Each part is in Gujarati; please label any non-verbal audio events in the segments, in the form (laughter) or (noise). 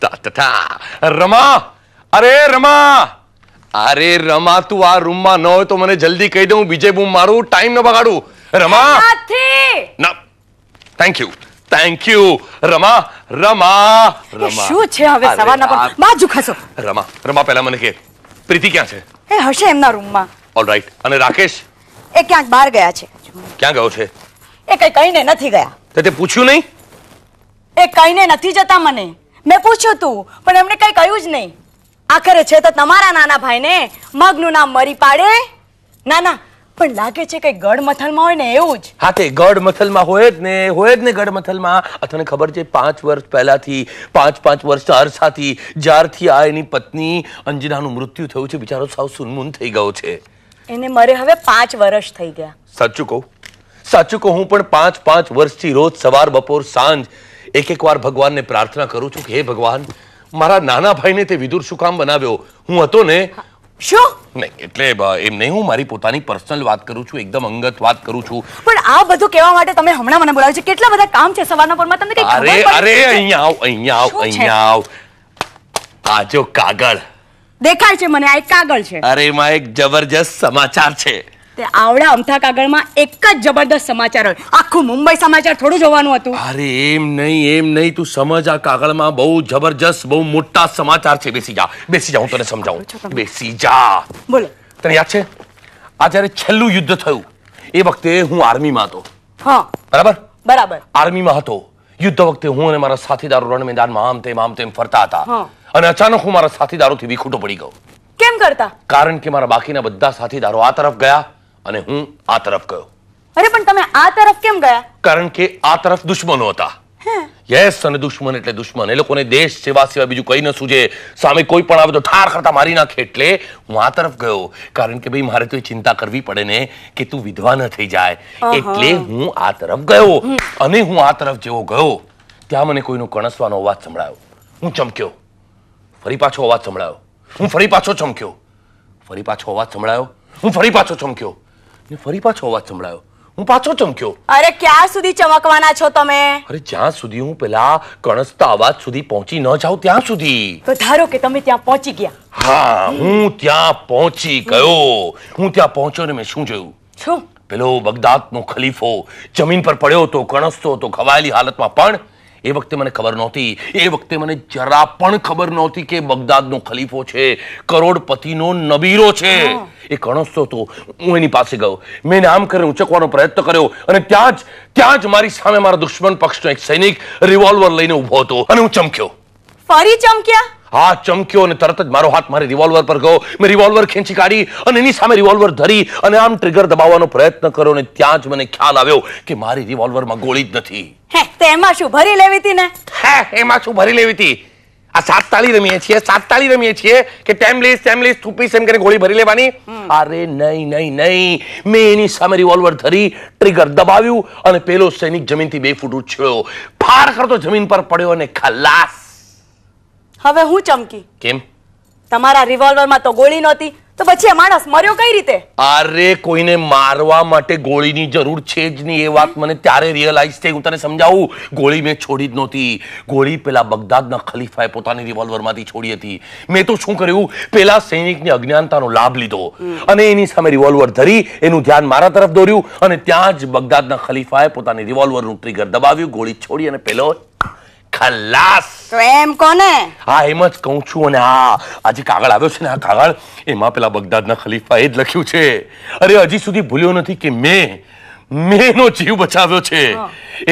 રમા અરે રમા અરે રમા તું આ રૂમ માં ન હોય તો મને જલ્દી કહી દે હું બીજે બૂમ મારું ટાઈમ ન બગાડું રમા ના thank you thank you Rama Rama Rama શું છે હવે સવારના પણ માં જુખાસો રમા રમા પહેલા મને કે પ્રીતિ ક્યાં છે એ હશે એમના રૂમમાં રાઈટ અને રાકેશ એ ક્યાંક બહાર ગયા છે ક્યાં ગયો છે એ કઈ કઈને નથી ગયા તે પૂછ્યું નહીં એ કઈને નથી જતા મને મેં પૂછ્યું તું પણ એમણે કઈ કહ્યું જ નહીં આખરે છે તો તમારા નાના ભાઈને મગનું નામ મરી પાડે ના પણ લાગે છે કે ગઢ મથલમાં હોય ને એવું જ હા તે ગઢ મથલમાં હોય જ ને હોય જ ને ગઢ મથલમાં તને ખબર છે પાંચ વર્ષ પહેલાથી પાંચ પાંચ વર્ષના અરસાથી જ્યારથી આ એની પત્ની અંજનાનું મૃત્યુ થયું છે બિચારો સાવ સુનમૂન થઈ ગયો છે એને મરે હવે પાંચ વર્ષ થઈ ગયા સાચું કહું સાચું કહું પણ પાંચ પાંચ વર્ષથી રોજ સવાર બપોર સાંજ એક એક વાર ભગવાનને પ્રાર્થના કરું છું કે હે ભગવાન મારા નાના ભાઈને તે વિદુર શું કામ બનાવ્યો હું હતો ને અંગત વાત કરું છું પણ આ બધું કહેવા માટે તમે હમણાં મને બોલાવ્યો છે કેટલા બધા કામ છે સવારના પરમાં તમને કઈ અરે અરે અહીંયા આવ અહીંયા આવ અહીંયા આવ કાગળ દેખાય છે મને આ કાગળ છે અરે એમાં એક જબરજસ્ત સમાચાર છે તે આવડા અમથા કાગળમાં એક જ જબરદસ્ત સમાચાર હોય આખું મુંબઈ સમાચાર થોડું જોવાનું હતું અરે એમ નહીં એમ નહીં તું સમજ આ કાગળમાં બહુ જબરજસ્ત બહુ મોટા સમાચાર છે બેસી જા બેસી જા હું તને સમજાવું બેસી જા બોલો તને યાદ છે આ જ્યારે છેલ્લું યુદ્ધ થયું એ વખતે હું આર્મીમાં હતો હા બરાબર બરાબર આર્મીમાં હતો યુદ્ધ વખતે હું અને મારા સાથીદારો રણ મેદાનમાં આમ તેમ આમ તેમ ફરતા હતા અને અચાનક હું મારા સાથીદારોથી વિખૂટો પડી ગયો કેમ કરતા કારણ કે મારા બાકીના બધા સાથીદારો આ તરફ ગયા અને હું આ તરફ ગયો અરે પણ તમે આ તરફ કેમ ગયા કારણ કે આ તરફ દુશ્મનો હતા યસ અને દુશ્મન એટલે દુશ્મન એ લોકોને દેશ સેવા સિવાય બીજું કઈ ન સૂજે સામે કોઈ પણ આવે તો ઠાર કરતા મારી નાખે એટલે હું આ તરફ ગયો કારણ કે ભાઈ મારે તો ચિંતા કરવી પડે ને કે તું વિધવા ન થઈ જાય એટલે હું આ તરફ ગયો અને હું આ તરફ જેવો ગયો ત્યાં મને કોઈનો કણસવાનો અવાજ સંભળાયો હું ચમક્યો ફરી પાછો અવાજ સંભળાયો હું ફરી પાછો ચમક્યો ફરી પાછો અવાજ સંભળાયો હું ફરી પાછો ચમક્યો ફરી પાછો અવાજ સંભળાયો હું પાછો ચમક્યો અરે ક્યાં સુધી ચમકવાના છો તમે અરે જ્યાં સુધી હું પેલા કણસતા અવાજ સુધી પહોંચી ન જાઉં ત્યાં સુધી તો ધારો કે તમે ત્યાં પહોંચી ગયા હા હું ત્યાં પહોંચી ગયો હું ત્યાં પહોંચ્યો ને મેં શું જોયું શું પેલો બગદાદ નો ખલીફો જમીન પર પડ્યો હતો કણસતો હતો ઘવાયેલી હાલતમાં પણ એ વખતે મને ખબર નહોતી એ વખતે મને જરા પણ ખબર નહોતી કે બગદાદનો ખલીફો છે કરોડપતિનો નબીરો છે એ કણસતો તો હું એની પાસે ગયો મેં નામ કરીને ઉચકવાનો પ્રયત્ન કર્યો અને ત્યાં જ ત્યાં જ મારી સામે મારા દુશ્મન પક્ષનો એક સૈનિક રિવોલ્વર લઈને ઉભો હતો અને હું ચમક્યો ફરી ચમક્યા હા ચમક્યો અને તરત જ મારો હાથ મારી રિવોલ્વર પર ગયો મેં રિવોલ્વર ખેંચી કાઢી અને એની સામે રિવોલ્વર ધરી અને આમ ટ્રિગર દબાવવાનો પ્રયત્ન કર્યો અને ત્યાં જ મને ખ્યાલ આવ્યો કે મારી રિવોલ્વરમાં ગોળી જ નથી હે એમાં શું ભરી લેવી હતી ને હે એમાં શું ભરી લેવી હતી આ સાત તાળી રમીએ છીએ સાત તાળી રમીએ છીએ કે ટેમ લીસ થૂપીસ એમ કરીને ગોળી ભરી લેવાની અરે નહીં નહીં નહીં મેં એની સામે રિવોલ્વર ધરી ટ્રિગર દબાવ્યું અને પેલો સૈનિક જમીનથી બે ફૂટ ઉછળ્યો ફાર કરતો જમીન પર પડ્યો અને ખલાસ હવે હું ચમકી કેમ તમારા રિવોલ્વરમાં તો ગોળી નહોતી તો પછી માણસ મર્યો કઈ રીતે અરે કોઈને મારવા માટે ગોળીની જરૂર છે જ નહીં એ વાત મને ત્યારે રિયલાઇઝ થઈ હું તને સમજાવું ગોળી મેં છોડી જ નહોતી ગોળી પેલા બગદાદના ખલીફાએ પોતાની રિવોલ્વરમાંથી છોડી હતી મેં તો શું કર્યું પેલા સૈનિકની અજ્ઞાનતાનો લાભ લીધો અને એની સામે રિવોલ્વર ધરી એનું ધ્યાન મારા તરફ દોર્યું અને ત્યાં જ બગદાદના ખલીફાએ પોતાની રિવોલ્વરનું ટ્રિગર દબાવ્યું ગોળી છોડી અને પેલો ખલાસ એમ કોને હા એમ જ કહું છું અને આ જે કાગળ આવ્યો છે ને આ કાગળ એમાં પેલા બગદાદના ખલીફા એ જ લખ્યું છે અરે હજી સુધી ભૂલ્યો નથી કે મેં મેનો જીવ બચાવ્યો છે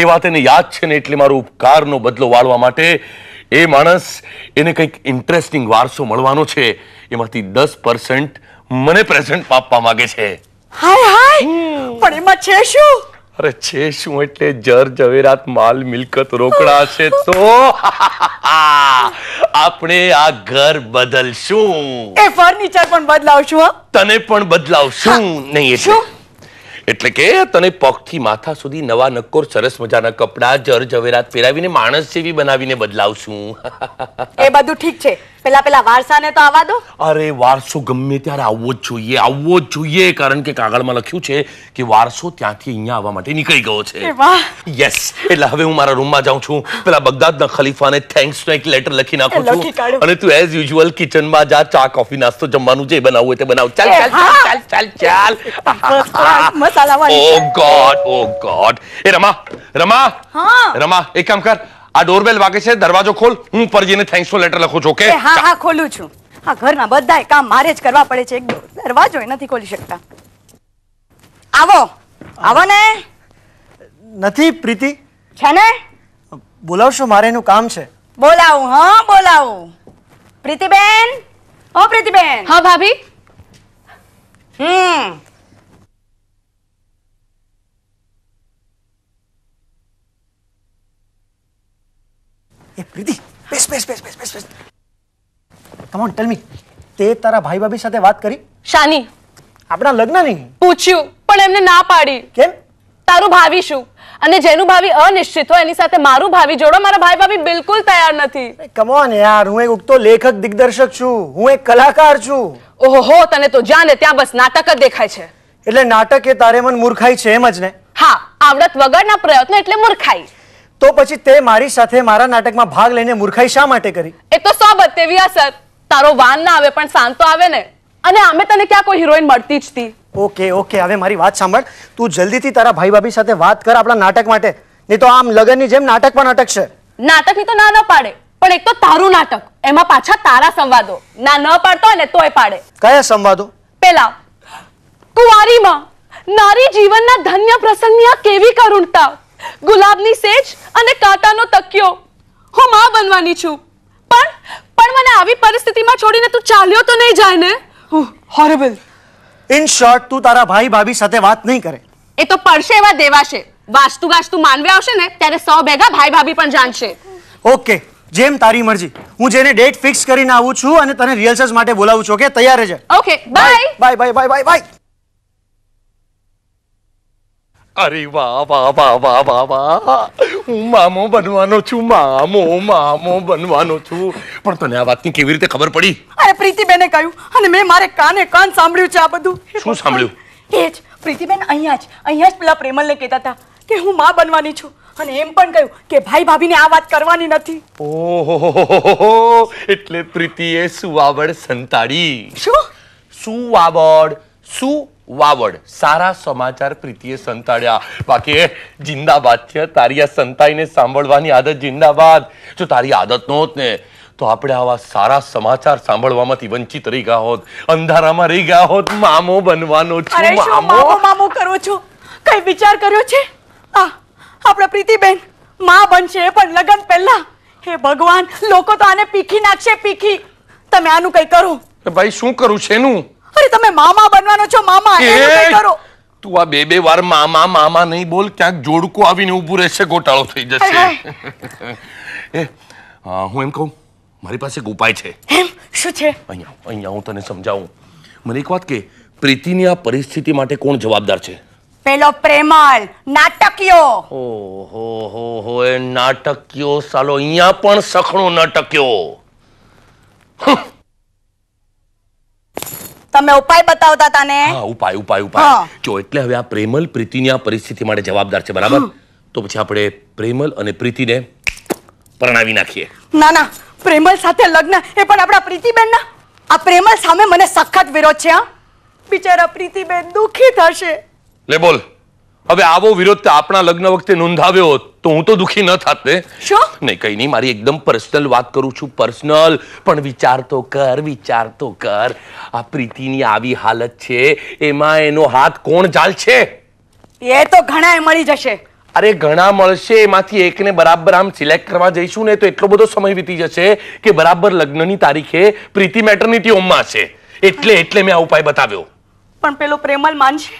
એ વાત એને યાદ છે ને એટલે મારો ઉપકારનો બદલો વાળવા માટે એ માણસ એને કંઈક ઇન્ટરેસ્ટિંગ વારસો મળવાનો છે એમાંથી દસ પર્સન્ટ મને પ્રેઝન્ટ આપવા માગે છે હાય હાય પણ એમાં છે શું અરે છે શું એટલે જર જવેરાત માલ મિલકત રોકડા છે તો (laughs) આપણે આ ઘર બદલશું એ ફર્નિચર પણ બદલાવશું તને પણ બદલાવશું નહીં શું એટલે કે તને પગથી માથા સુધી નવા નક્કોર સરસ મજાના કપડા જર જવેરાત પહેરાવીને માણસ જેવી બનાવીને બદલાવશું (laughs) એ બધું ઠીક છે પેલા પેલા વારસાને તો આવવા દો અરે વારસો ગમે ત્યારે આવવો જ જોઈએ આવવો જ જોઈએ કારણ કે કાગળમાં લખ્યું છે કે વારસો ત્યાંથી અહીંયા આવવા માટે નીકળી ગયો છે યસ એટલે હવે હું મારા રૂમમાં જાઉં છું પેલા બગદાદના ખલીફાને થેન્ક્સ નો એક લેટર લખી નાખું છું અને તું એઝ યુઝ્યુઅલ કિચનમાં જા ચા કોફી નાસ્તો જમવાનું જે બનાવવું હોય તે બનાવ ચાલ ચાલ ચાલ ચાલ ચાલ મસાલા ઓ ગોડ ઓ ગોડ એ રમા રમા રમા એક કામ કર આ ડોરબેલ વાગે છે દરવાજો ખોલ હું પરજીને થેન્ક્સ નો લેટર લખું છું કે હા હા ખોલું છું હા ઘરના બધાય કામ મારે જ કરવા પડે છે એક દરવાજો નથી ખોલી શકતા આવો આવો ને નથી પ્રીતિ છે ને બોલાવશો મારે એનું કામ છે બોલાવું હા બોલાવું પ્રીતિબેન ઓ પ્રીતિબેન હા ભાભી હમ પ્રીતિ બેસ બેસ બેસ બેસ બેસ બેસ કમ ઓન ટેલ મી તે તારા ભાઈ ભાભી સાથે વાત કરી શાની આપણા લગ્નની પૂછ્યું પણ એમને ના પાડી કેમ તારું ભાવી શું અને જેનું ભાવી અનિશ્ચિત હોય એની સાથે મારું ભાવી જોડો મારા ભાઈ ભાભી બિલકુલ તૈયાર નથી કમોન યાર હું એક ઉગતો લેખક દિગ્દર્શક છું હું એક કલાકાર છું ઓહો તને તો જાને ત્યાં બસ નાટક જ દેખાય છે એટલે નાટક એ તારે મન મૂર્ખાઈ છે એમ જ ને હા આવડત વગરના પ્રયત્ન એટલે મૂર્ખાઈ તો પછી તે મારી સાથે મારા નાટકમાં ભાગ લઈને મૂર્ખાઈ શા માટે કરી એ તો સો બત્તેવી સર તારો વાન ના આવે પણ શાંતો આવે ને અને અમે તને ક્યાં કોઈ હિરોઈન મળતી જ હતી ઓકે ઓકે હવે મારી વાત સાંભળ તું જલ્દીથી તારા ભાઈ ભાભી સાથે વાત કર આપણા નાટક માટે નહીં તો આમ લગનની જેમ નાટક પણ અટકશે નાટકની તો ના ના પાડે પણ એક તો તારું નાટક એમાં પાછા તારા સંવાદો ના ન પાડતો ને તોય પાડે કયા સંવાદો પેલા કુંવારીમાં નારી જીવનના ધન્ય પ્રસંગની આ કેવી કરુણતા ગુલાબની સેજ અને કાંટાનો તકિયો હું માં બનવાની છું પણ પણ મને આવી પરિસ્થિતિમાં છોડીને તું ચાલ્યો તો નહીં જાય ને હોરેબલ ઇન શોર્ટ તું તારા ભાઈ ભાભી સાથે વાત નહીં કરે એ તો પડશે એવા દેવાશે વાસ્તુ ગાસ્તુ માનવે આવશે ને ત્યારે સો ભેગા ભાઈ ભાભી પણ જાણશે ઓકે જેમ તારી મરજી હું જેને ડેટ ફિક્સ કરીને આવું છું અને તને રિહર્સલ્સ માટે બોલાવું છું કે તૈયાર રહેજે okay bye bye bye bye bye અરે વાહ વાહ વાહ વાહ વાહ વાહ હું મામો બનવાનો છું મામો મામો બનવાનો છું પણ તને આ વાતની કેવી રીતે ખબર પડી અરે પ્રીતિબેને કહ્યું અને મેં મારે કાને કાન સાંભળ્યું છે આ બધું શું સાંભળ્યું એ જ પ્રીતિબેન અહીંયા જ અહીંયા જ પેલા પ્રેમલને કહેતા હતા કે હું માં બનવાની છું અને એમ પણ કહ્યું કે ભાઈ ભાભીને આ વાત કરવાની નથી ઓહો એટલે પ્રીતિએ સુવાવડ સંતાડી શું સુવાવડ શું વાવડ સારા સમાચાર પ્રીતિએ સંતાડ્યા બાકી જિંદાબાદ છે તારી આ સંતાઈને સાંભળવાની આદત જિંદાબાદ જો તારી આદત નહોત ને તો આપણે આવા સારા સમાચાર સાંભળવામાંથી વંચિત રહી ગયા હોત અંધારામાં રહી ગયા હોત મામો બનવાનો છું મામો મામો કરો છો કઈ વિચાર કર્યો છે આ આપણા પ્રીતિબેન માં બનશે પણ લગન પહેલા હે ભગવાન લોકો તો આને પીખી નાખશે પીખી તમે આનું કઈ કરો ભાઈ શું કરું છે એનું અરે તમે મામા બનવાનો છો મામા એનું કરો તું આ બે બે વાર મામા મામા નહીં બોલ ક્યાંક જોડકું આવીને ઊભું રહેશે ગોટાળો થઈ જશે એ હું એમ કહું મારી પાસે એક ઉપાય છે એમ શું છે અહીંયા અહીંયા હું તને સમજાવું મને એક વાત કે પ્રીતિની આ પરિસ્થિતિ માટે કોણ જવાબદાર છે પેલો પ્રેમાલ નાટકિયો ઓહો હો હો એ નાટકિયો સાલો અહીંયા પણ સખણો નાટક્યો તમે ઉપાય બતાવતા હતા હા ઉપાય ઉપાય ઉપાય જો એટલે હવે આ પ્રેમલ પ્રીતિની આ પરિસ્થિતિ માટે જવાબદાર છે બરાબર તો પછી આપણે પ્રેમલ અને પ્રીતિને પરણાવી નાખીએ ના ના પ્રેમલ સાથે લગ્ન એ પણ આપણા પ્રીતિબેન ના આ પ્રેમલ સામે મને સખત વિરોધ છે હા બિચારા પ્રીતિબેન દુખી થશે લે બોલ હવે આવો વિરોધ આપણા લગ્ન વખતે નોંધાવ્યો તો હું તો દુખી ન થાત ને શું નહીં કઈ નહીં મારી એકદમ પર્સનલ વાત કરું છું પર્સનલ પણ વિચાર તો કર વિચાર તો કર આ પ્રીતિની આવી હાલત છે એમાં એનો હાથ કોણ ચાલશે એ તો ઘણા એ મળી જશે અરે ઘણા મળશે એમાંથી એકને બરાબર આમ સિલેક્ટ કરવા જઈશું ને તો એટલો બધો સમય વીતી જશે કે બરાબર લગ્નની તારીખે પ્રીતિ મેટર્નિટી હોમમાં છે એટલે એટલે મેં આ ઉપાય બતાવ્યો પણ પેલો પ્રેમલ માનશે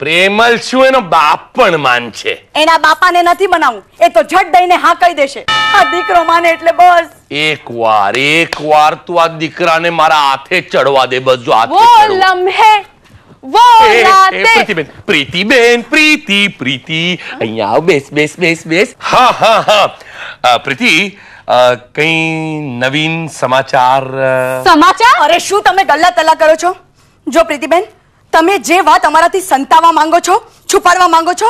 પ્રેમલ શું એનો બાપ પણ માન છે એના બાપાને નથી બનાવું એ તો ઝટ દઈને હા કહી દેશે આ દીકરો માને એટલે બસ એક વાર એક વાર તું આ દીકરાને મારા હાથે ચડવા દે બસ જો હાથે વો લમ્હે વો રાતે પ્રીતિબેન પ્રીતિબેન પ્રીતિ પ્રીતિ અહીંયા આવ બેસ બેસ બેસ બેસ હા હા હા પ્રીતિ કઈ નવીન સમાચાર સમાચાર અરે શું તમે ગલ્લા તલા કરો છો જો પ્રીતિબેન તમે જે વાત અમારાથી સંતાવવા માંગો છો છુપાડવા માંગો છો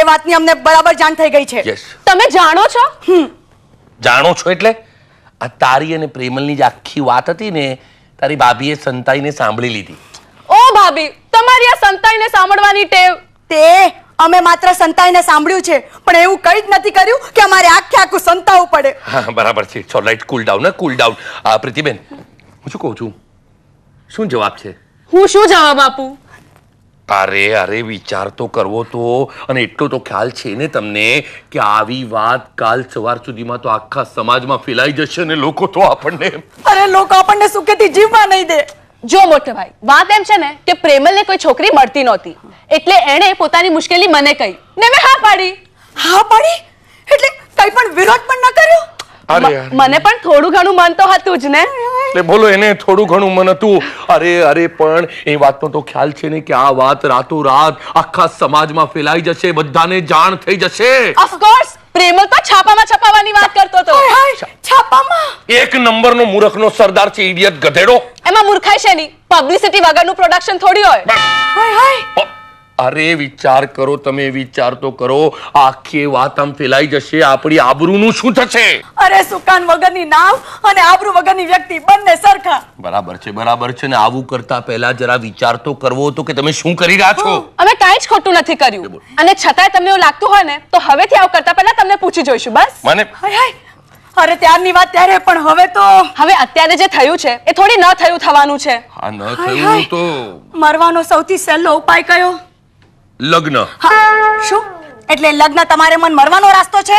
એ વાતની અમને બરાબર જાણ થઈ ગઈ છે તમે જાણો છો જાણો છો એટલે આ તારી અને પ્રેમલની જે આખી વાત હતી ને તારી ભાભીએ સંતાઈને સાંભળી લીધી ઓ ભાભી તમારી આ સંતાઈને સાંભળવાની ટેવ તે અમે માત્ર સંતાઈને સાંભળ્યું છે પણ એવું કઈ જ નથી કર્યું કે અમારે આખે આખું સંતાવું પડે હા બરાબર છે ચો light cool down cool down Pritiben હું શું કહું છું શું જવાબ છે હું શું જવાબ આપું અરે અરે વિચાર તો કરવો તો અને એટલો તો ખ્યાલ છે ને તમને કે આવી વાત કાલ સવાર સુધીમાં તો આખા સમાજમાં ફેલાઈ જશે ને લોકો તો આપણને અરે લોકો આપણને સુખેથી જીવવા નહીં દે જો મોટે ભાઈ વાત એમ છે ને કે પ્રેમલને કોઈ છોકરી મળતી નહોતી એટલે એણે પોતાની મુશ્કેલી મને કહી ને મેં હા પાડી હા પાડી એટલે કંઈ પણ વિરોધ પણ ન કર્યો મને પણ થોડું ઘણું મન તો હતું જ ને એટલે બોલો એને થોડું ઘણું મન હતું અરે અરે પણ એ વાતનો તો ખ્યાલ છે ને કે આ વાત રાતોરાત આખા સમાજમાં ફેલાઈ જશે બધાને જાણ થઈ જશે ઓફકોર્સ પ્રેમલ તો છાપામાં છપાવાની વાત કરતો હતો છાપામાં એક નંબરનો મૂર્ખનો સરદાર છે ઇડિયટ ગધેડો એમાં મૂર્ખાઈ છે ની પબ્લિસિટી વગરનું પ્રોડક્શન થોડી હોય હાય હાય અરે વિચાર કરો તમે વિચાર તો કરો આખી વાત આમ ફેલાઈ જશે આપણી આબરૂનું શું થશે અરે સુકાન વગરની નામ અને આબરૂ વગરની વ્યક્તિ બંને સરખા બરાબર છે બરાબર છે ને આવું કરતા પહેલા જરા વિચાર તો કરવો હતો કે તમે શું કરી રહ્યા છો અમે કાંઈ જ ખોટું નથી કર્યું અને છતાંય તમને એવું લાગતું હોય ને તો હવેથી આવું કરતા પહેલા તમને પૂછી જોઈશું બસ મને અરે ત્યારની વાત ત્યારે પણ હવે તો હવે અત્યારે જે થયું છે એ થોડી ન થયું થવાનું છે હા ન થયું તો મરવાનો સૌથી સહેલો ઉપાય કયો લગ્ન શું એટલે લગ્ન તમારે મન મરવાનો રાસ્તો છે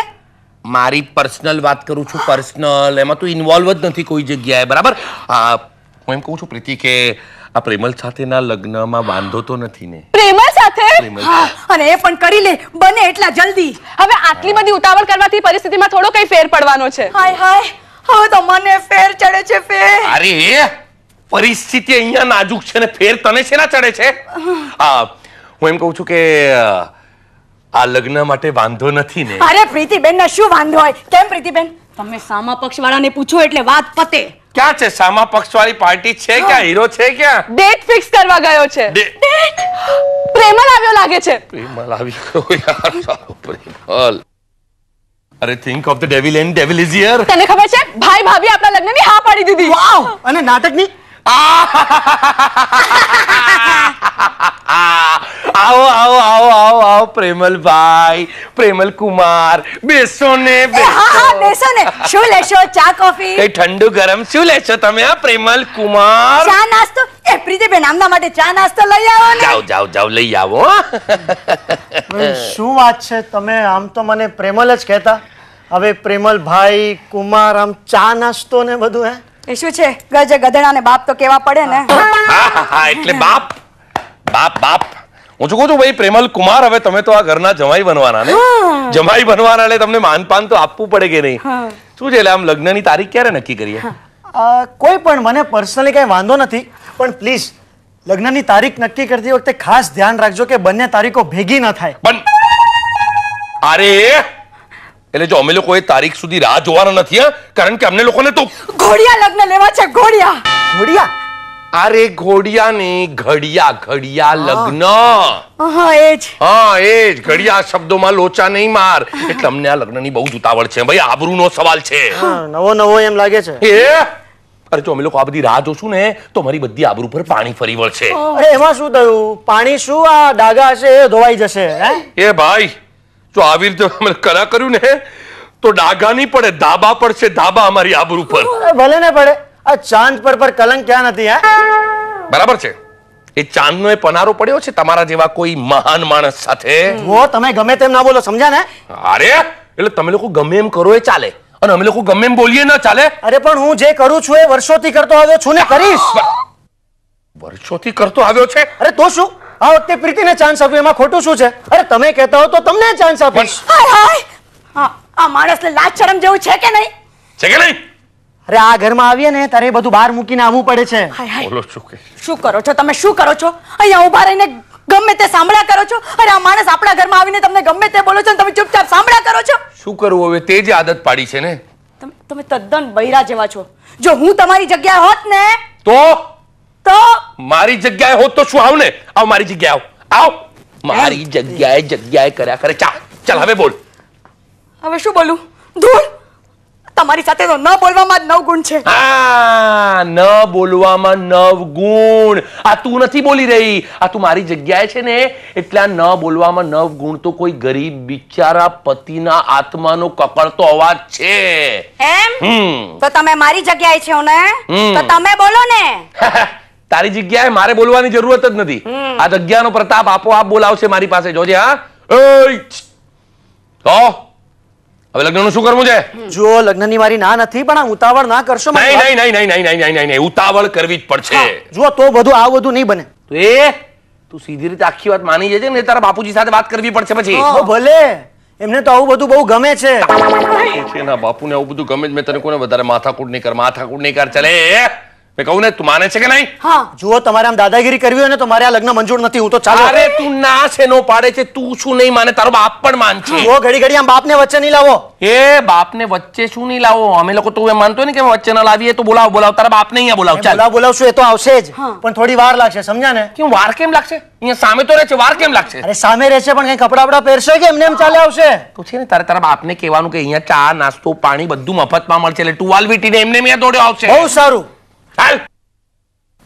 મારી પર્સનલ વાત કરું છું પર્સનલ એમાં તો ઇન્વોલ્વ જ નથી કોઈ જગ્યાએ બરાબર હું એમ કહું છું પ્રીતિ કે આ પ્રેમલ સાથેના લગ્નમાં વાંધો તો નથી ને પ્રેમલ સાથે અને એ પણ કરી લે બને એટલા જલ્દી હવે આટલી બધી ઉતાવળ કરવાથી પરિસ્થિતિમાં થોડો કઈ ફેર પડવાનો છે હાય હાય હવે તો મને ફેર ચડે છે ફેર અરે પરિસ્થિતિ અહીંયા નાજુક છે ને ફેર તને શેના ચડે છે આ હું એમ કહું છું કે આ લગ્ન માટે વાંધો નથી ને અરે પ્રીતિબેન ને શું વાંધો હોય કેમ પ્રીતિબેન તમે સામા પક્ષવાળાને પૂછો એટલે વાત પતે ક્યાં છે સામા પક્ષવાળી પાર્ટી છે ક્યાં હીરો છે ક્યાં ડેટ ફિક્સ કરવા ગયો છે ડેટ પ્રેમલ આવ્યો લાગે છે પ્રેમલ આવ્યો યાર પ્રેમલ અરે think of the devil and devil is here તને ખબર છે ભાઈ ભાભી આપણા લગ્નની હા પાડી દીધી વાવ અને નાટકની આ (laughs) આવો આવો આવો આવો આવો પ્રેમલભાઈ પ્રેમલ કુમાર બેસો ને બેસો ને શું લેશો ચા કોફી એ ઠંડુ ગરમ શું લેશો તમે આ પ્રેમલ કુમાર ચા નાસ્તો એ પ્રીતિબેન આમના માટે ચા નાસ્તો લઈ આવો ને જાવ જાવ જાવ લઈ આવો શું વાત છે તમે આમ તો મને પ્રેમલ જ કહેતા હવે પ્રેમલ ભાઈ કુમાર આમ ચા નાસ્તો ને બધું હે એ શું છે ગજે ગધેડા ને બાપ તો કેવા પડે ને હા હા એટલે બાપ બાપ બાપ હું છું કહું છું ભાઈ પ્રેમલ કુમાર હવે તમે તો આ ઘરના જમાઈ બનવાના ને જમાઈ બનવાના એટલે તમને માનપાન તો આપવું પડે કે નહીં શું છે એટલે આમ લગ્નની તારીખ ક્યારે નક્કી કરીએ કોઈ પણ મને પર્સનલી કઈ વાંધો નથી પણ પ્લીઝ લગ્નની તારીખ નક્કી કરતી વખતે ખાસ ધ્યાન રાખજો કે બંને તારીખો ભેગી ન થાય પણ અરે એટલે જો અમે લોકો એ તારીખ સુધી રાહ જોવાના નથી કારણ કે અમને લોકોને તો ઘોડિયા લગ્ન લેવા છે ઘોડિયા ઘોડિયા અરે ઘોડિયા ની ઘડિયા ઘડિયા લગ્ન એ લોચા નહીં માર એટલે અમને આ લગ્નની બહુ જ છે ભાઈ આબરૂનો સવાલ છે રાહ જોશું ને મારી બધી આબરૂ પર પાણી ફરી વળશે એમાં શું થયું પાણી શું આ ડાગા હશે એ ધોવાઈ જશે એ ભાઈ જો આવી રીતે અમે કરા કર્યું ને તો ડાગા નહીં પડે ધાબા પડશે ધાબા અમારી આબરૂ પર ભલે ને પડે આ ચાંદ પર પર કલંક ક્યાં નથી હે બરાબર છે એ ચાંદનો એ પનારો પડ્યો છે તમારા જેવા કોઈ મહાન માણસ સાથે ઓ તમે ગમે તેમ ના બોલો સમજ્યા ને અરે એટલે તમે લોકો ગમે એમ કરો એ ચાલે અને અમે લોકો ગમે એમ બોલીએ ના ચાલે અરે પણ હું જે કરું છું એ વર્ષોથી કરતો આવ્યો છું ને કરીશ વર્ષોથી કરતો આવ્યો છે અરે તો શું આ વખતે પ્રીતિને ચાન્સ આપ્યો એમાં ખોટું શું છે અરે તમે કહેતા હો તો તમને ચાન્સ આપીશ હાય હાય આ માણસ લાજ શરમ જેવું છે કે નહીં છે કે નહીં અરે આ ઘરમાં આવીએ ને તારે બધું બહાર મૂકીને આવવું પડે છે શું કરો છો તમે શું કરો છો અહીંયા ઊભા રહીને ગમે તે સાંભળ્યા કરો છો અરે આ માણસ આપણા ઘરમાં આવીને તમને ગમે તે બોલો છો તમે ચૂપચાપ સાંભળ્યા કરો છો શું કરવું હવે તે જ આદત પાડી છે ને તમે તમે તદ્દન બૈરા જેવા છો જો હું તમારી જગ્યાએ હોત ને તો તો મારી જગ્યાએ હોત તો શું આવ ને આવ મારી જગ્યાએ આવ આવ મારી જગ્યાએ જગ્યાએ કર્યા કરે ચાલ ચાલ હવે બોલ હવે શું બોલું ધૂળ તમારી સાથે તો ન બોલવામાં જ નવ ગુણ છે ન બોલવામાં નવ ગુણ આ તું નથી બોલી રહી આ તું મારી જગ્યાએ છે ને એટલે ન બોલવામાં નવ ગુણ તો કોઈ ગરીબ બિચારા પતિના આત્માનો કકળતો અવાજ છે એમ તો તમે મારી જગ્યાએ છો ને તો તમે બોલો ને (laughs) તારી જગ્યાએ મારે બોલવાની જરૂરત જ નથી આ જગ્યાનો પ્રતાપ આપોઆપ બોલાવશે મારી પાસે જોજે હા હવે લગ્નનું શું કરવું છે જો લગ્નની મારી ના નથી પણ આ ઉતાવળ ના કરશો નહીં નહીં નહીં નહીં નહીં નહીં નહીં નહીં ઉતાવળ કરવી જ પડશે જો તો બધું આ બધું નહીં બને તો એ તું સીધી રીતે આખી વાત માની જજે ને તારા બાપુજી સાથે વાત કરવી પડશે પછી ભલે એમને તો આવું બધું બહુ ગમે છે એના બાપુને આવું બધું ગમે જ મેં તને કોને વધારે માથાકૂટ નહીં કર માથાકૂટ નહીં કર ચલે મેં કહું ને તું માને છે કે નહીં હા જુઓ તમારે આમ દાદાગીરી કરવી હોય ને તો મારે આ લગ્ન મંજૂર નથી હું તો ચાલો અરે તું ના છે નો પાડે છે તું શું નહીં માને તારો બાપ પણ માન છે જુઓ ઘડી ઘડી આમ બાપને વચ્ચે નહીં લાવો એ બાપને વચ્ચે શું નહીં લાવો અમે લોકો તો એ માનતો ને કે વચ્ચે ના લાવીએ તો બોલાવ બોલાવ તારા બાપને અહીંયા બોલાવ ચાલ બોલાવ બોલાવશું એ તો આવશે જ પણ થોડી વાર લાગશે સમજા ને કેમ વાર કેમ લાગશે અહીંયા સામે તો રહે છે વાર કેમ લાગશે અરે સામે રહેશે પણ કઈ કપડા બપડા પહેરશે કે એમને એમ ચાલે આવશે તો છે ને તારે તારા બાપને કહેવાનું કે અહીંયા ચા નાસ્તો પાણી બધું મફતમાં મળશે એટલે ટુવાલ વીટીને એમને એમ અહીંયા દોડ્યો આવશે બહુ સારું ચાલ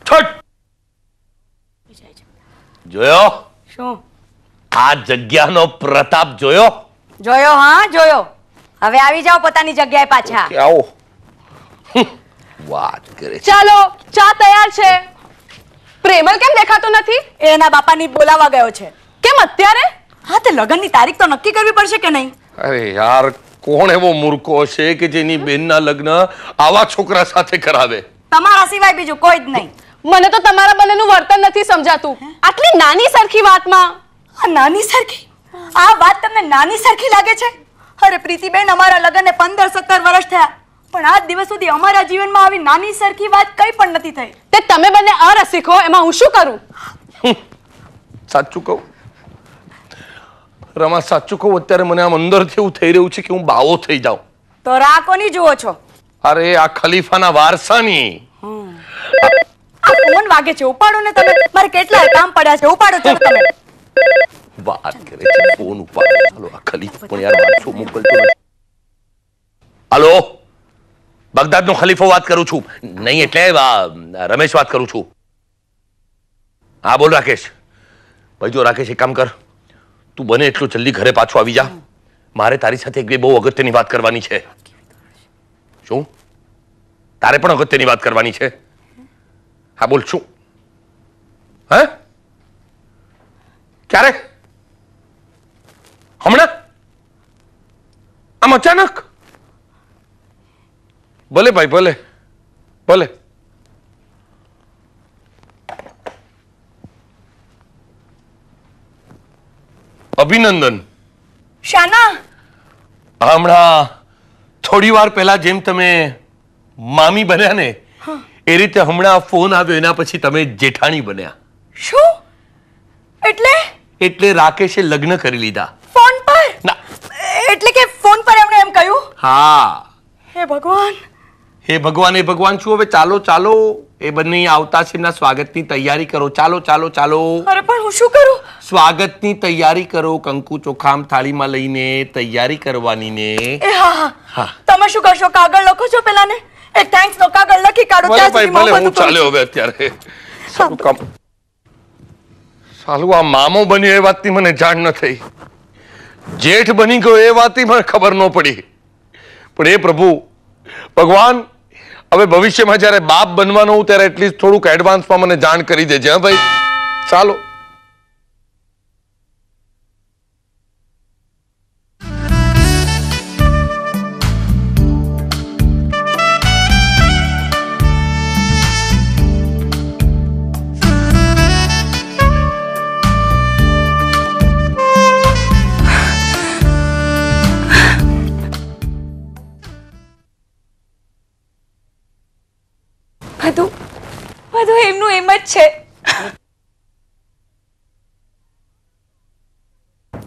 છટ જોયો શું આ જગ્યાનો પ્રતાપ જોયો જોયો હા જોયો હવે આવી જાઓ પોતાની જગ્યાએ પાછા આવો વાત કરે ચાલો ચા તૈયાર છે પ્રેમલ કેમ દેખાતો નથી એના બાપાની બોલાવા ગયો છે કેમ અત્યારે હા તે લગ્નની તારીખ તો નક્કી કરવી પડશે કે નહીં અરે યાર કોણ એવો મૂર્ખો છે કે જેની બેનના લગ્ન આવા છોકરા સાથે કરાવે તમારા સિવાય બીજું કોઈ જ નહીં મને તો તમારા બંનેનું વર્તન નથી સમજાતું આટલી નાની સરખી વાતમાં આ નાની સરખી આ વાત તમને નાની સરખી લાગે છે અરે પ્રીતિબેન અમારા લગ્નને પંદર સત્તર વર્ષ થયા પણ આજ દિવસ સુધી અમારા જીવનમાં આવી નાની સરખી વાત કઈ પણ નથી થઈ તે તમે બંને અરસિખો એમાં હું શું કરું સાચું કહું રમા સાચું કહું અત્યારે મને આમ અંદરથી એવું થઈ રહ્યું છે કે હું બાવો થઈ જાઉં તો રા કોની જુઓ છો અરે આ ખલીફાના વારસાની ફોન વાગે છે ઉપાડો ને તમે મારે કેટલા કામ પડ્યા છે ઉપાડો છો તમે વાત કરે છે ફોન ઉપાડો હાલો આ ખલીફા પણ યાર વારસો મોકલતો હાલો બગદાદનો ખલીફો વાત કરું છું નહીં એટલે રમેશ વાત કરું છું હા બોલ રાકેશ ભાઈ જો રાકેશ એક કામ કર તું બને એટલું જલ્દી ઘરે પાછો આવી જા મારે તારી સાથે એક બે બહુ અગત્યની વાત કરવાની છે શું તારે પણ અગત્યની વાત કરવાની છે હા બોલ શું હે ક્યારે હમણાં આમ અચાનક ભલે ભાઈ ભલે ભલે અભિનંદન શાના હમણાં થોડી વાર પહેલા જેમ તમે મામી બન્યા ને એ રીતે હમણાં ફોન આવ્યો એના પછી તમે જેઠાણી બન્યા શું એટલે એટલે રાકેશે લગ્ન કરી લીધા ફોન પર ના એટલે કે ફોન પર એમણે એમ કહ્યું હા હે ભગવાન હે ભગવાન હે ભગવાન છું હવે ચાલો ચાલો એ બંને આવતા છે એમના સ્વાગતની તૈયારી કરો ચાલો ચાલો ચાલો અરે પણ હું શું કરું સ્વાગતની તૈયારી કરો કંકુ ચોખામ થાળીમાં લઈને તૈયારી કરવાની ને એ હા હા તમે શું કરશો કાગળ લખો છો પેલા ને એ થેન્ક્સ નો કાગળ લખી કાઢો ત્યાં સુધી ભલે હું ચાલ્યો હવે અત્યારે સાલું આ મામો બન્યો એ વાતની મને જાણ ન થઈ જેઠ બની ગયો એ વાતની મને ખબર ન પડી પણ એ પ્રભુ ભગવાન હવે ભવિષ્યમાં જ્યારે બાપ બનવાનું હું ત્યારે એટલીસ્ટ થોડુંક એડવાન્સમાં મને જાણ કરી દેજે હા ભાઈ ચાલો છે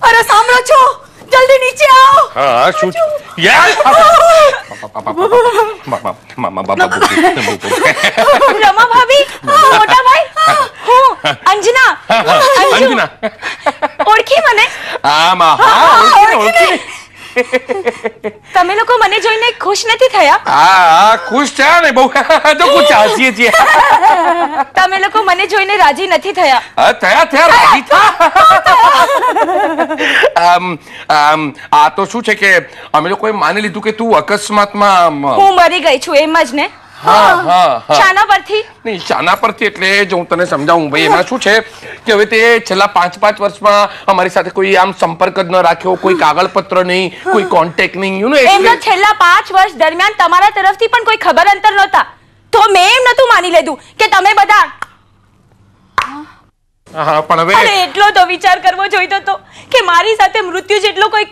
અરે સાંભળો છો જલ્દી નીચે આવો હા શું યાર મામા બાબા રમા ભાભી મોટા ભાઈ હું અંજના અંજના ઓળખી મને હા માં હા ઓળખી ઓળખી તમે લોકો મને જોઈને ખુશ નથી થયા હા ખુશ થયા ને બહુ (laughs) તો ખુશ હાસીએ છીએ તમે લોકો મને જોઈને રાજી નથી થયા થયા થયા રાજી થા આ તો શું છે કે અમે લોકોએ માની લીધું કે તું અકસ્માતમાં હું મરી ગઈ છું એમ જ ને હા હા શાના પણ કોઈ ખબર અંતર નહોતા તો મેં એમ નતું માની લીધું કે તમે બધા પણ હવે એટલો તો વિચાર કરવો જોઈતો હતો કે મારી સાથે મૃત્યુ જેટલો કોઈ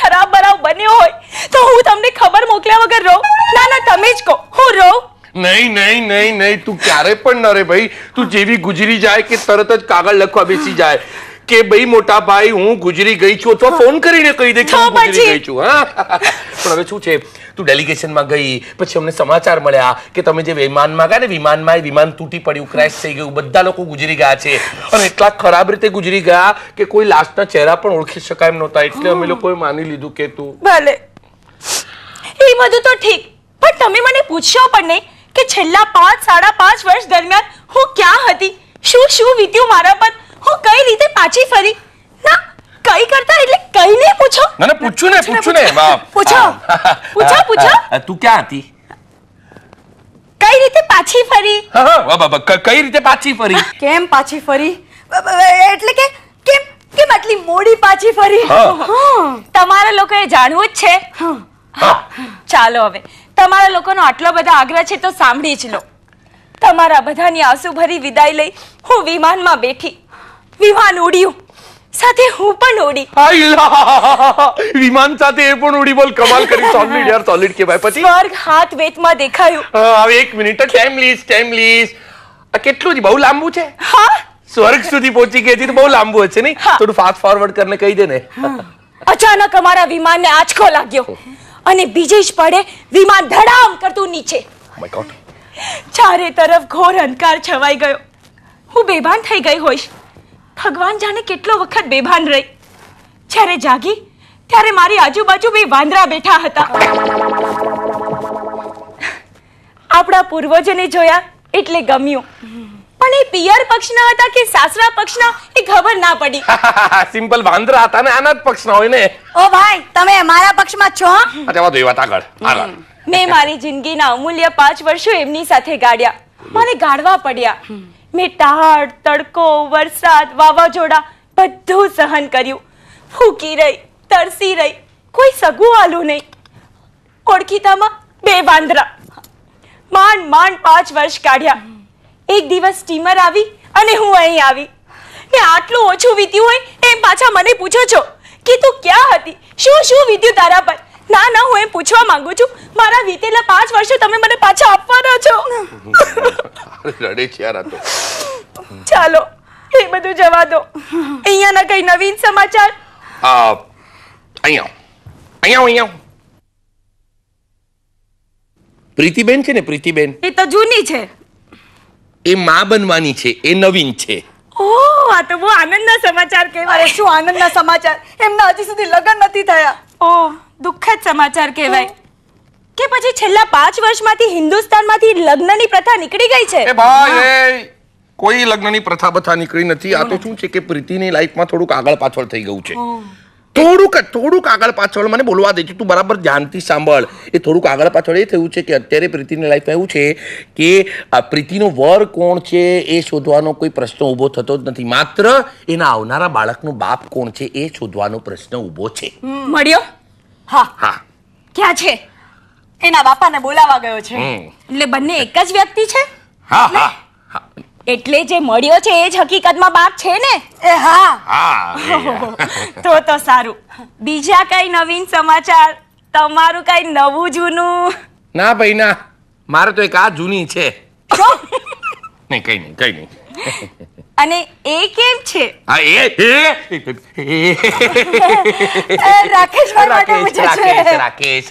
ખરાબ બરાવ બન્યો હોય તો હું તમને ખબર મોકલ્યા વગર રહું ના ના તમે જ કહો હું રહું નહીં નહીં નહીં નહીં તું ક્યારે પણ ન રે ભાઈ તું જેવી ગુજરી જાય કે તરત જ કાગળ લખવા બેસી જાય કે ભાઈ મોટા ભાઈ હું ગુજરી ગઈ છું અથવા ફોન કરીને કહી દે કે હું ગુજરી ગઈ છું હા પણ હવે શું છે તું ડેલિગેશનમાં ગઈ પછી અમને સમાચાર મળ્યા કે તમે જે વિમાનમાં ગયા ને વિમાનમાં વિમાન તૂટી પડ્યું ક્રેશ થઈ ગયું બધા લોકો ગુજરી ગયા છે અને એટલા ખરાબ રીતે ગુજરી ગયા કે કોઈ લાસ્ટના ચહેરા પણ ઓળખી શકાય એમ નહોતા એટલે અમે લોકોએ માની લીધું કે તું ભલે એ બધું તો ઠીક પણ તમે મને પૂછ્યો પણ નહીં કે છેલ્લા પાંચ સાડા પાંચ વર્ષ દરમિયાન હું ક્યાં હતી શું શું વીત્યું મારા પર હું કઈ રીતે પાછી ફરી ના કઈ કરતા એટલે કઈ નહીં પૂછો ના ના પૂછું ને પૂછું ને પૂછો પૂછો પૂછો તું ક્યાં હતી કઈ રીતે પાછી ફરી હા બાબા કઈ રીતે પાછી ફરી કેમ પાછી ફરી એટલે કે કેમ કેમ આટલી મોડી પાછી ફરી તમારા લોકોએ જાણવું જ છે ચાલો હવે તમારા લોકોનો આટલો બધો આગ્રહ છે તો સાંભળી જ લો તમારા બધાની આંસુ ભરી વિદાય લઈ હું વિમાનમાં બેઠી વિમાન ઉડ્યું સાથે હું પણ ઉડી વિમાન સાથે એ પણ ઉડી બોલ કમાલ કરી સોલિડ યાર સોલિડ કે ભાઈ પછી સ્વર્ગ હાથ વેતમાં દેખાયું હવે એક મિનિટ ટાઈમ લીસ ટાઈમ લીસ આ કેટલું બહુ લાંબુ છે હા સ્વર્ગ સુધી પહોંચી ગઈ હતી તો બહુ લાંબુ હશે નહીં થોડું ફાસ્ટ ફોરવર્ડ કરીને કહી દે ને અચાનક અમારા વિમાનને આંચકો લાગ્યો અને બીજે જ પડે વિમાન ધડામ કરતું નીચે oh ચારે તરફ ઘોર અંધકાર છવાઈ ગયો હું બેભાન થઈ ગઈ હોઈશ ભગવાન જાણે કેટલો વખત બેભાન રહી જ્યારે જાગી ત્યારે મારી આજુબાજુ બે વાંદરા બેઠા હતા આપણા પૂર્વજને જોયા એટલે ગમ્યું પણ એ પિયર પક્ષના હતા કે સાસરા પક્ષના એ ખબર ના પડી (laughs) સિમ્પલ વાંદરા હતા ને આના જ પક્ષના હોય ને ઓ ભાઈ તમે મારા પક્ષમાં છો અચ્છા વાતો એ વાત આગળ આગળ મેં મારી જિંદગીના અમૂલ્ય પાંચ વર્ષો એમની સાથે ગાળ્યા મને ગાળવા પડ્યા મેં ટાળ તડકો વરસાદ વાવાઝોડા બધું સહન કર્યું ફૂકી રહી તરસી રહી કોઈ સગું આલું નહીં ઓળખીતામાં બે વાંદરા માંડ માંડ પાંચ વર્ષ કાઢ્યા એક દિવસ સ્ટીમર આવી અને હું અહીં આવી ને આટલું ઓછું વીત્યું હોય એમ પાછા મને પૂછો છો કે તું ક્યાં હતી શું શું વીત્યું તારા પર ના ના હું એમ પૂછવા માંગુ છું મારા વીતેલા પાંચ વર્ષો તમે મને પાછા આપવાના છો રડે છે તો ચાલો એ બધું જવા દો અહીંયાના કઈ નવીન સમાચાર આ અહીંયા અહીંયા અહીંયા પ્રીતિબેન છે ને પ્રીતિબેન એ તો જૂની છે એ મા બનવાની છે એ નવીન છે ઓહ આ તો બહુ આનંદના સમાચાર કહેવાય શું આનંદના સમાચાર એમના હજી સુધી લગ્ન નથી થયા ઓહ દુઃખદ સમાચાર કહેવાય કે પછી છેલ્લા પાંચ વર્ષમાંથી હિન્દુસ્તાનમાંથી લગ્નની પ્રથા નીકળી ગઈ છે એ ભાઈ કોઈ લગ્નની પ્રથા બથા નીકળી નથી આ તો શું છે કે પ્રીતિની લાઈફમાં થોડુંક આગળ પાછળ થઈ ગયું છે થોડુંક થોડુંક આગળ પાછળ મને બોલવા દેજો તું બરાબર ધ્યાનથી સાંભળ એ થોડુંક આગળ પાછળ એ થયું છે કે અત્યારે પ્રીતિની લાઈફમાં એવું છે કે પ્રીતિનો વર કોણ છે એ શોધવાનો કોઈ પ્રશ્ન ઊભો થતો જ નથી માત્ર એના આવનારા બાળકનો બાપ કોણ છે એ શોધવાનો પ્રશ્ન ઊભો છે મળ્યો હા હા ક્યાં છે એના બાપાને બોલાવા ગયો છે એટલે બંને એક જ વ્યક્તિ છે હા હા હા એટલે જે મળ્યો છે એ જ હકીકતમાં બાપ છે ને એ હા હા તો તો સારું બીજા કઈ નવીન સમાચાર તમારું કઈ નવું જૂનું ના ભાઈ ના મારે તો એક આ જૂની છે નહીં કઈ નહીં કઈ નહીં અને એ કેમ છે આ એ રાકેશ રાકેશ રાકેશ રાકેશ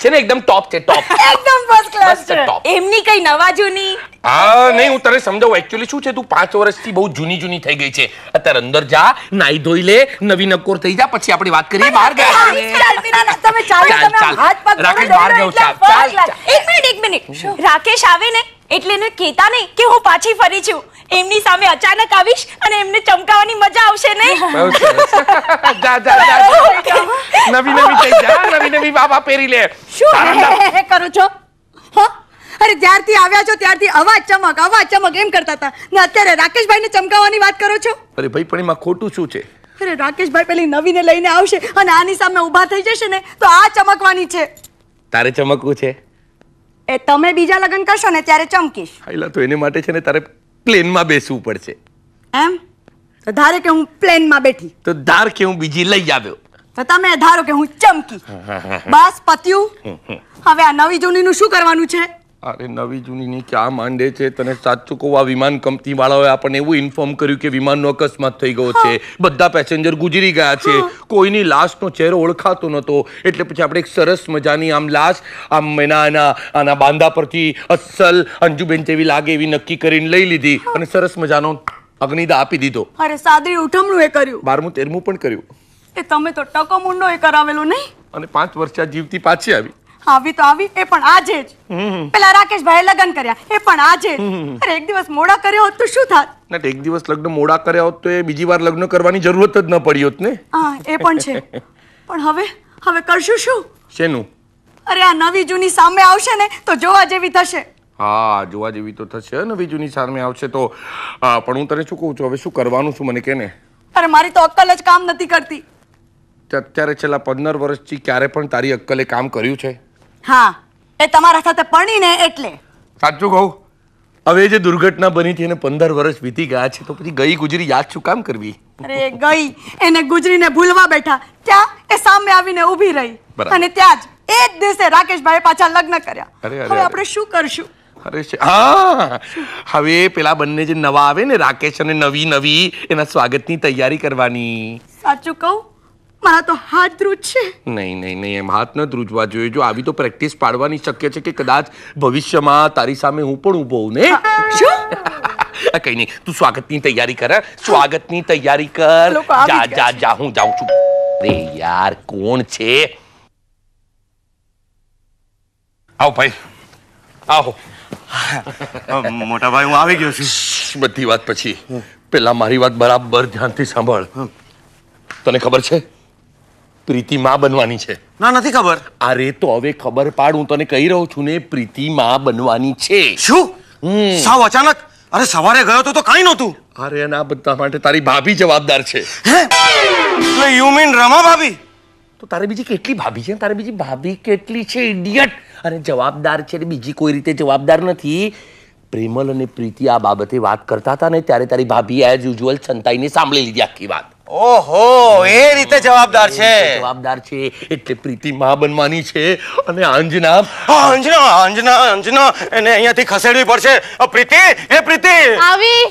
છે ને એકદમ ટોપ છે ટોપ એકદમ ફર્સ્ટ ક્લાસ છે એમની કઈ નવા જૂની હા નહીં હું તને સમજાવું એકચ્યુઅલી શું છે તું પાંચ વર્ષથી બહુ જૂની જૂની થઈ ગઈ છે અત્યારે અંદર જા નાઈ ધોઈ લે નવી નકોર થઈ જા પછી આપણે વાત કરીએ બહાર ગયા તમે ચાલો તમે હાથ પગ રાકેશ બહાર ગયો ચાલ ચાલ એક મિનિટ એક મિનિટ રાકેશ આવે ને એટલે એને કહેતા નહીં કે હું પાછી ફરી છું એમની સામે અચાનક આવીશ અને એમને ચમકાવવાની મજા આવશે ને (laughs) નવી નવી થઈ જા નવી નવી બાબા પહેરી લે શું કરો છો અરે જ્યારથી આવ્યા છો ત્યારથી અવાજ ચમક અવાજ ચમક એમ કરતા હતા ને અત્યારે રાકેશભાઈ ને ચમકાવવાની વાત કરો છો અરે ભાઈ પણ એમાં ખોટું શું છે અરે રાકેશભાઈ પેલી નવીને લઈને આવશે અને આની સામે ઊભા થઈ જશે ને તો આ ચમકવાની છે તારે ચમકવું છે એ તમે બીજા લગન કરશો ને ત્યારે ચમકીશ હાઈલા તો એને માટે છે ને તારે પ્લેન માં બેસવું પડશે એમ તો ધારે કે હું પ્લેનમાં બેઠી તો ધાર કે હું બીજી લઈ આવ્યો તો તમે ધારો કે હું ચમકી બસ પત્યું હવે આ નવી જૂની નું શું કરવાનું છે અરે નવી જૂનીની ક્યાં માંડે છે તને સાચું કહું આ વિમાન કંપનીવાળાઓએ આપણને એવું ઇન્ફોર્મ કર્યું કે વિમાનનો અકસ્માત થઈ ગયો છે બધા પેસેન્જર ગુજરી ગયા છે કોઈની લાશનો ચહેરો ઓળખાતો નહોતો એટલે પછી આપણે એક સરસ મજાની આમ લાશ આમ એના એના આના બાંધા પરથી અસલ અંજુબેન જેવી લાગે એવી નક્કી કરીને લઈ લીધી અને સરસ મજાનો અગ્નિદા આપી દીધો અરે સાદરી ઉઠમનું એ કર્યું બારમું તેરમું પણ કર્યું એ તમે તો ટકો મુંડો એ કરાવેલો નહીં અને પાંચ વર્ષ જીવતી પાછી આવી આવી તો આવી એ પણ આજે જ પેલા રાકેશ ભાઈ લગ્ન કર્યા એ પણ આજે જ અરે એક દિવસ મોડા કર્યો હોત તો શું થાત ના એક દિવસ લગ્ન મોડા કર્યા હોત તો એ બીજી વાર લગ્ન કરવાની જરૂરત જ ન પડી હોત ને હા એ પણ છે પણ હવે હવે કરશું શું શેનું અરે આ નવી જૂની સામે આવશે ને તો જોવા જેવી થશે હા જોવા જેવી તો થશે નવી જૂની સામે આવશે તો પણ હું તને શું કહું છું હવે શું કરવાનું છું મને કે ને અરે મારી તો અક્કલ જ કામ નથી કરતી અત્યારે છેલ્લા પંદર વર્ષથી ક્યારે પણ તારી અક્કલે કામ કર્યું છે હા એ તમારા સાથે પરણીને એટલે સાચું કહું હવે જે દુર્ઘટના બની હતી એને પંદર વર્ષ વીતી ગયા છે તો પછી ગઈ ગુજરી યાદ શું કામ કરવી અરે ગઈ એને ગુજરીને ભૂલવા બેઠા ત્યાં એ સામે આવીને ઊભી રહી અને ત્યાં જ એ જ દિવસે રાકેશભાઈ પાછા લગ્ન કર્યા હવે આપણે શું કરશું અરે હા હવે પેલા બંને જે નવા આવે ને રાકેશ અને નવી નવી એના સ્વાગતની તૈયારી કરવાની સાચું કહું મારા તો હાથ ધ્રુજ છે નહીં નહીં નહીં એમ હાથ ન ધ્રુજવા જોઈએ જો આવી તો પ્રેક્ટિસ પાડવાની શક્ય છે કે કદાચ ભવિષ્યમાં તારી સામે હું પણ ઊભો હોઉં ને શું (laughs) કઈ નહીં તું સ્વાગતની તૈયારી કર સ્વાગતની તૈયારી કર જા જા જા હું જાઉં છું અરે યાર કોણ છે આવો ભાઈ આવો મોટા ભાઈ હું આવી ગયો છું બધી વાત પછી પેલા મારી વાત બરાબર ધ્યાનથી સાંભળ તને ખબર છે પ્રીતિ મા બનવાની છે ના નથી ખબર અરે તો હવે ખબર પાડ હું તને કહી રહ્યો છું ને પ્રીતિ મા બનવાની છે શું સાવ અચાનક અરે સવારે ગયો તો તો કાઈ નહોતું અરે એના બધા માટે તારી ભાભી જવાબદાર છે એટલે યુ મીન રમા ભાભી તો તારે બીજી કેટલી ભાભી છે તારે બીજી ભાભી કેટલી છે ઇડિયટ અને જવાબદાર છે બીજી કોઈ રીતે જવાબદાર નથી પ્રેમલ અને પ્રીતિ આ બાબતે વાત કરતા હતા ને ત્યારે તારી ભાભી એઝ યુઝ્યુઅલ છંતાઈને સાંભળી લીધી આખી વાત ઓહો એ રીતે જવાબદાર છે જવાબદાર છે એટલે પ્રીતિ મા બનવાની છે અને અંજના અંજના અંજના અંજના એને અહીંયાથી ખસેડવી પડશે પ્રીતિ એ પ્રીતિ આવી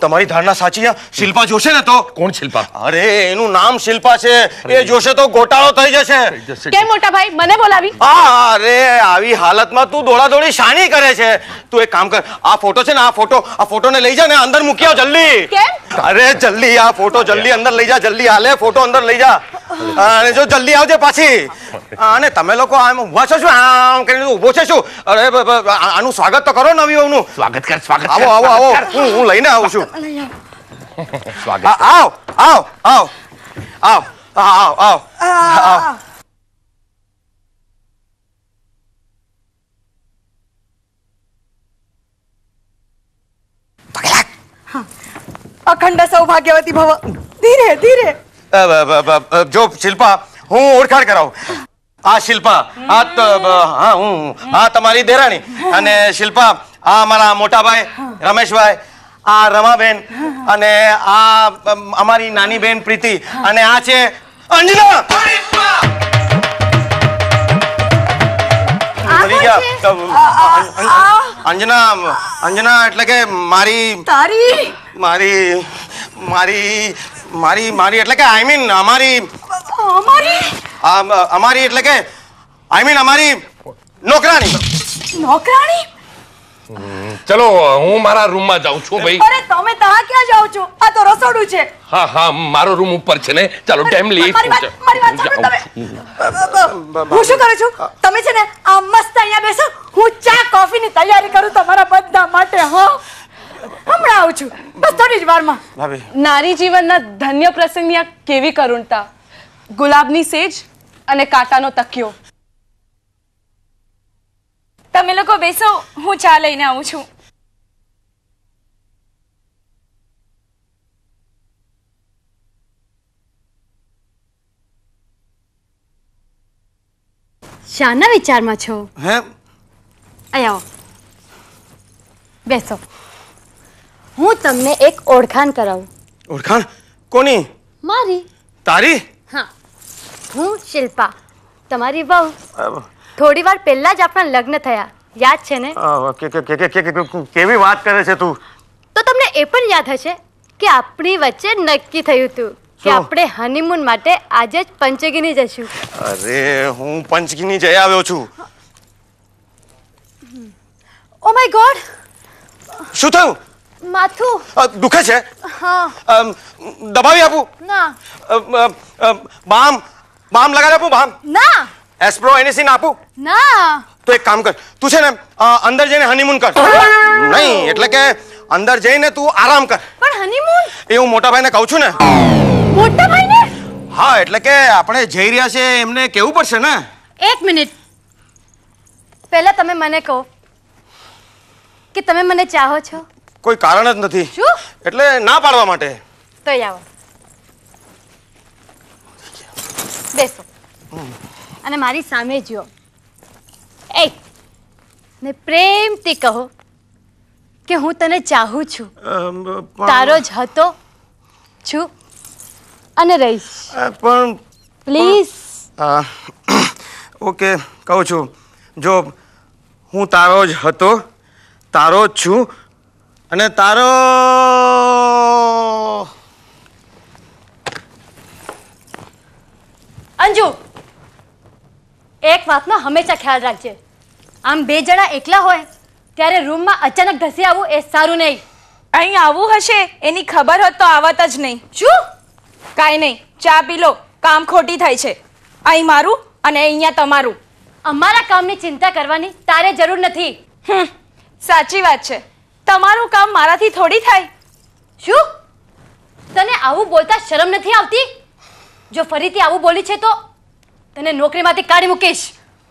તમારી ધારણા સાચી શિલ્પા જોશે ને તો કોણ શિલ્પા અરે એનું નામ શિલ્પા છે એ જોશે તો ગોટાળો થઈ જશે કે મોટા ભાઈ મને બોલાવી અરે આવી હાલતમાં તું દોડાદોડી શાની કરે છે તું એક કામ કર આ ફોટો છે ને આ ફોટો આ ફોટો ને લઈ જા ને અંદર મૂકી આવ જલ્દી અરે જલ્દી આ ફોટો જલ્દી અંદર લઈ જા જલ્દી હાલે ફોટો અંદર લઈ જા અને જો જલ્દી આવજે પાછી અને તમે લોકો આમ ઊભા છો શું આમ કરીને ઊભો છે શું અરે આનું સ્વાગત તો કરો નવી નું સ્વાગત કર સ્વાગત આવો આવો આવો હું હું લઈને આવું છું સ્વાગત આવ આવ આવ આવ આવ આવ આવ અખંડ સૌભાગ્યવતી ભવ ધીરે ધીરે જો શિલ્પા હું ઓળખાણ કરાવું આ શિલ્પા આ હા હું આ તમારી દેરાણી અને શિલ્પા આ અમારા મોટાભાઈ રમેશભાઈ આ રમાબેન અને આ અમારી નાની બેન પ્રીતિ અને આ છે અંજના અંજના અંજના એટલે કે મારી મારી મારી મારી મારી એટલે કે આઈ મીન અમારી અમારી અમારી એટલે કે આઈ મીન અમારી નોકરાણી નોકરાણી ચલો હું મારા રૂમમાં જાઉં છું ભાઈ અરે તમે ત્યાં ક્યાં જાઓ છો આ તો રસોડું છે હા હા મારો રૂમ ઉપર છે ને ચાલો ટાઈમ લઈ મારી વાત સાંભળો તમે હું શું કરું છું તમે છે ને આ મસ્ત અહીંયા બેસો હું ચા કોફીની તૈયારી કરું તમારા બધા માટે હા હમણાં આવું છું બસ થોડી જ વારમાં નારી જીવનના ધન્ય પ્રસંગની આ કેવી કરુણતા ગુલાબની સેજ અને કાંટાનો તકિયો તમે લોકો બેસો હું ચા લઈને આવું છું શાના વિચારમાં છો હે આવો બેસો હું તમને એક ઓળખાણ કરાવું ઓળખાણ કોની મારી તારી હા હું શિલ્પા તમારી વહુ થોડી વાર પહેલા જ આપણા લગ્ન થયા યાદ છે ને કેવી વાત કરે છે તું તો તમને એ પણ યાદ હશે કે આપણી વચ્ચે નક્કી થયું હતું કે આપણે હનીમૂન માટે આજે જ પંચગીની જશું અરે હું પંચગીની જઈ આવ્યો છું ઓ માય ગોડ શું થયું માથું દુખે છે હા દબાવી આપું ના બામ બામ લગાડી આપું બામ ના એસ્પ્રો એનિસિન આપું ના તો એક કામ કર તું છે ને અંદર જઈને હનીમૂન કર નહીં એટલે કે અંદર જઈને તું આરામ કર પણ હનીમૂન એ હું મોટા ભાઈને કહું છું ને મોટા ભાઈને હા એટલે કે આપણે જઈ રહ્યા છે એમને કેવું પડશે ને એક મિનિટ પહેલા તમે મને કહો કે તમે મને ચાહો છો કોઈ કારણ જ નથી એટલે ના પાડવા માટે બેસો અને મારી સામે જુઓ ને પ્રેમથી કહો કે હું તને ચાહું છું તારો જ હતો છું અને રહીશ પણ પ્લીઝ ઓકે કહું છું જો હું તારો જ હતો તારો જ છું અને તારો અંજુ એક વાતનો હંમેશા ખ્યાલ રાખજે આમ બે જણા એકલા હોય ત્યારે રૂમમાં અચાનક ધસી આવવું એ સારું નહીં અહીં આવું હશે એની ખબર હોત તો આવત જ નહીં શું કાંઈ નહીં ચા પી લો કામ ખોટી થાય છે અહીં મારું અને અહીંયા તમારું અમારા કામની ચિંતા કરવાની તારે જરૂર નથી સાચી વાત છે તમારું કામ મારાથી થોડી થાય શું તને આવું બોલતા શરમ નથી આવતી જો ફરીથી આવું બોલી છે તો તને નોકરીમાંથી કાઢી મૂકીશ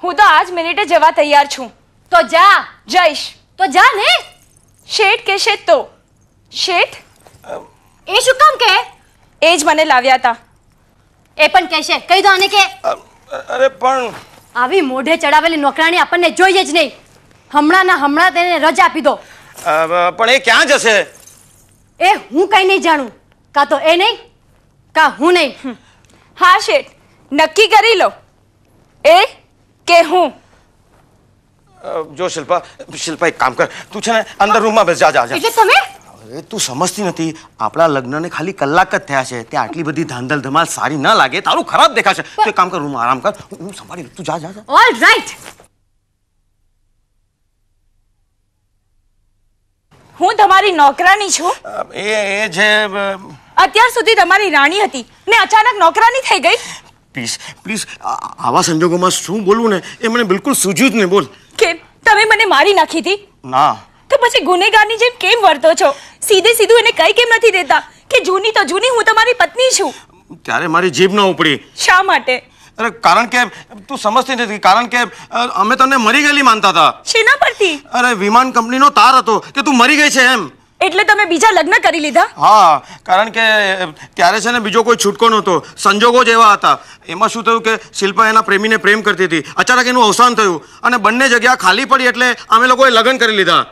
હું તો આજ મિનિટે જવા તૈયાર છું તો જા જઈશ તો જા ને શેઠ કે શેઠ તો શેઠ એ શું કામ કે એ જ મને લાવ્યા હતા એ પણ કહેશે કહી દો આને કે અરે પણ આવી મોઢે ચડાવેલી નોકરાણી આપણને જોઈએ જ નહીં હમણાં ના હમણાં તેને રજા આપી દો પણ એ ક્યાં જશે એ હું કઈ નહીં જાણું કા તો એ નહીં કા હું નહીં હા શેઠ નક્કી કરી લો એ કે હું જો શિલ્પા શિલ્પા એક કામ કર તું છે ને અંદર રૂમમાં બેસ જા જા એટલે તમે અરે તું સમજતી નથી આપણા લગ્નને ખાલી કલાક જ થયા છે ત્યાં આટલી બધી ધાંધલ ધમાલ સારી ન લાગે તારું ખરાબ દેખાશે તો કામ કર રૂમ આરામ કર હું સંભાળી તું જા જા ઓલ રાઈટ હું તમારી નોકરાની છું એ એ જે અત્યાર સુધી તમારી રાણી હતી ને અચાનક નોકરાની થઈ ગઈ પ્લીઝ પ્લીઝ આવા સંજોગોમાં શું બોલવું ને એ મને બિલકુલ સૂજ્યું જ નહીં બોલ કે તમે મને મારી નાખી હતી ના તો પછી ગુનેગારની જેમ કેમ વર્તો છો સીધે સીધું એને કઈ કેમ નથી દેતા કે જૂની તો જૂની હું તમારી પત્ની છું ત્યારે મારી જીભ ન ઉપડી શા માટે અરે કારણ કે તું સમજતી નથી કારણ કે અમે તને મરી ગયેલી માનતા હતા શેના પરથી અરે વિમાન કંપનીનો તાર હતો કે તું મરી ગઈ છે એમ એટલે તમે બીજા લગ્ન કરી લીધા હા કારણ કે ત્યારે છે ને બીજો કોઈ છૂટકો નહોતો સંજોગો જ એવા હતા એમાં શું થયું કે શિલ્પા એના પ્રેમીને પ્રેમ કરતી હતી અચાનક એનું અવસાન થયું અને બંને જગ્યા ખાલી પડી એટલે અમે લોકોએ લગ્ન કરી લીધા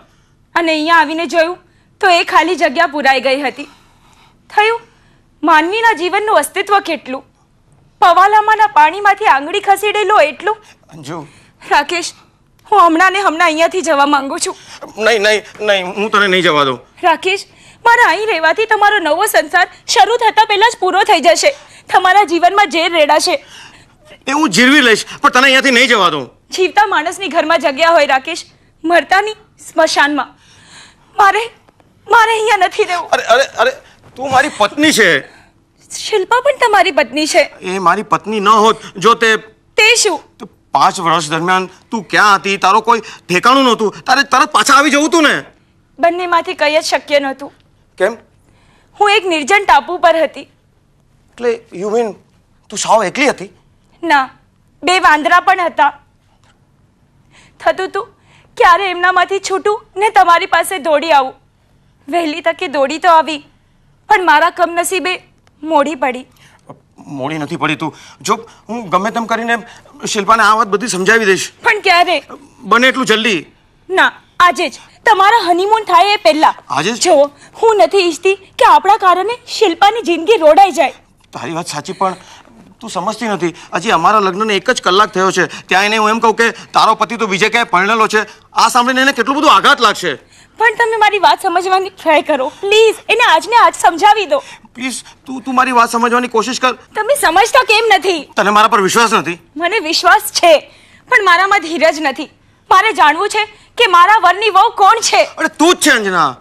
અને અહીંયા આવીને જોયું તો એ ખાલી જગ્યા પુરાઈ ગઈ હતી થયું માનવીના જીવનનું અસ્તિત્વ કેટલું પવાલામાંના પાણીમાંથી આંગળી ખસેડી લો એટલું અંજુ રાકેશ હું હમણાં ને હમણાં અહીંયાથી જવા માંગુ છું નહીં નહીં નહીં હું તને નહીં જવા દઉં રાકેશ મારા અહીં રહેવાથી તમારો નવો સંસાર શરૂ થતા પહેલા જ પૂરો થઈ જશે તમારા જીવનમાં ઝેર રેડાશે એ હું જીરવી લઈશ પણ તને અહીંયાથી નહીં જવા દઉં જીવતા માણસની ઘરમાં જગ્યા હોય રાકેશ મરતાની સ્મશાનમાં મારે મારે અહીંયા નથી રહેવું અરે અરે અરે તું મારી પત્ની છે શિલ્પા પણ તમારી પત્ની છે એ મારી પત્ની ન હોત જો તે તે શું પાંચ વર્ષ દરમિયાન તું ક્યાં હતી તારો કોઈ ઠેકાણું નહોતું તારે તરત પાછા આવી જવું તું ને બંનેમાંથી કંઈ જ શક્ય નહોતું કેમ હું એક નિર્જન ટાપુ પર હતી એટલે યુ મીન તું સાવ એકલી હતી ના બે વાંદરા પણ હતા થતું તું ક્યારે એમનામાંથી છૂટું ને તમારી પાસે દોડી આવું વહેલી તકે દોડી તો આવી પણ મારા કમનસીબે મોડી પડી મોડી નથી પડી તું જો હું ગમે તેમ કરીને શિલ્પાને આ વાત બધી સમજાવી દઈશ પણ ક્યારે બને એટલું જલ્દી ના આજે જ તમારા હનીમૂન થાય એ પહેલા આજે જ જો હું નથી ઈચ્છતી કે આપણા કારણે શિલ્પાની જિંદગી રોડાઈ જાય તારી વાત સાચી પણ તું સમજતી નથી હજી અમારા લગ્નને એક જ કલાક થયો છે ત્યાં એને હું એમ કહું કે તારો પતિ તો બીજે ક્યાંય પરણેલો છે આ સાંભળીને એને કેટલું બધું આઘાત લાગશે પણ તમે મારી વાત સમજવાની ટ્રાય કરો પ્લીઝ એને આજને આજ સમજાવી દો પ્લીઝ તું તું મારી વાત સમજવાની કોશિશ કર તમે સમજતા કેમ નથી તને મારા પર વિશ્વાસ નથી મને વિશ્વાસ છે પણ મારામાં ધીરજ નથી મારે જાણવું છે કે મારા વરની વહુ કોણ છે અરે તું જ છે અંજના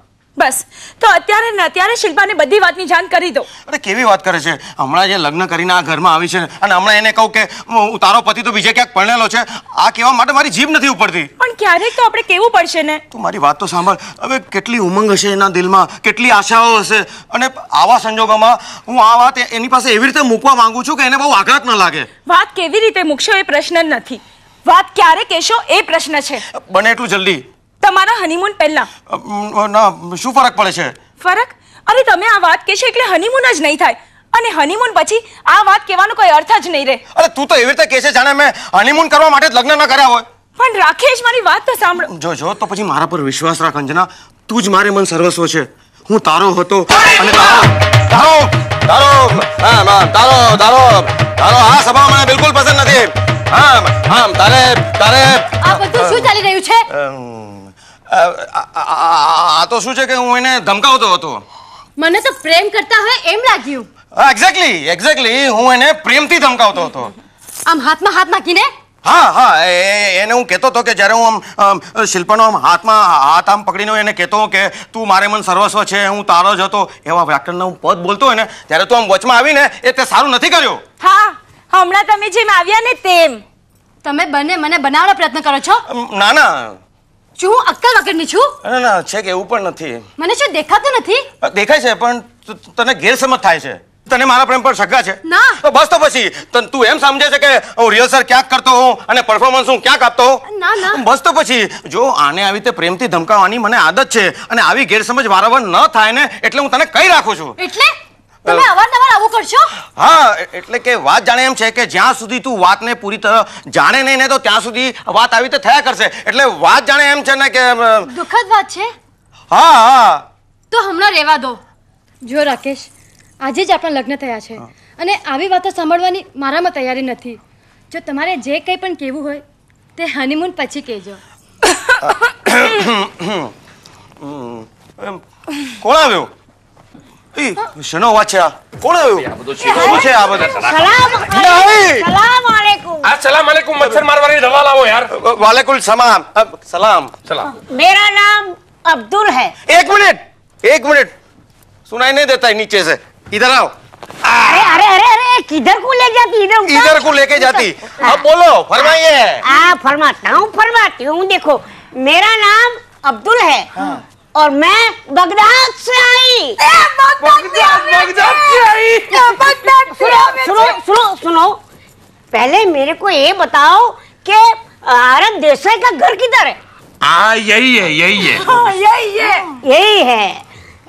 બસ તો અત્યારે ને અત્યારે શિલ્પાને બધી વાતની જાણ કરી દો અરે કેવી વાત કરે છે હમણાં જે લગ્ન કરીને આ ઘરમાં આવી છે અને હમણાં એને કહું કે હું તારો પતિ તો બીજે ક્યાંક પરણેલો છે આ કહેવા માટે મારી જીભ નથી ઉપડતી પણ ક્યારેક તો આપણે કેવું પડશે ને તું મારી વાત તો સાંભળ હવે કેટલી ઉમંગ હશે એના દિલમાં કેટલી આશાઓ હશે અને આવા સંજોગોમાં હું આ વાત એની પાસે એવી રીતે મૂકવા માંગુ છું કે એને બહુ આઘાત ન લાગે વાત કેવી રીતે મૂકશો એ પ્રશ્ન નથી વાત ક્યારે કહેશો એ પ્રશ્ન છે બને એટલું જલ્દી તમારા હનીમૂન પહેલા ના શું ફરક પડે છે ફરક અરે તમે આ વાત કહેશો એટલે હનીમૂન જ નહીં થાય અને હનીમૂન પછી આ વાત કહેવાનો કોઈ અર્થ જ નહીં રહે અરે તું તો એવી રીતે કહે છે જાણે મેં હનીમૂન કરવા માટે લગ્ન ન કર્યા હોય પણ રાકેશ મારી વાત તો સાંભળો જો જો તો પછી મારા પર વિશ્વાસ રાખ અંજના તું જ મારે મન સર્વસ્વ છે હું તારો હતો અને તારો તારો તારો તારો તારો તારો આ સભા મને બિલકુલ પસંદ નથી હા હા તારે તારે આ બધું શું ચાલી રહ્યું છે આ તો શું છે કે હું એને ધમકાવતો હતો મને તો પ્રેમ કરતા હોય એમ લાગ્યું એક્ઝેક્ટલી એક્ઝેક્ટલી હું એને પ્રેમથી ધમકાવતો હતો આમ હાથમાં હાથ નાખીને હા હા એને હું કહેતો હતો કે જ્યારે હું આમ શિલ્પનો આમ હાથમાં હાથ આમ પકડીને એને કહેતો કે તું મારે મન સર્વસ્વ છે હું તારો જ હતો એવા વ્યાકરણનો હું પદ બોલતો હોય ને ત્યારે તું આમ વચમાં આવીને એ તે સારું નથી કર્યો હા હમણાં તમે જેમ આવ્યા ને તેમ તમે બંને મને બનાવવાનો પ્રયત્ન કરો છો ના ના છું હું અક્કલ વગરની છું ના ના છે કે એવું પણ નથી મને શું દેખાતું નથી દેખાય છે પણ તને ગેરસમજ થાય છે તને મારા પ્રેમ પર શંકા છે ના તો બસ તો પછી તું એમ સમજે છે કે હું રિહર્સલ ક્યાંક કરતો હું અને પરફોર્મન્સ હું ક્યાંક આપતો ના ના બસ તો પછી જો આને આવી રીતે પ્રેમથી ધમકાવવાની મને આદત છે અને આવી ગેરસમજ વારંવાર ન થાય ને એટલે હું તને કહી રાખું છું એટલે તમે અવારનવાર આવું કરશો હા એટલે કે વાત જાણે એમ છે કે જ્યાં સુધી તું વાતને પૂરી તરહ જાણે નહીં ને તો ત્યાં સુધી વાત આવી તો થયા કરશે એટલે વાત જાણે એમ છે ને કે દુખદ વાત છે હા હા તો હમણાં રહેવા દો જો રાકેશ આજે જ આપણા લગ્ન થયા છે અને આવી વાતો સાંભળવાની મારામાં તૈયારી નથી જો તમારે જે કંઈ પણ કહેવું હોય તે હનીમૂન પછી કહેજો કોણ આવ્યો सुनो अच्छा कौन है वो पूछे आप सलाम नहीं सलाम वालेकुम आज सलाम वालेकुम मच्छर मारवाने दवा लाओ यार वालेकुम सलाम अब सलाम सलाम मेरा नाम अब्दुल है एक मिनट एक मिनट सुनाई नहीं देता है नीचे से इधर आओ अरे अरे अरे अरे किधर को ले जाती इधर इधर को लेके जाती अब बोलो फरमाइए आ फरमाता हूँ फरमाती हूँ देखो मेरा नाम अब्दुल है और मैं बगदाद से आई बगदाद से आई सुनो सुनो सुनो पहले मेरे को ये बताओ कि आरत देसाई का घर किधर है आ, यही है यही है हाँ, यही है यही है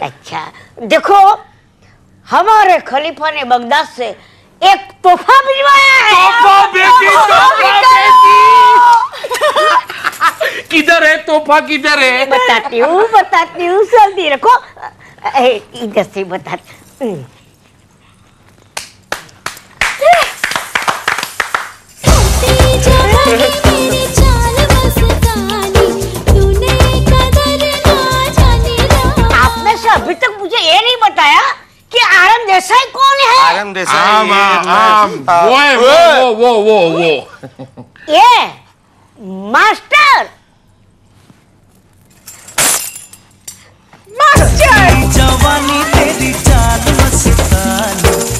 अच्छा देखो हमारे खलीफा ने बगदाद से एक तोहफा भिजवाया है बेटी बेटी (laughs) किधर है तोहफा किधर है बताती हूँ बताती हूँ जल्दी रखो इधर से बता हम्म। आपने से अभी तक मुझे ये नहीं बताया कि आरम देसाई कौन है आरम देसाई आम, आम, आम, वो, वो वो वो वो वो ये માસ્ટર માસ્ટર જવાની તેરી ચાલ મસ્તાની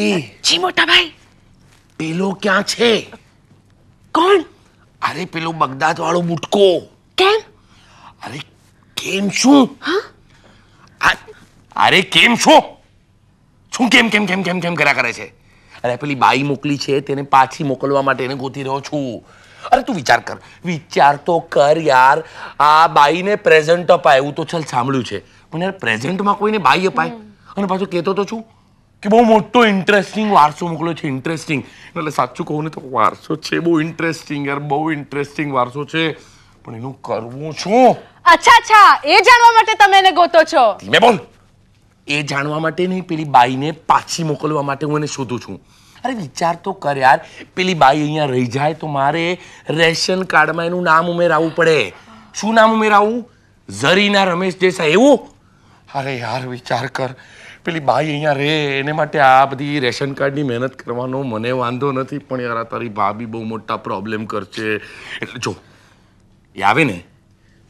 ભાઈ જી મોટાભાઈ પેલો ક્યાં છે કોણ અરે પેલો બગદાદ વાળો મુટકો કેમ અરે કેમ શું હા અરે કેમ છો શું કેમ કેમ કેમ કેમ કેમ કર્યા કરે છે અરે પેલી બાઈ મોકલી છે તેને પાછી મોકલવા માટે એને ગોતી રહ્યો છું અરે તું વિચાર કર વિચાર તો કર યાર આ બાઈને પ્રેઝન્ટ અપાય એવું તો ચલ સાંભળ્યું છે પણ યાર પ્રેઝન્ટમાં કોઈને બાઈ અપાય અને પાછું કહેતો તો છું કે બહુ મોટો ઇન્ટરેસ્ટિંગ વારસો મોકલ્યો છે ઇન્ટરેસ્ટિંગ એટલે સાચું કહું ને તો વારસો છે બહુ ઇન્ટરેસ્ટિંગ યાર બહુ ઇન્ટરેસ્ટિંગ વારસો છે પણ એનું કરવું છું અચ્છા અચ્છા એ જાણવા માટે તમે એને ગોતો છો મેં બોલ એ જાણવા માટે નહીં પેલી બાઈને પાછી મોકલવા માટે હું એને શોધું છું અરે વિચાર તો કર યાર પેલી બાઈ અહીંયા રહી જાય તો મારે રેશન કાર્ડમાં એનું નામ ઉમેરાવવું પડે શું નામ ઉમેરાવવું ઝરીના રમેશ દેસાઈ એવું અરે યાર વિચાર કર પેલી બાઈ અહીંયા રે એને માટે આ બધી રેશન કાર્ડની મહેનત કરવાનો મને વાંધો નથી પણ યાર આ તારી ભાભી બહુ મોટા પ્રોબ્લેમ કરશે એટલે જો એ આવે ને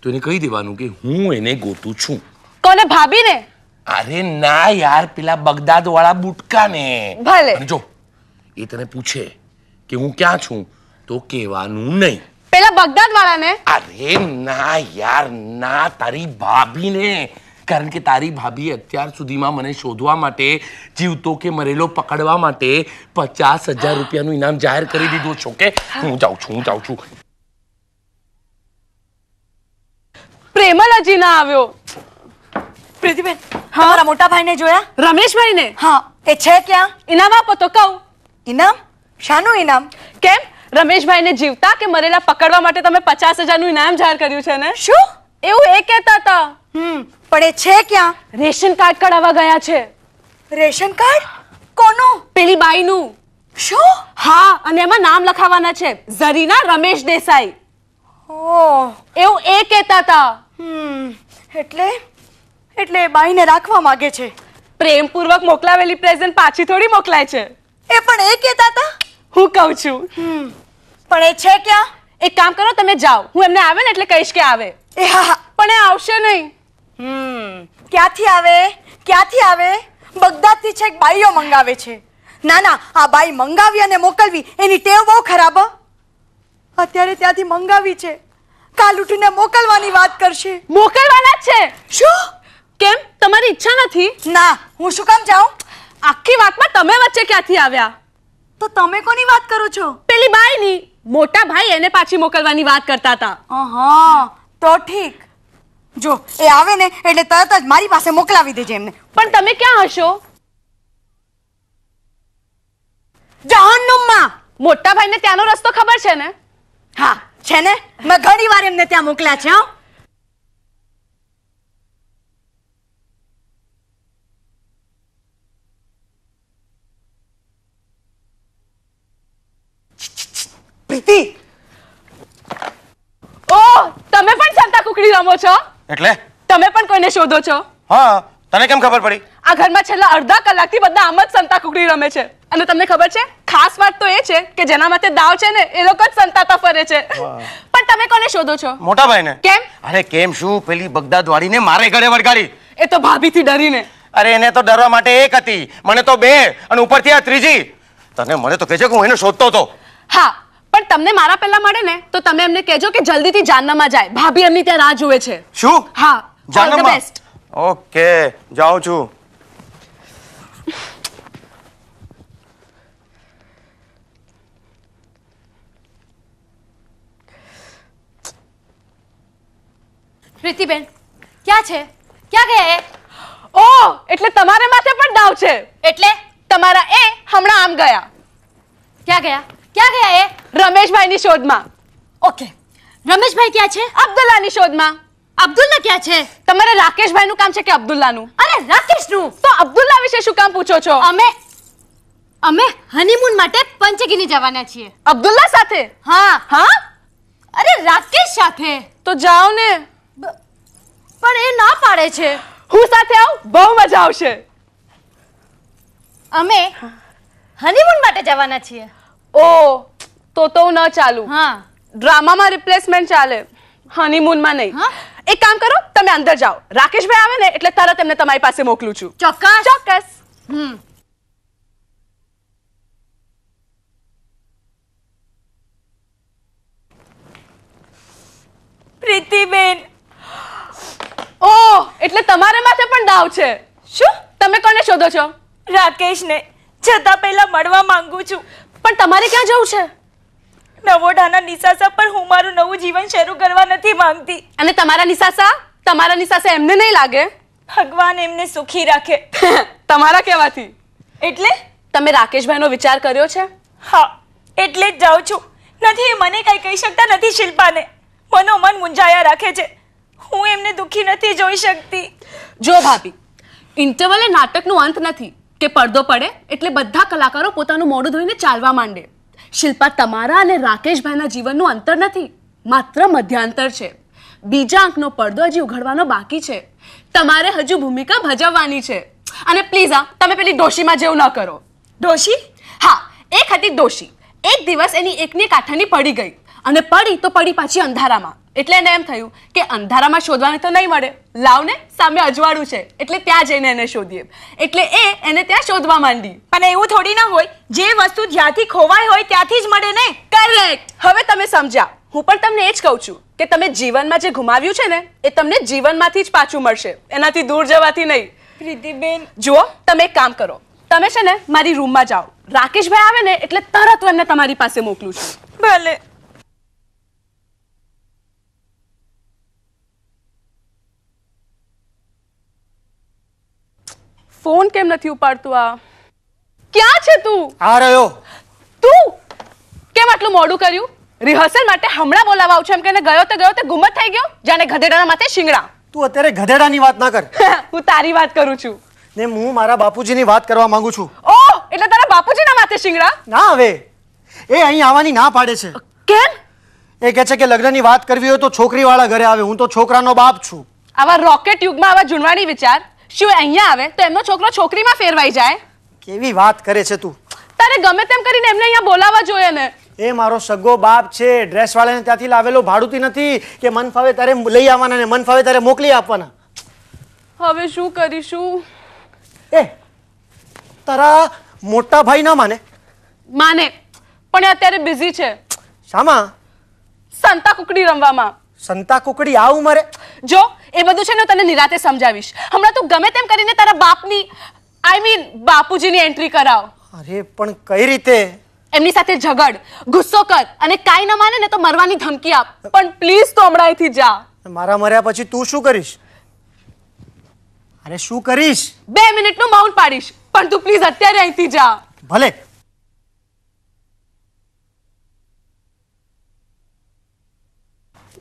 તો એને કહી દેવાનું કે હું એને ગોતું છું કોને ભાભીને અરે ના યાર પેલા બગદાદ વાળા બુટકા ને ભલે જો એ તને પૂછે કે હું ક્યાં છું તો કહેવાનું નહીં પેલા બગદાદ ને અરે ના યાર ના તારી ભાભીને કારણ કે તારી ભાભી અત્યાર સુધીમાં મને શોધવા માટે જીવતો કે મરેલો પકડવા માટે પચાસ હજાર રૂપિયાનું ઇનામ જાહેર કરી દીધું છો કે હું જાઉં છું હું જાઉં છું પ્રેમલ હજી ના આવ્યો પ્રીતિબેન તમારા મોટા ભાઈને જોયા રમેશભાઈને હા એ છે ક્યાં ઇનામ આપો તો કહું ઇનામ શાનું ઇનામ કેમ રમેશભાઈને જીવતા કે મરેલા પકડવા માટે તમે પચાસ હજારનું ઇનામ જાહેર કર્યું છે ને શું એવું એ કહેતા હતા હમ પણ એ છે ક્યાં રેશન કાર્ડ કઢાવવા ગયા છે રેશન કાર્ડ કોનો પેલી બાઈનું શું હા અને એમાં નામ લખાવવાના છે ઝરીના રમેશ દેસાઈ ઓ એવું એ કહેતા હતા એટલે એટલે બાઈને રાખવા માંગે છે પ્રેમપૂર્વક મોકલાવેલી પ્રેઝન્ટ પાછી થોડી મોકલાય છે એ પણ એ કહેતા હતા હું કહું છું પણ એ છે ક્યાં એક કામ કરો તમે જાઓ હું એમને આવે ને એટલે કહીશ કે આવે એ હા પણ એ આવશે નહીં હમ ક્યાંથી આવે ક્યાંથી આવે બગદાદથી છેક બાઈઓ મંગાવે છે ના ના આ બાઈ મંગાવી અને મોકલવી એની ટેવ બહુ ખરાબ અત્યારે ત્યાંથી મંગાવી છે કાલ ઉઠીને મોકલવાની વાત કરશે મોકલવાના છે શું કેમ તમારી ઈચ્છા નથી ના હું શું કામ જાઉં આખી વાતમાં તમે વચ્ચે ક્યાંથી આવ્યા તો તમે કોની વાત કરો છો પેલી બાઈની મોટા ભાઈ એને પાછી મોકલવાની વાત કરતા હતા ઓહો તો ઠીક જો એ આવે ને એટલે તરત જ મારી પાસે મોકલાવી દેજે એમને પણ તમે ક્યાં હશો જહાનુમમાં મોટા ભાઈને ત્યાંનો રસ્તો ખબર છે ને હા છે ને મેં ઘણી વાર એમને ત્યાં મોકલ્યા છે હા પ્રીતિ ઓ તમે પણ સંતા કુકડી રમો છો એટલે તમે પણ કોઈને શોધો છો હા તને કેમ ખબર પડી આ ઘરમાં છેલ્લા અડધા કલાકથી બધા આમ જ સંતા કુકડી રમે છે અને તમને ખબર છે ખાસ વાત તો એ છે કે જેના માટે દાવ છે ને એ લોકો જ સંતાતા ફરે છે પણ તમે કોને શોધો છો મોટા ભાઈને કેમ અરે કેમ શું પેલી બગદાદ વાળીને મારે ઘરે વળગાડી એ તો ભાભીથી ડરીને અરે એને તો ડરવા માટે એક હતી મને તો બે અને ઉપરથી આ ત્રીજી તને મને તો કહેજે કે હું એને શોધતો હતો હા પણ તમને મારા પહેલા મળે ને તો તમે એમને કહેજો કે જલ્દીથી જાનનામાં જાય ભાભી એમની ત્યાં રાહ જુએ છે શું હા ઓલ ઓકે જાઉં છું પ્રીતિબેન ક્યાં છે ક્યાં ગયા એ ઓ એટલે તમારે માથે પણ દાવ છે એટલે તમારા એ હમણાં આમ ગયા ક્યાં ગયા ક્યાં ગયા એ રમેશભાઈની શોધમાં ઓકે રમેશભાઈ ક્યાં છે અબ્દુલ્લાની શોધમાં અબ્દુલ્લા ક્યાં છે તમારે રાકેશભાઈ નું કામ છે કે અબ્દુલ્લા નું અરે રાકેશ નું તો અબ્દુલ્લા વિશે શું કામ પૂછો છો અમે અમે હનીમૂન માટે પંચગીની જવાના છીએ અબ્દુલ્લા સાથે હા હા અરે રાકેશ સાથે તો જાઓ ને પણ એ ના પાડે છે હું સાથે આવ બહુ મજા આવશે અમે હનીમૂન માટે જવાના છીએ ઓ તો તો ન ચાલુ હા ડ્રામામાં રિપ્લેસમેન્ટ ચાલે હનીમૂન માં નહીં એક કામ કરો તમે અંદર જાઓ રાકેશભાઈ આવે ને એટલે તરત એમને તમારી પાસે મોકલું છું ચોક્કસ ચોક્કસ હમ પ્રીતિબેન ઓ એટલે તમારા માથે પણ દાવ છે શું તમે કોને શોધો છો રાકેશને છતાં પહેલા મળવા માંગુ છું પણ તમારે ક્યાં જવું છે નવોઢાના નિસાસા પર હું મારું નવું જીવન શરૂ કરવા નથી માંગતી અને તમારા નિસાસા તમારા નિસાસા એમને નહીં લાગે ભગવાન એમને સુખી રાખે (laughs) તમારા કહેવાથી એટલે તમે રાકેશભાઈનો વિચાર કર્યો છે હા એટલે જ જાઉં છું નથી મને કઈ કહી શકતા નથી શિલ્પાને મનો મન મુંજાયા રાખે છે હું એમને દુખી નથી જોઈ શકતી જો ભાભી ઇન્ટરવલ એ નાટકનો અંત નથી કે પડદો પડે એટલે બધા કલાકારો પોતાનું મોઢું ધોઈને ચાલવા માંડે શિલ્પા તમારા અને રાકેશભાઈના જીવનનું અંતર નથી માત્ર મધ્યાંતર છે બીજા અંકનો પડદો હજી ઉઘડવાનો બાકી છે તમારે હજુ ભૂમિકા ભજવવાની છે અને પ્લીઝ આ તમે પેલી ડોશીમાં જેવું ન કરો ડોશી હા એક હતી ડોશી એક દિવસ એની એકની કાંઠાની પડી ગઈ અને પડી તો પડી પાછી અંધારામાં એટલે એને એમ થયું કે અંધારામાં શોધવાને તો નહીં મળે લાવને સામે અજવાળું છે એટલે ત્યાં જઈને એને શોધીએ એટલે એ એને ત્યાં શોધવા માંડી પણ એવું થોડી ના હોય જે વસ્તુ જ્યાંથી ખોવાય હોય ત્યાંથી જ મળે ને કરેક્ટ હવે તમે સમજ્યા હું પણ તમને એ જ કહું છું કે તમે જીવનમાં જે ગુમાવ્યું છે ને એ તમને જીવનમાંથી જ પાછું મળશે એનાથી દૂર જવાથી નહીં પ્રીતિબેન જુઓ તમે એક કામ કરો તમે છે ને મારી રૂમમાં જાઓ રાકેશભાઈ આવે ને એટલે તરત તમને તમારી પાસે મોકલું છું ભલે ફોન કેમ નથી ઉપાડતું આ ક્યાં છે તું આ રહ્યો તું કેમ આટલું મોડું કર્યું રિહર્સલ માટે હમણાં બોલાવવા આવું છે એમ કહીને ગયો તો ગયો તે ગુમત થઈ ગયો જાણે ગધેડાના માથે શિંગડા તું અત્યારે ગધેડાની વાત ના કર (laughs) હું તારી વાત કરું છું ને હું મારા બાપુજીની વાત કરવા માંગુ છું ઓ એટલે તારા બાપુજીના માથે શિંગડા ના હવે એ અહીં આવવાની ના પાડે છે કેમ એ કે છે કે લગ્નની વાત કરવી હોય તો છોકરીવાળા ઘરે આવે હું તો છોકરાનો બાપ છું આવા રોકેટ યુગમાં આવા જુનવાની વિચાર શું અહીંયા આવે તો એમનો છોકરો છોકરીમાં ફેરવાઈ જાય કેવી વાત કરે છે તું તારે ગમે તેમ કરીને એમને અહીંયા બોલાવવા જોઈએ ને એ મારો સગો બાપ છે ડ્રેસ વાળાને ત્યાંથી લાવેલો ભાડુતી નથી કે મન ફાવે ત્યારે લઈ આવવાના ને મન ફાવે તારે મોકલી આપવાના હવે શું કરીશું એ તારા મોટા ભાઈ ના માને માને પણ એ અત્યારે બિઝી છે શામાં સંતા કુકડી રમવામાં સંતા કુકડી આવું ઉંમરે જો એ બધું છે ને તને નિરાતે સમજાવીશ હમણાં તું ગમે તેમ કરીને તારા બાપની આઈ મીન બાપુજીની એન્ટ્રી કરાવ અરે પણ કઈ રીતે એમની સાથે ઝઘડ ગુસ્સો કર અને કાઈ ન માને ને તો મરવાની ધમકી આપ પણ પ્લીઝ તો હમણાં અહીંથી જા મારા મર્યા પછી તું શું કરીશ અરે શું કરીશ બે મિનિટનું માઉન્ટ પાડીશ પણ તું પ્લીઝ અત્યારે અહીંથી જા ભલે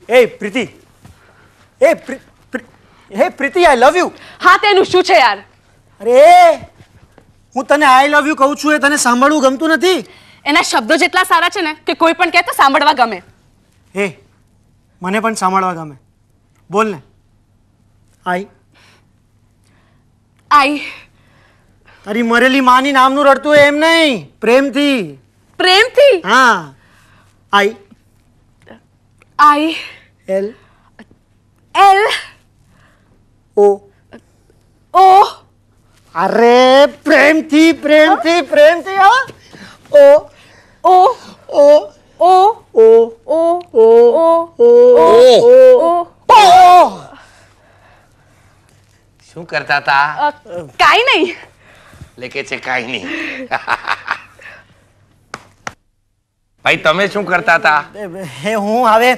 એ પ્રીતિ એ હે પ્રીતિ આઈ લવ યુ હા તેનું શું છે યાર અરે હું તને આઈ લવ યુ કહું છું એ તને સાંભળવું ગમતું નથી એના શબ્દો જેટલા સારા છે ને કે કોઈ પણ કહે તો સાંભળવા ગમે હે મને પણ સાંભળવા ગમે બોલ ને આઈ આઈ તારી મરેલી માની નામનું રડતું એમ નહીં પ્રેમથી પ્રેમથી હા આઈ આઈ L L O O અરે પ્રેમથી પ્રેમથી પ્રેમથી હા ઓ ઓ ઓ ઓ ઓ ઓ ઓ ઓ ઓ ઓ શું કરતા હતા કાઈ નહીં લેકે છે કાઈ નહીં ભાઈ તમે શું કરતા હતા હું આવે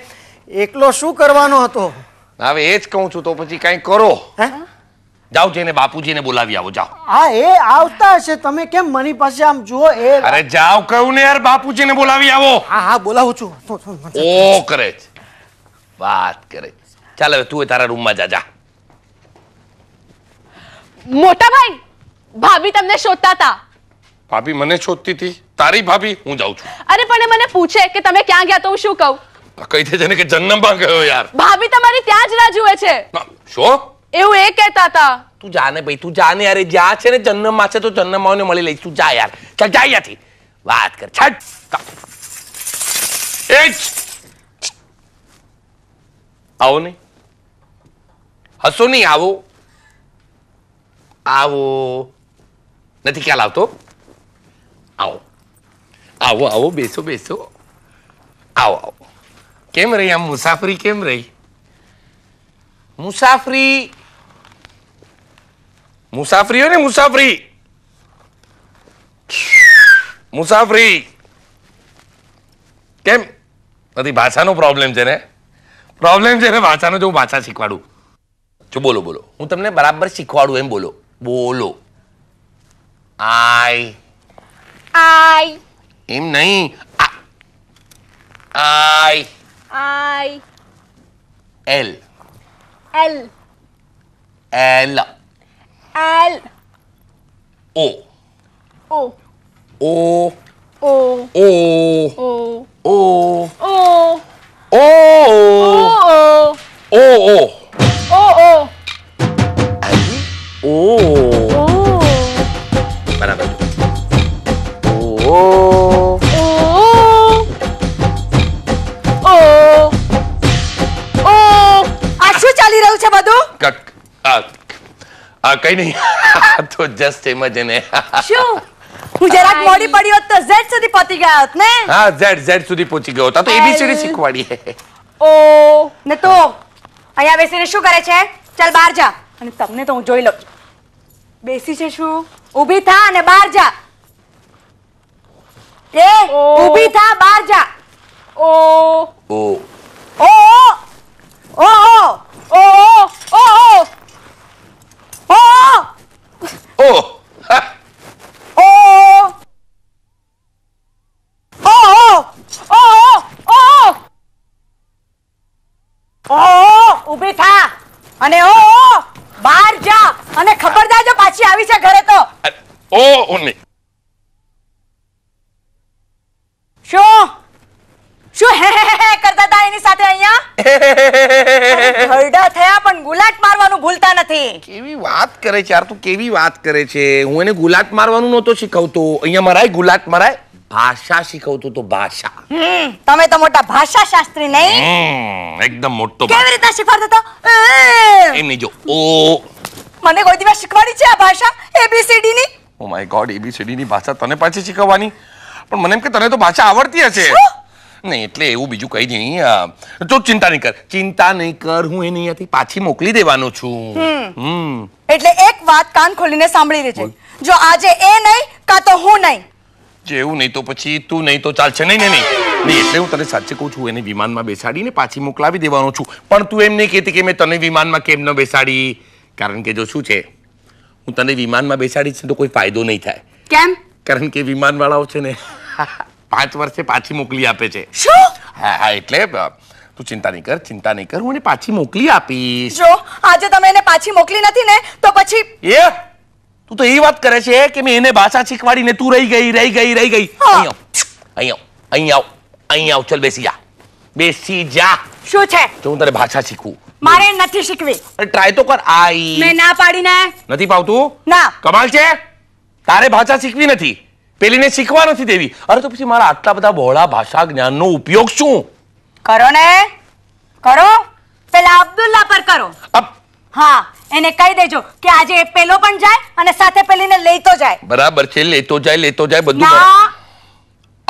એકલો શું કરવાનો હતો હવે એ જ કહું છું તો પછી કઈ કરો હે જાઓ જઈને બાપુજીને બોલાવી આવો જાઓ હા એ આવતા હશે તમે કેમ મની પાસે આમ જુઓ એ અરે જાઓ કહું ને યાર બાપુજીને બોલાવી આવો હા હા બોલાવું છું ઓ કરે છે વાત કરે ચાલ હવે તું તારા રૂમમાં જા જા મોટા ભાઈ ભાભી તમને શોધતા હતા ભાભી મને શોધતી હતી તારી ભાભી હું જાઉં છું અરે પણ એ મને પૂછે કે તમે ક્યાં ગયા તો હું શું કહું કહી દેજે ને કે જન્મમાં ગયો યાર ભાભી તમારી ત્યાં જ રાહ હોય છે શું એવું એ કહેતા હતા તું જાને ભાઈ તું જાને યાર જ્યાં છે ને જન્મ જન્મમાં છે તો જન્મ જન્મમાં મળી લઈશ તું જા યાર ચાલ જા અહીંયાથી વાત કર છટ એ આવો નહીં હસો નહીં આવો આવો નથી ખ્યાલ આવતો આવો આવો આવો બેસો બેસો આવો આવો કેમ રહી આમ મુસાફરી કેમ રહી મુસાફરી મુસાફરી હોય ને મુસાફરી મુસાફરી કેમ નથી ભાષાનો પ્રોબ્લેમ છે ને પ્રોબ્લેમ છે ને ભાષાનો જો હું ભાષા શીખવાડું જો બોલો બોલો હું તમને બરાબર શીખવાડું એમ બોલો બોલો આય આય એમ નહીં આય I L L L L O O O O O O O O O O O O O. O. 오 말아봐 오 ગયું છે બધું આ કઈ નહીં તો જસ્ટ એમ જ એને શું હું જરાક મોડી પડી હોત તો ઝેડ સુધી પહોંચી ગયો હોત ને હા ઝેડ ઝેડ સુધી પહોંચી ગયો તો એબીસીડી શીખવાડી હે ઓ ને તો અહીંયા બેસીને શું કરે છે ચાલ બહાર જા અને તમને તો હું જોઈ લઉં બેસી છે શું ઊભી થા અને બહાર જા એ ઊભી થા બહાર જા ઓ ઓ ઓ ઓ ઓ Oh! Oh! Oh! Oh! ઉભી થા અને ઓ બહાર જા અને ખબરદાર જો પાછી આવી છે ઘરે તો ઓ ઉની શું શું હે હે હે કરતા હતા એની સાથે અહીંયા ઘરડા થયા પણ ગુલાટ મારવાનું ભૂલતા નથી કેવી વાત કરે છે યાર તું કેવી વાત કરે છે હું એને ગુલાટ મારવાનું નહોતો શીખવતો અહીંયા મરાય ગુલાટ મરાય ભાષા શીખવતો તો ભાષા તમે તો મોટા ભાષા શાસ્ત્રી નહીં એકદમ મોટો કેવી રીતે શીખવાડતો તો એમ જો ઓ મને કોઈ દિવસ શીખવાડી છે આ ભાષા એબીસીડી ની ઓ માય ગોડ એબીસીડી ની ભાષા તને પાછી શીખવવાની પણ મને એમ કે તને તો ભાષા આવડતી હશે નહીં એટલે એવું બીજું કંઈ નહીં તો ચિંતા નહીં કર ચિંતા નહીં કર હું એની અહીંયાથી પાછી મોકલી દેવાનો છું એટલે એક વાત કાન ખોલીને સાંભળી લેજે જો આજે એ નહીં કા તો હું નહીં જેવું નહીં તો પછી તું નહીં તો ચાલશે નહીં નહીં નહીં એટલે હું તને સાચે કહું છું એને વિમાનમાં બેસાડીને પાછી મોકલાવી દેવાનો છું પણ તું એમ નહીં કહેતી કે મેં તને વિમાનમાં કેમ ન બેસાડી કારણ કે જો શું છે હું તને વિમાનમાં બેસાડીશ તો કોઈ ફાયદો નહીં થાય કેમ કારણ કે વિમાનવાળાઓ છે ને પાંચ વર્ષે પાછી મોકલી આપે છે શું હા હા એટલે તું ચિંતા નહીં કર ચિંતા નહીં કર હું એને પાછી મોકલી આપીશ જો આજે તમે એને પાછી મોકલી નથી ને તો પછી એ તું તો એ વાત કરે છે કે મેં એને ભાષા શીખવાડીને તું રહી ગઈ રહી ગઈ રહી ગઈ અહીં અહીંયા અહીંયા આવ અહીં આવ ચલ બેસી જા બેસી જા શું છે જો હું તારે ભાષા શીખું મારે નથી શીખવી ટ્રાય તો કર આઈ મેં ના પાડીને નથી પાવતું ના કમાલ છે તારે ભાષા શીખવી નથી પેલીને શીખવા નથી દેવી અરે તો પછી મારા આટલા બધા બહોળા ભાષા જ્ઞાનનો ઉપયોગ શું કરો ને કરો પેલા અબ્દુલ્લા પર કરો હા એને કહી દેજો કે આજે પેલો પણ જાય અને સાથે પેલીને લેતો જાય બરાબર છે લેતો જાય લેતો જાય બધું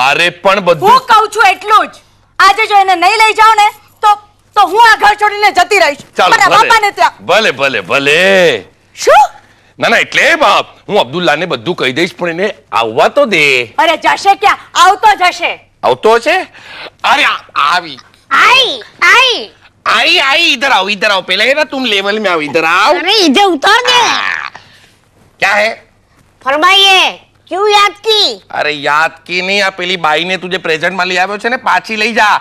અરે પણ બધું હું કહું છું એટલું જ આજે જો એને નહીં લઈ જાવ ને તો તો હું આ ઘર છોડીને જતી રહીશ ચાલો ભલે ભલે ભલે શું ના ના એટલે બાપ હું અબ્દુલ્લાને બધું કહી દઈશ પણ એને આવવા તો દે અરે જશે ક્યાં આવતો જશે આવતો છે અરે આવી आई आई आई आई इधर आओ इधर आओ पहले ना तुम लेवल में आओ इधर आओ अरे इधर उतर दे क्या है ફરમાઈએ ક્યું યાદ કી અરે યાદ કી નહીં આ પેલી બાઈ ને તું જે પ્રેઝન્ટ માં લઈ આવ્યો છે ને પાછી લઈ જા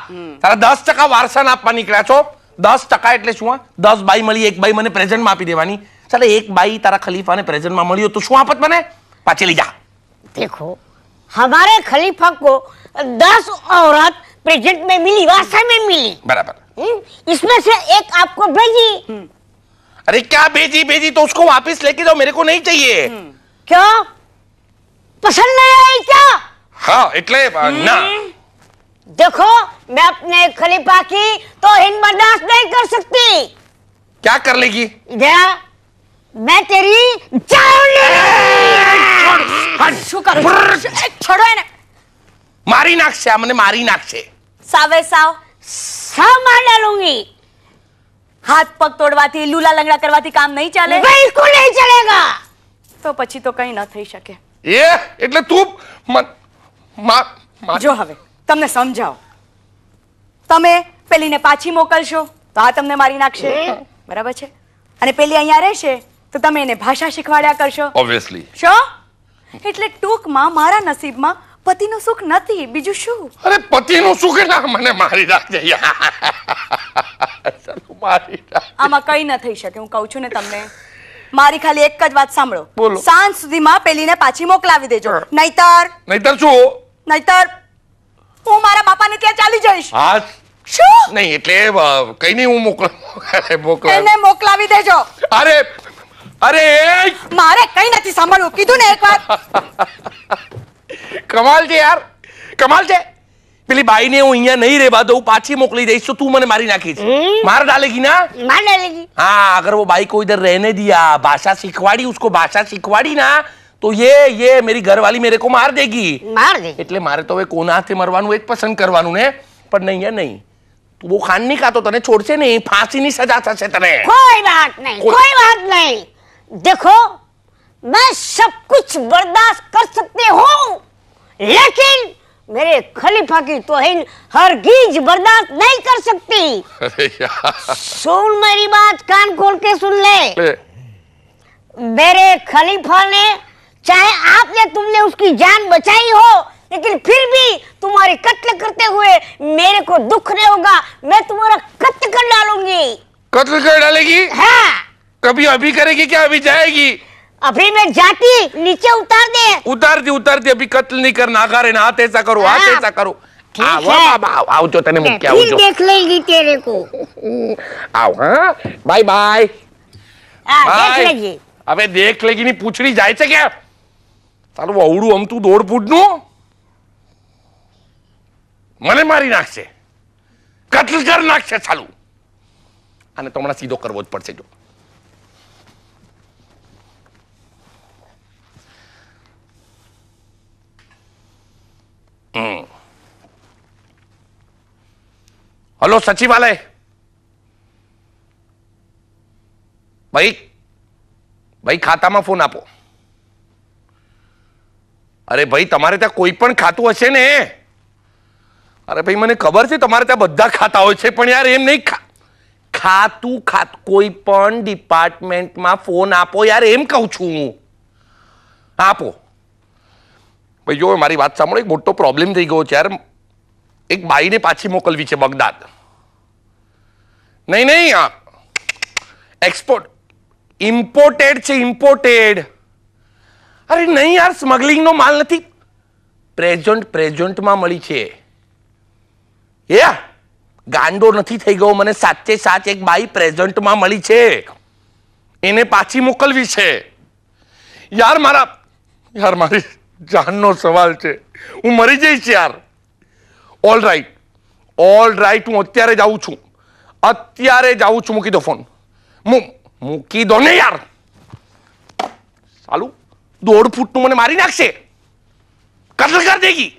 તારા દસ ટકા વારસાને આપવા નીકળ્યા છો દસ ટકા એટલે શું દસ બાઈ મળી એક બાઈ મને પ્રેઝન્ટ માં આપી દેવાની एक बाई तारा खलीफा ने प्रेजेंट में મળ્યો तो शू आफत बने પાછી ली जा देखो हमारे खलीफा को दस औरत प्रेजेंट में मिली वास्तव में मिली बराबर हम्म? इसमें से एक आपको भेजी हम्म। अरे क्या भेजी भेजी तो उसको वापस लेके जाओ मेरे को नहीं चाहिए हम्म। क्यों पसंद नहीं आई क्या हाँ इतले ना देखो मैं अपने खलीफा की तो हिंद बर्दाश्त नहीं कर सकती क्या कर लेगी इधर મેં તેરી છોડો એને મારી નાખશે મને મારી નાખશે સાવે સાવ સા માર ડાલूंगी હાથ પગ તોડવાથી લૂલા લંગડા કરવાથી કામ નહીં ચાલે બિલકુલ નહીં ચલેગા તો પછી તો કંઈ ન થઈ શકે એ એટલે તું મા જો હવે તમને સમજાવો તમે પેલીને પાછી મોકલશો તો આ તમને મારી નાખશે બરાબર છે અને પેલી અહીંયા રહેશે તો તમે એને ભાષા શીખવાડ્યા કરશો ઓબ્વિયસલી શો એટલે ટૂંકમાં મારા નસીબમાં પતિનું સુખ નથી બીજું શું અરે પતિનું સુખ ના મને મારી રાખજે (laughs) મારી આમાં કઈ ન થઈ શકે હું કહું છું ને તમને મારી ખાલી એક જ વાત સાંભળો સાંજ સુધીમાં પેલીને પાછી મોકલાવી દેજો નહીતર નહીતર શું નહીતર હું મારા બાપાને ત્યાં ચાલી જઈશ હા શું નહીં એટલે કઈ નહીં હું મોકલા મોકલાવી દેજો અરે અરે મારે કઈ નથી સાંભળવું કીધું ને એકવાર (laughs) કમાલ છે યાર કમાલ છે પેલી બાઈને હું અહીંયા નહીં રહેવા દઉં પાછી મોકલી દઈશ તો તું મને મારી નાખીશ માર ડાલેગી ના માર ડાલેગી हाँ अगर वो बाई को इधर रहने दिया भाषा सिखवाड़ी उसको भाषा सिखवाड़ी ना तो ये ये मेरी घरवाली मेरे को मार देगी માર દે એટલે મારે તો હવે કોના હાથે મરવાનું એ પસંદ કરવાનું ને પણ નહીં યાર નહીં તું બહુ ખાન નહીં ખાતો તને છોડશે નહીં ફાંસીની સજા થશે તને કોઈ વાત નહીં કોઈ વાત નહીં देखो मैं सब कुछ बर्दाश्त कर सकते हो लेकिन मेरे खलीफा की तोहिन गीज बर्दाश्त नहीं कर सकती सुन मेरी बात कान खोल के सुन ले, ले। मेरे खलीफा ने चाहे आपने तुमने उसकी जान बचाई हो लेकिन फिर भी तुम्हारे कत्ल करते हुए मेरे को दुख नहीं होगा मैं तुम्हारा कत्ल कर डालूंगी कत्ल कर डालेगी हाँ कभी अभी करेगी क्या अभी जाएगी अभी मैं जाती नीचे उतार दे उतार दी उतार दी अभी कत्ल नहीं करना करे ना हाथ ऐसा करो हाथ हाँ। ऐसा करो आओ आओ आओ जो तने मुख्या आओ जो देख लेगी तेरे को आओ हाँ बाय बाय अबे देख लेगी नहीं पूछ रही जाए क्या તારું વહુડું અમતું દોડ ફૂટનું મને મારી નાખશે કતલ કર નાખશે સાલું અને તો હમણાં સીધો કરવો જ પડશે જો હલો સચિવાલય ભાઈ ભાઈ ખાતામાં ફોન આપો અરે ભાઈ તમારે ત્યાં કોઈ પણ ખાતું હશે ને અરે ભાઈ મને ખબર છે તમારે ત્યાં બધા ખાતા હોય છે પણ યાર એમ નહીં ખાતું ખાત કોઈ પણ ડિપાર્ટમેન્ટમાં ફોન આપો યાર એમ કહું છું હું આપો ભાઈ જો મારી વાત સાંભળો એક મોટો પ્રોબ્લેમ થઈ ગયો છે યાર એક બાઈને પાછી મોકલવી છે બગદાદ નહીં નહીં આ એક્સપોર્ટ ઇમ્પોર્ટેડ છે ઇમ્પોર્ટેડ અરે નહીં યાર સ્મગલિંગનો માલ નથી પ્રેઝન્ટ પ્રેઝન્ટમાં મળી છે યા ગાંડો નથી થઈ ગયો મને સાચે સાચ એક બાઈ પ્રેઝન્ટમાં મળી છે એને પાછી મોકલવી છે યાર મારા યાર મારી જાનનો સવાલ છે હું મરી જઈશ યાર ઓલ રાઈટ ઓલ રાઈટ હું અત્યારે જ આવું છું અત્યારે જ આવું છું મૂકી દો ફોન મૂકી દો ને યાર સાલું દોઢ ફૂટનું મને મારી નાખશે કતલ કરી દેગી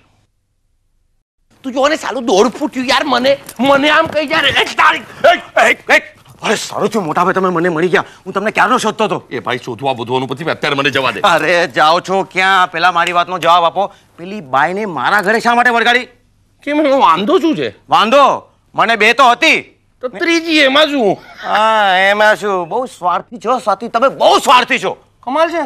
તું જો ને સાલું દોઢ ફૂટ્યું યાર મને મને આમ કહી યાર તારી અરે સારું થયું મોટા ભાઈ તમે મને મળી ગયા હું તમને ક્યારનો શોધતો હતો એ ભાઈ શોધવા બોધવાનું પછી અત્યારે મને જવા દે અરે જાઓ છો ક્યાં પેલા મારી વાતનો જવાબ આપો પેલી બાઈને મારા ઘરે શા માટે વળગાડી કેમ એનો વાંધો શું છે વાંધો મને બે તો હતી તો ત્રીજી એમાં શું હા એમાં શું બહુ સ્વાર્થી છો સાથી તમે બહુ સ્વાર્થી છો કમાલ છે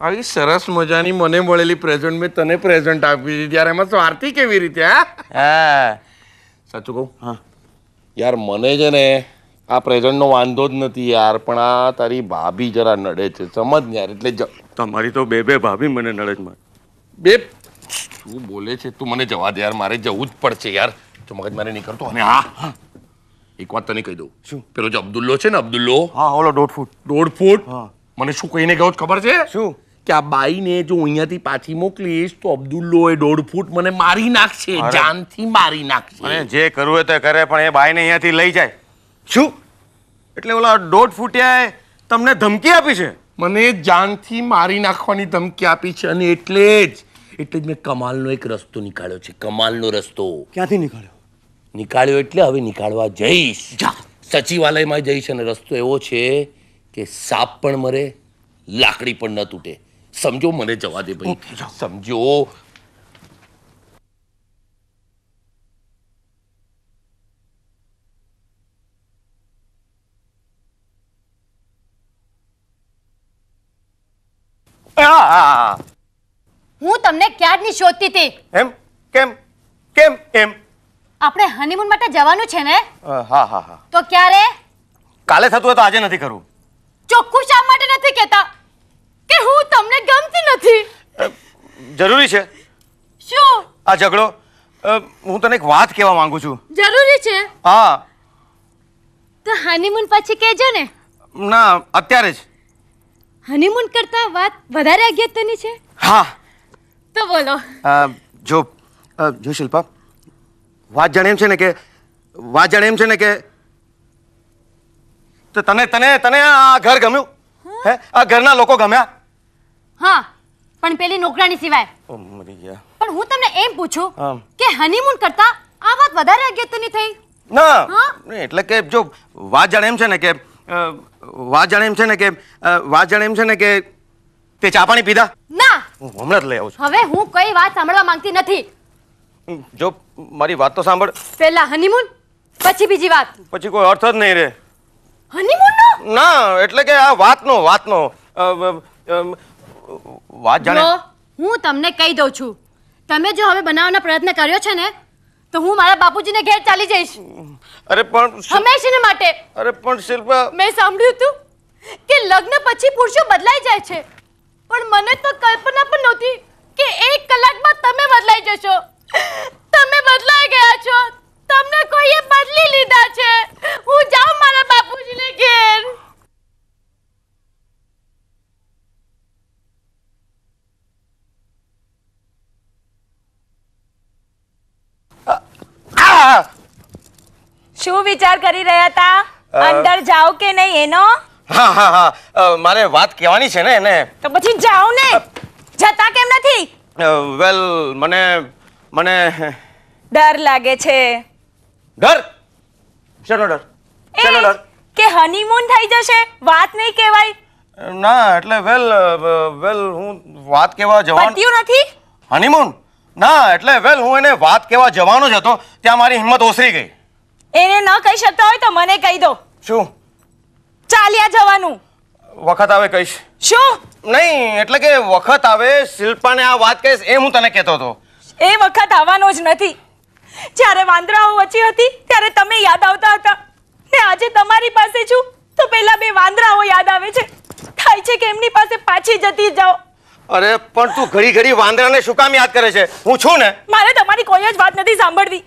આવી સરસ મજાની મને મળેલી પ્રેઝન્ટ મેં તને પ્રેઝન્ટ આપી દીધી યાર એમાં સ્વાર્થી કેવી રીતે હા સાચું કહું હા યાર મને છે ને આ પ્રેઝન્ટનો વાંધો જ નથી યાર પણ આ તારી ભાભી જરા નડે છે સમજ ને યાર એટલે તમારી તો બે બે ભાભી મને નડે જ મારે બે શું બોલે છે તું મને જવા દે યાર મારે જવું જ પડશે યાર તો મગજ મારે નહીં કરતો અને હા એક વાત તને કહી દઉં શું પેલો જે અબ્દુલ્લો છે ને અબ્દુલ્લો હા ઓલો દોઢ ફૂટ દોઢ ફૂટ મને શું કહીને ગયો ખબર છે શું કે આ બાઈને જો અહીંયાથી પાછી મોકલીશ તો અબ્દુલ્લો એ દોઢ ફૂટ મને મારી નાખશે જાનથી મારી નાખશે જે કરવું હોય તે કરે પણ એ બાઈને અહીંયાથી લઈ જાય શું એટલે ઓલા દોઢ ફૂટિયાએ તમને ધમકી આપી છે મને જાનથી મારી નાખવાની ધમકી આપી છે અને એટલે જ એટલે જ મેં કમાલનો એક રસ્તો નીકાળ્યો છે કમાલનો રસ્તો ક્યાંથી નીકાળ્યો નીકાળ્યો એટલે હવે નીકાળવા જઈશ જા સચિવાલયમાં જઈશ અને રસ્તો એવો છે કે સાપ પણ મરે લાકડી પણ ન તૂટે સમજો મને જવા દે ભાઈ સમજો હું તમને ક્યારની શોધતી હતી એમ કેમ કેમ એમ આપણે હનીમૂન માટે જવાનું છે ને હા હા હા તો ક્યારે કાલે થતું હોય તો આજે નથી કરવું ચોખ્ખું શા માટે નથી કહેતા કે હું તમને ગમતી નથી જરૂરી છે શું આ ઝઘડો હું તને એક વાત કહેવા માંગુ છું જરૂરી છે હા તો હનીમૂન પછી કહેજો ને ના અત્યારે જ હનીમૂન કરતા વાત વધારે અગત્યની છે હા તો બોલો જો જો શિલ્પા વાત જાણે એમ છે ને કે વાત જાણે એમ છે ને કે તો તને તને તને આ ઘર ગમ્યું હે આ ઘરના લોકો ગમ્યા હા પણ પેલી નોકરાની સિવાય પણ હું તમને એમ પૂછું કે હનીમૂન કરતા આ વાત વધારે અગત્યની થઈ ના એટલે કે જો વાત જાણે એમ છે ને કે વાત જાણે એમ છે ને કે વાત જાણે એમ છે ને કે તે ચા પાણી પીધા ના હું હમણાં જ લઈ આવું છું હવે હું કઈ વાત સાંભળવા માંગતી નથી જો મારી વાત તો સાંભળ પહેલા હનીમૂન પછી બીજી વાત પછી કોઈ અર્થ જ નહીં રે હનીમૂન નો ના એટલે કે આ વાતનો વાતનો વાત જાણે હું તમને કહી દઉં છું તમે જો હવે બનાવવાનો પ્રયત્ન કર્યો છે ને તો હું મારા બાપુજીને ઘેર ચાલી જઈશ અરે પણ હંમેશને માટે અરે પણ શિલ્પા મેં સાંભળ્યું હતું કે લગ્ન પછી પુરુષો બદલાઈ જાય છે પણ મને તો કલ્પના પણ નહોતી કે એક કલાકમાં તમે બદલાઈ જશો તમે બદલાઈ ગયા છો તમને કોઈએ બદલી લીધા છે હું જાઉં મારા બાપુજીને ઘેર શું વિચાર કરી રહ્યા હતા અંદર જાવ કે નહીં એનો હા હા હા મારે વાત કહેવાની છે ને એને તો પછી જાવ ને જતા કેમ નથી વેલ મને મને ડર લાગે છે ડર શેનો ડર શેનો ડર કે હનીમૂન થઈ જશે વાત નહીં કહેવાય ના એટલે વેલ વેલ હું વાત કહેવા જવાનું પત્યું નથી હનીમૂન ના એટલે વેલ હું એને વાત કેવા જવાનો જ હતો ત્યાં મારી હિંમત ઓસરી ગઈ એને ન કહી શકતા હોય તો મને કહી દો શું ચાલ્યા જવાનું વખત આવે કહીશ શું નહીં એટલે કે વખત આવે શિલ્પાને આ વાત કહીશ એ હું તને કહેતો હતો એ વખત આવવાનો જ નથી જ્યારે વાંદરાઓ વચ્ચે હતી ત્યારે તમે યાદ આવતા હતા ને આજે તમારી પાસે છું તો પેલા બે વાંદરાઓ યાદ આવે છે થાય છે કે એમની પાસે પાછી જતી જાઓ અરે પણ તું ઘડી ઘડી વાંદરાને શું કામ યાદ કરે છે હું છું ને મારે તમારી કોઈ જ વાત નથી સાંભળવી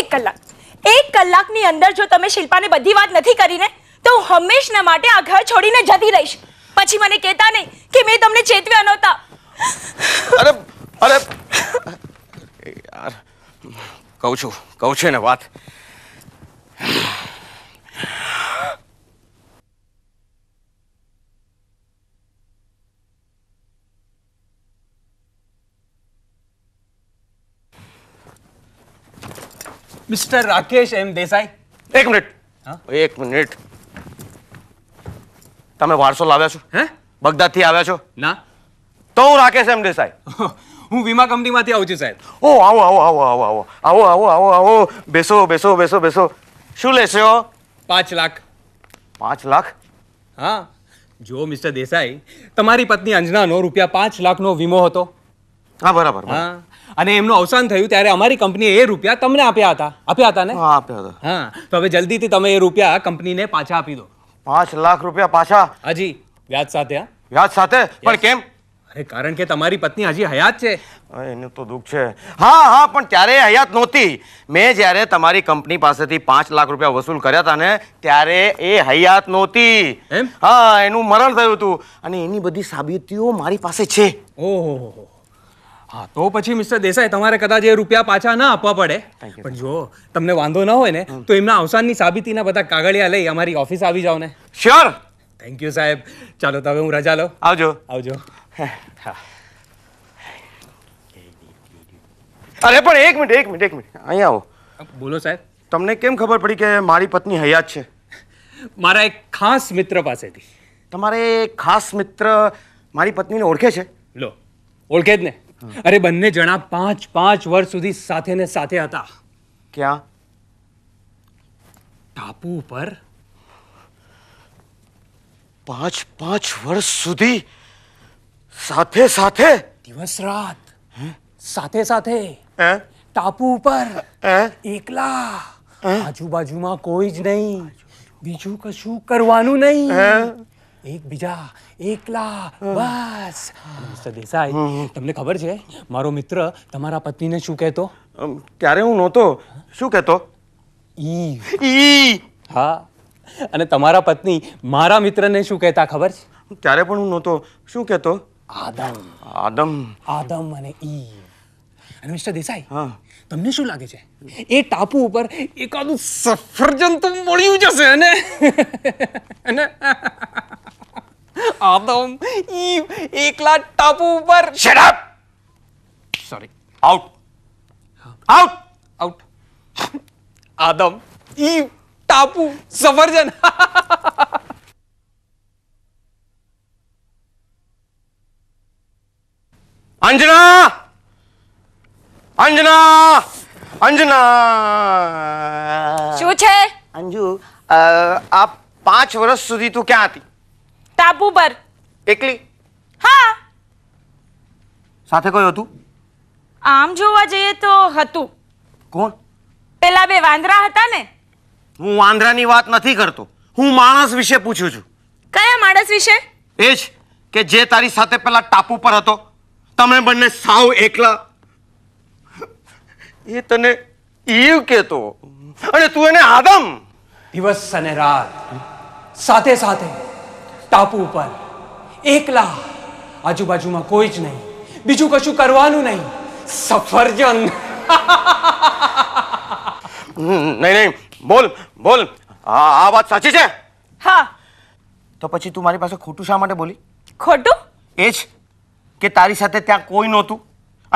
એક કલાક એક કલાકની અંદર જો તમે શિલ્પાને બધી વાત નથી કરીને તો હું હંમેશના માટે આ ઘર છોડીને જતી રહીશ પછી મને કહેતા નહીં કે મેં તમને ચેતવ્યા નહોતા અરે અરે યાર કહું છું કહું છું ને વાત મિસ્ટર રાકેશ એમ દેસાઈ એક મિનિટ એક મિનિટ તમે વારસો લાવ્યા છો હે બગદાદથી આવ્યા છો ના તો હું રાકેશ એમ દેસાઈ (laughs) હું વીમા કંપનીમાંથી આવું છું સાહેબ ઓ આવો આવો આવો આવો આવો આવો આવો આવો આવો બેસો બેસો બેસો બેસો શું લેશો પાંચ લાખ પાંચ લાખ હા જો મિસ્ટર દેસાઈ તમારી પત્ની અંજના નો રૂપિયા પાંચ લાખનો વીમો હતો હા બરાબર હા અને એમનું અવસાન થયું ત્યારે અમારી કંપનીએ એ રૂપિયા તમને આપ્યા હતા આપ્યા હતા ને હા આપ્યા હતા હા તો હવે જલ્દીથી તમે એ રૂપિયા કંપનીને પાછા આપી દો પાંચ લાખ રૂપિયા પાછા હજી વ્યાજ સાથે હા વ્યાજ સાથે પણ કેમ અરે કારણ કે તમારી પત્ની હજી હયાત છે એનું તો દુઃખ છે હા હા પણ ત્યારે હયાત નહોતી મેં જ્યારે તમારી કંપની પાસેથી પાંચ લાખ રૂપિયા વસૂલ કર્યા હતા ને ત્યારે એ હયાત નહોતી હા એનું મરણ થયું હતું અને એની બધી સાબિતીઓ મારી પાસે છે ઓહો હા તો પછી મિસ્ટર દેસાઈ તમારે કદાચ એ રૂપિયા પાછા ના આપવા પડે પણ જો તમને વાંધો ન હોય ને તો એમના અવસાનની સાબિતીના બધા કાગળિયા લઈ અમારી ઓફિસ આવી જાઓ ને શ્યોર થેન્ક યુ સાહેબ ચાલો તો હવે હું રજા લો આવજો આવજો અરે પણ એક મિનિટ એક મિનિટ એક મિનિટ અહીંયા આવો બોલો સાહેબ તમને કેમ ખબર પડી કે મારી પત્ની હયાત છે મારા એક ખાસ મિત્ર પાસેથી તમારે ખાસ મિત્ર મારી પત્નીને ઓળખે છે લો ઓળખે જ ને અરે બંને જણા પાંચ પાંચ વર્ષ સુધી સાથે ને સાથે હતા ક્યાં ટાપુ ઉપર પાંચ પાંચ વર્ષ સુધી સાથે સાથે દિવસ રાત સાથે સાથે ટાપુ ઉપર એકલા આજુબાજુમાં કોઈ જ નહીં બીજું કશું કરવાનું નહીં એક બીજા એકલા બસ મિસ્ટર દેસાઈ તમને ખબર છે મારો મિત્ર તમારા પત્નીને શું કહેતો ત્યારે હું નહોતો શું કહેતો ઈ ઈ હા અને તમારા પત્ની મારા મિત્રને શું કહેતા ખબર છે ત્યારે પણ હું નહોતો શું કહેતો આદમ આદમ આદમ અને ઈ અને મિસ્ટર દેસાઈ હા તમને શું લાગે છે એ ટાપુ ઉપર એકાદું સફરજન તો મળ્યું જશે અને આદમ ઈ એકલા ટાપુ ઉપર shut up sorry out out out Adam ઈ ટાપુ સફરજન (laughs) અંજના અંજના અંજના શું છે અંજુ આ પાંચ વર્ષ સુધી તું ક્યાં હતી ટાપુ પર એકલી હા સાથે કોઈ હતું આમ જોવા જઈએ તો હતું કોણ પેલા બે વાંદરા હતા ને હું વાંદરાની વાત નથી કરતો હું માણસ વિશે પૂછું છું કયા માણસ વિશે એ જ કે જે તારી સાથે પેલા ટાપુ પર હતો તમે બંને સાવ એકલા એ તને ઈવ કહેતો અને તું એને આદમ દિવસ અને રાત સાથે સાથે ટાપુ ઉપર એકલા આજુબાજુમાં કોઈ જ નહીં બીજું કશું કરવાનું નહીં સફરજન નહીં નહીં બોલ બોલ હા આ વાત સાચી છે હા તો પછી તું મારી પાસે ખોટું શા માટે બોલી ખોટું એ જ કે તારી સાથે ત્યાં કોઈ નહોતું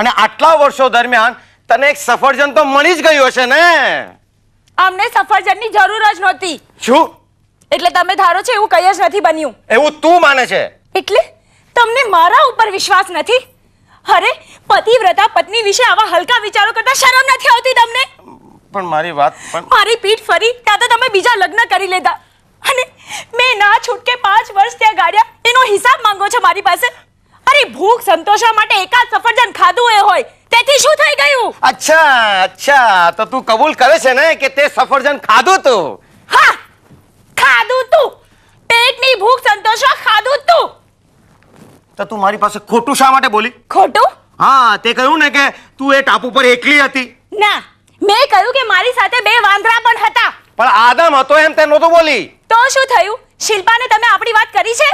અને આટલા વર્ષો દરમિયાન તને એક સફરજન તો મળી જ ગયો છે ને અમને સફરજનની જરૂર જ નહોતી શું એટલે તમે ધારો છો એવું કઈ જ નથી બન્યું એવું તું માને છે એટલે તમને મારા ઉપર વિશ્વાસ નથી અરે પતિવ્રતા પત્ની વિશે આવા હલકા વિચારો કરતા શરમ નથી આવતી તમને પણ મારી વાત પણ મારી પીઠ ફરી ત્યાં તો તમે બીજા લગ્ન કરી લેતા અને મેં ના છૂટકે પાંચ વર્ષ ત્યાં ગાળ્યા એનો હિસાબ માંગો છો મારી પાસે અરે ભૂખ સંતોષવા માટે એકાદ સફરજન ખાધું એ હોય તેથી શું થઈ ગયું અચ્છા અચ્છા તો તું કબૂલ કરે છે ને કે તે સફરજન ખાધું તું હા ખાધું તું પેટની ભૂખ સંતોષવા ખાધું તું તો તું મારી પાસે ખોટું શા માટે બોલી ખોટું હા તે કહ્યું ને કે તું એ ટાપુ પર એકલી હતી ના મેં કહ્યું કે મારી સાથે બે વાંદરા પણ હતા પણ આદમ હતો એમ તે નહોતું બોલી તો શું થયું શિલ્પાને તમે આપણી વાત કરી છે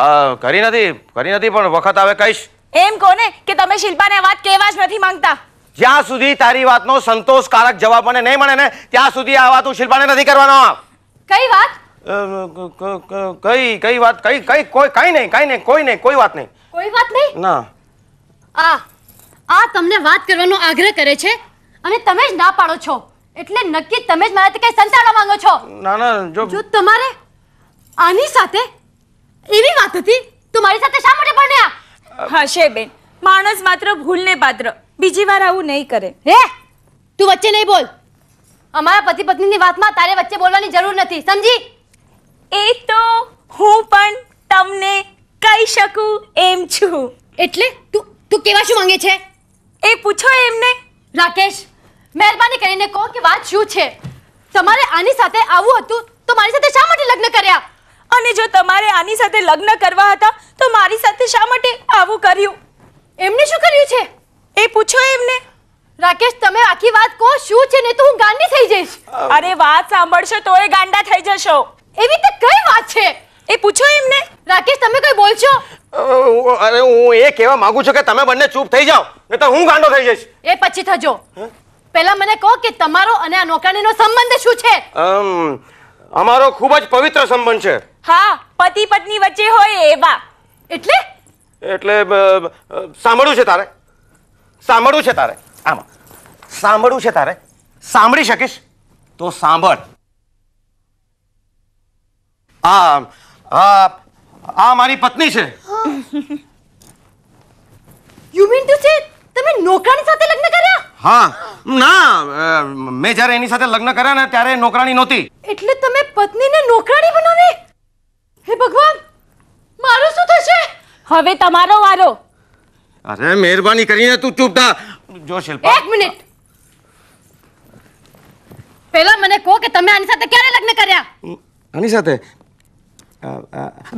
હા કરી નથી કરી નથી પણ વખત આવે કહીશ એમ કોને કે તમે શિલ્પાને વાત કહેવા જ નથી માંગતા જ્યાં સુધી તારી વાતનો સંતોષકારક જવાબ મને નહીં મળે ને ત્યાં સુધી આ વાત હું શિલ્પાને નથી કરવાનો કઈ વાત કઈ કઈ વાત કઈ કઈ કોઈ કઈ નહીં કઈ નહીં કોઈ નહીં કોઈ વાત નહીં કોઈ વાત નહીં ના આ આ તમને વાત કરવાનો આગ્રહ કરે છે અને તમે જ ના પાડો છો એટલે નક્કી તમે જ મારાથી કઈ સંતાડવા માંગો છો ના ના જો જો તમારે આની સાથે એવી વાત હતી તો મારી સાથે શા માટે પરણ્યા હશે બેન માણસ માત્ર ભૂલને પાત્ર બીજી વાર આવું નહીં કરે હે તું વચ્ચે નહીં બોલ અમારા પતિ પત્નીની વાતમાં તારે વચ્ચે બોલવાની જરૂર નથી સમજી એ તો હું પણ તમને કહી શકું એમ છું એટલે તું તું કેવા શું માંગે છે એ પૂછો એમને રાકેશ મહેરબાની કરીને કહો કે વાત શું છે તમારે આની સાથે આવું હતું તો મારી સાથે શા માટે લગ્ન કર્યા અને જો તમારે આની સાથે લગ્ન કરવા હતા તો મારી સાથે શા માટે આવું કર્યું એમને શું કર્યું છે એ પૂછો એમને રાકેશ તમે આખી વાત કહો શું છે ને તો હું ગાંડી થઈ જઈશ અરે વાત સાંભળશો તો એ ગાંડા થઈ જશો એવી તે કઈ વાત છે એ પૂછો એમને રાકેશ તમે કઈ બોલશો અરે હું એ કહેવા માંગુ છું કે તમે બંને ચૂપ થઈ જાઓ નહીં તો હું ગાંડો થઈ જઈશ એ પછી થજો પહેલા મને કહો કે તમારો અને આ નોકરાણીનો સંબંધ શું છે અમારો ખૂબ જ પવિત્ર સંબંધ છે હા પતિ પત્ની વચ્ચે હોય એવા એટલે એટલે સાંભળ્યું છે તારે સાંભળ્યું છે તારે આમાં સાંભળ્યું છે તારે સાંભળી શકીશ તો સાંભળ આ આ મારી પત્ની છે યુ મીન ટુ સે તમે નોકરાની સાથે લગ્ન કર્યા હા ના મેં જ્યારે એની સાથે લગ્ન કર્યા ને ત્યારે નોકરાણી નહોતી એટલે તમે પત્નીને નોકરાણી બનાવી હે ભગવાન મારું શું થશે હવે તમારો વારો અરે મહેરબાની કરીને તું ચૂપ થા જો શિલ્પા એક મિનિટ પહેલા મને કહો કે તમે આની સાથે ક્યારે લગ્ન કર્યા આની સાથે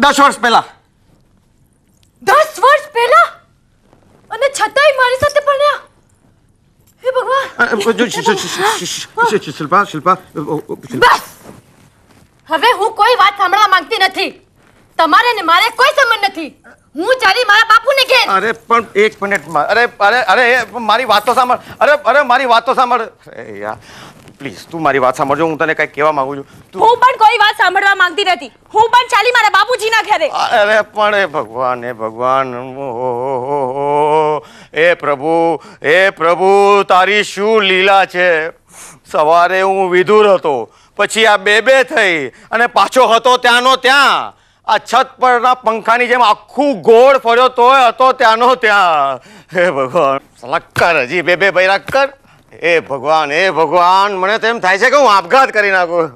દસ વર્ષ પહેલા દસ વર્ષ પહેલા અને છતાંય મારી સાથે ભણ્યા હવે હું કોઈ વાત સાંભળવા માંગતી નથી તમારે ને મારે કોઈ સંબંધ નથી હું ચાલી મારા બાપુને કે અરે પણ એક મિનિટ અરે અરે અરે મારી વાત તો સાંભળ અરે અરે મારી વાત તો સાંભળ અરે યાર પ્લીઝ તું મારી વાત સાંભળજો હું તને કઈ કહેવા માંગુ છું હું પણ કોઈ વાત સાંભળવા માંગતી નથી હું પણ ચાલી મારા બાપુજીના ઘરે અરે પણ એ ભગવાન એ ભગવાન એ પ્રભુ એ પ્રભુ તારી શું લીલા છે સવારે હું વિધુર હતો પછી આ બે બે થઈ અને પાછો હતો ત્યાંનો ત્યાં આ છત પરના પંખાની જેમ આખું ગોળ ફર્યો તોય હતો ત્યાંનો ત્યાં હે ભગવાન લક્કર હજી બે બે ભાઈ કર એ ભગવાન હે ભગવાન મને તો એમ થાય છે કે હું આપઘાત કરી નાખું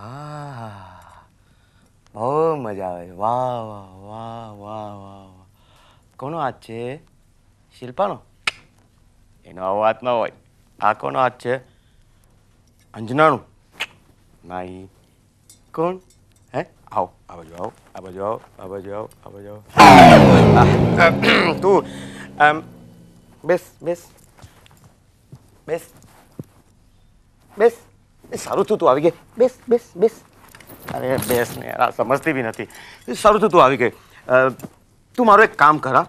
હા બહુ મજા આવે વાહ વાહ વાહ વાહ વાહ કોનો હાથ છે શિલ્પાનો એનો આવો હાથ ન હોય આ કોનો હાથ છે અંજનાણું નાઈ કોણ હે આવો આ બાજુ આવો આ બાજુ આવો આ બાજુ આવો આ બાજુ આવો (coughs) તું આમ બેસ બેસ બેસ બેસ એ સારું થતું આવી ગઈ બેસ બેસ બેસ અરે બેસ ને યાર સમજતી બી નથી સારું થતું આવી ગઈ તું મારું એક કામ કરા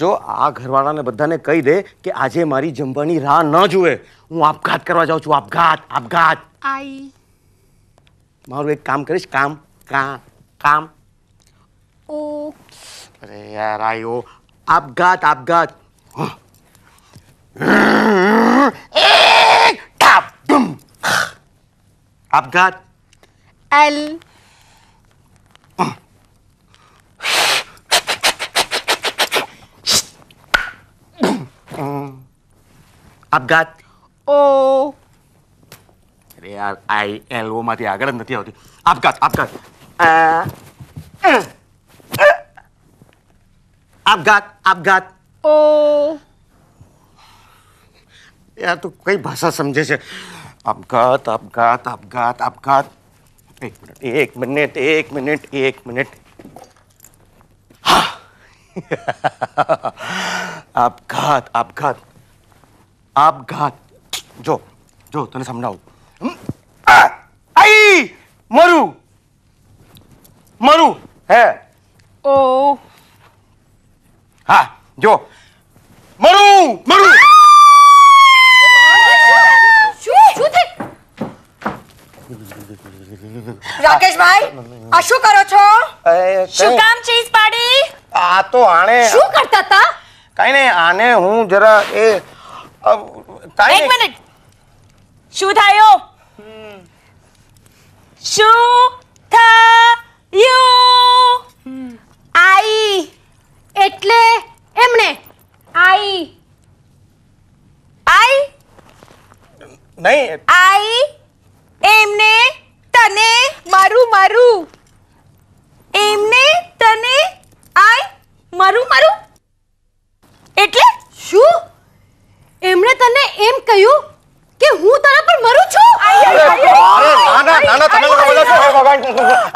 જો આ ઘરવાળાને બધાને કહી દે કે આજે મારી જમવાની રાહ ન જુએ હું આપઘાત કરવા જાઉં છું આપઘાત આપઘાત આઈ મારું એક કામ કરીશ કામ કામ કામ ઓ અરે યાર આયો આપઘાત આપઘાત આપઘાત એલ अपघात ओ अरे यार आय एल ओ માંથી આગળ નથી આવતી આપઘાત આપઘાત આપઘાત આપઘાત ઓ યાર તું કઈ ભાષા સમજે છે આપઘાત આપઘાત આપઘાત આપઘાત એક મિનિટ એક મિનિટ એક મિનિટ એક મિનિટ આપઘાત આપઘાત આપઘાત જો જો તને સમજાવું આઈ મરું મરું હે ઓ હા જો મરું મરું રાકેશભાઈ આ શું કરો છો શું કામ ચીઝ પાડી આ તો આણે શું કરતા હતા કઈ નહીં આને હું જરા એ એક મિનિટ શું થયું શું થયું આઈ એટલે એમણે આઈ આઈ નહીં આઈ એમને તને મારું મારું એમને તને આઈ મારું મારું એટલે શું એમણે તને એમ કહ્યું કે હું તારા પર મરું છું અરે ના ના ના તમે લોકો બોલો છો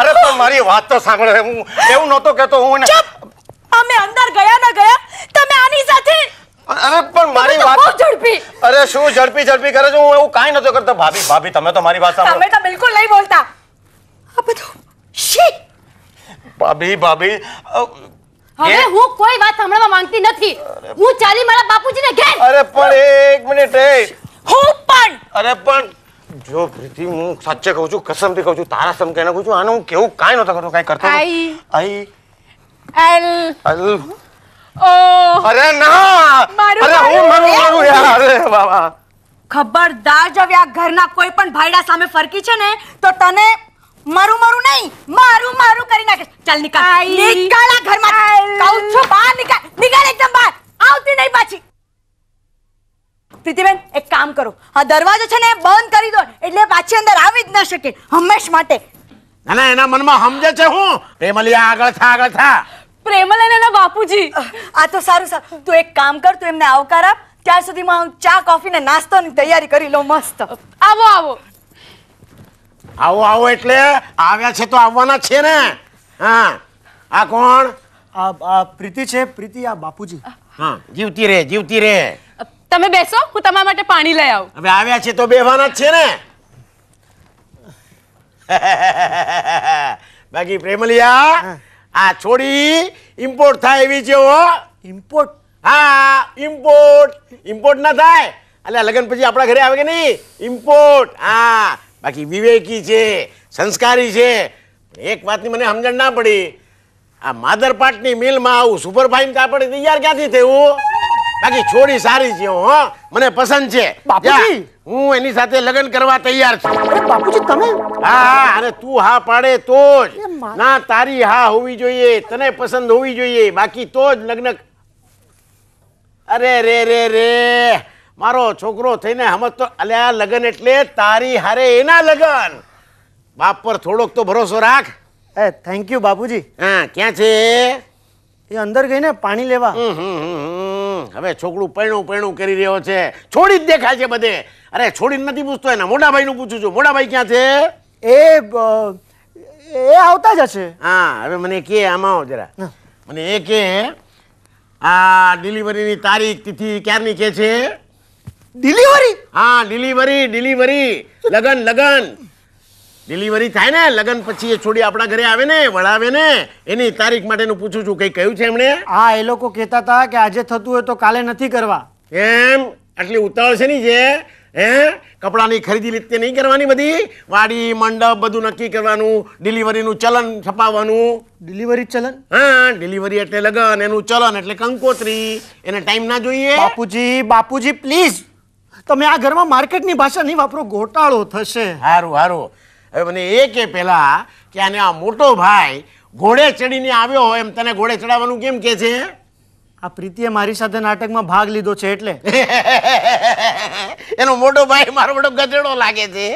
અરે પણ મારી વાત તો સાંભળો હું એવું નહોતો કહેતો હું ચૂપ અમે અંદર ગયા ના ગયા તમે આની સાથે અરે પણ મારી વાત ઝડપી અરે શું ઝડપી ઝડપી કરે છો હું એવું કાઈ નતો કરતો ભાભી ભાભી તમે તો મારી વાત સાંભળો તમે તો બિલકુલ નહીં બોલતા આ બધું શી ભાભી ભાભી હવે હું કોઈ વાત સાંભળવા માંગતી નથી હું ચાલી મારા બાપુજીને ઘેર અરે પણ એક મિનિટ એ હું પણ અરે પણ જો પ્રીતિ હું સાચે કહું છું કસમથી કહું છું તારા સમ કહીને કહું છું આનું હું કેવું કાંઈ નતો કરતો કાંઈ કરતો આઈ આઈ એલ એલ ઓ અરે ના અરે હું મારું મારું યાર અરે બાબા ખબરદાર જો આ ઘરના કોઈ પણ ભાઈડા સામે ફરકી છે ને તો તને મારું મારું નહીં મારું મારું કરી નાખે ચાલ નિકાલ નિકાલ આ ઘરમાંથી કહું છું બહાર નિકાલ નિકાલ એકદમ બહાર આવતી નહીં પાછી પ્રીતિબેન એક કામ કરો આ દરવાજો છે ને બંધ કરી દો એટલે પાછી અંદર આવી જ ન શકે હંમેશ માટે ના એના મનમાં સમજે છે હું પ્રેમલિયા આગળ થા આગળ થા પ્રેમલ અને એના બાપુજી આ તો સારું સારું તું એક કામ કર તું એમને આવકાર આપ ત્યાં સુધીમાં હું ચા કોફી ને નાસ્તાની તૈયારી કરી લઉં મસ્ત આવો આવો આવો આવો એટલે આવ્યા છે તો આવવાના છે ને હા આ કોણ પ્રીતિ છે પ્રીતિ આ બાપુજી હા જીવતી રે જીવતી રે તમે બેસો હું તમારા માટે પાણી લઈ આવું હવે આવ્યા છે તો બેહવાના જ છે ને બાકી પ્રેમલિયા આ છોડી ઇમ્પોર્ટ થાય એવી છે ઇમ્પોર્ટ હા ઇમ્પોર્ટ ઇમ્પોર્ટ ના થાય એટલે લગ્ન પછી આપણા ઘરે આવે કે નહીં ઇમ્પોર્ટ હા બાકી વિવેકી છે સંસ્કારી છે એક વાતની મને સમજણ ના પડી આ માદરપાટની મિલમાં આવું સુપરફાઇન કાપડ તૈયાર ક્યાંથી થયું બાકી છોડી સારી છે હો મને પસંદ છે બાપુજી હું એની સાથે લગ્ન કરવા તૈયાર છું અરે બાપુજી તમે હા હા અને તું હા પાડે તો જ ના તારી હા હોવી જોઈએ તને પસંદ હોવી જોઈએ બાકી તો જ લગ્ન અરે રે રે રે મારો છોકરો થઈને સમજતો અલ્યા લગન એટલે તારી હારે એના લગન બાપ પર થોડોક તો ભરોસો રાખ એ થેન્ક યુ બાપુજી હા ક્યાં છે એ અંદર ગઈને પાણી લેવા હવે છોકરું પૈણું પૈણું કરી રહ્યો છે છોડી જ દેખાય છે બધે અરે છોડીને નથી પૂછતો એના મોટાભાઈ નું પૂછું છું મોડાભાઈ ક્યાં છે એ એ આવતા જ હશે હા હવે મને કે આમાં આવો જરા મને એ કે આ ડિલિવરીની તારીખ તિથિ ક્યારની કે છે ડિલિવરી હા ડિલિવરી ડિલિવરી લગન લગન ડિલિવરી થાય ને લગન પછી એ છોડી આપણા ઘરે આવે ને વળાવે ને એની તારીખ માટેનું પૂછું છું કઈ કહ્યું છે એમણે હા એ લોકો કહેતા હતા કે આજે થતું હોય તો કાલે નથી કરવા એમ આટલી ઉતાવળ છે ની જે હે કપડાની ખરીદી રીતે નહીં કરવાની બધી વાડી મંડપ બધું નક્કી કરવાનું ડિલિવરીનું ચલન છપાવવાનું ડિલિવરી ચલન હા ડિલિવરી એટલે લગન એનું ચલન એટલે કંકોત્રી એને ટાઈમ ના જોઈએ બાપુજી બાપુજી પ્લીઝ તમે આ ઘરમાં માર્કેટની ભાષા નહીં વાપરો ગોટાળો થશે હારું હારું હવે મને એ કે પેલા કે આને આ મોટો ભાઈ ઘોડે ચડીને આવ્યો હોય એમ તને ઘોડે ચડાવવાનું કેમ કે છે આ પ્રીતિએ મારી સાથે નાટકમાં ભાગ લીધો છે એટલે એનો મોટો ભાઈ મારો મોટો ગધેડો લાગે છે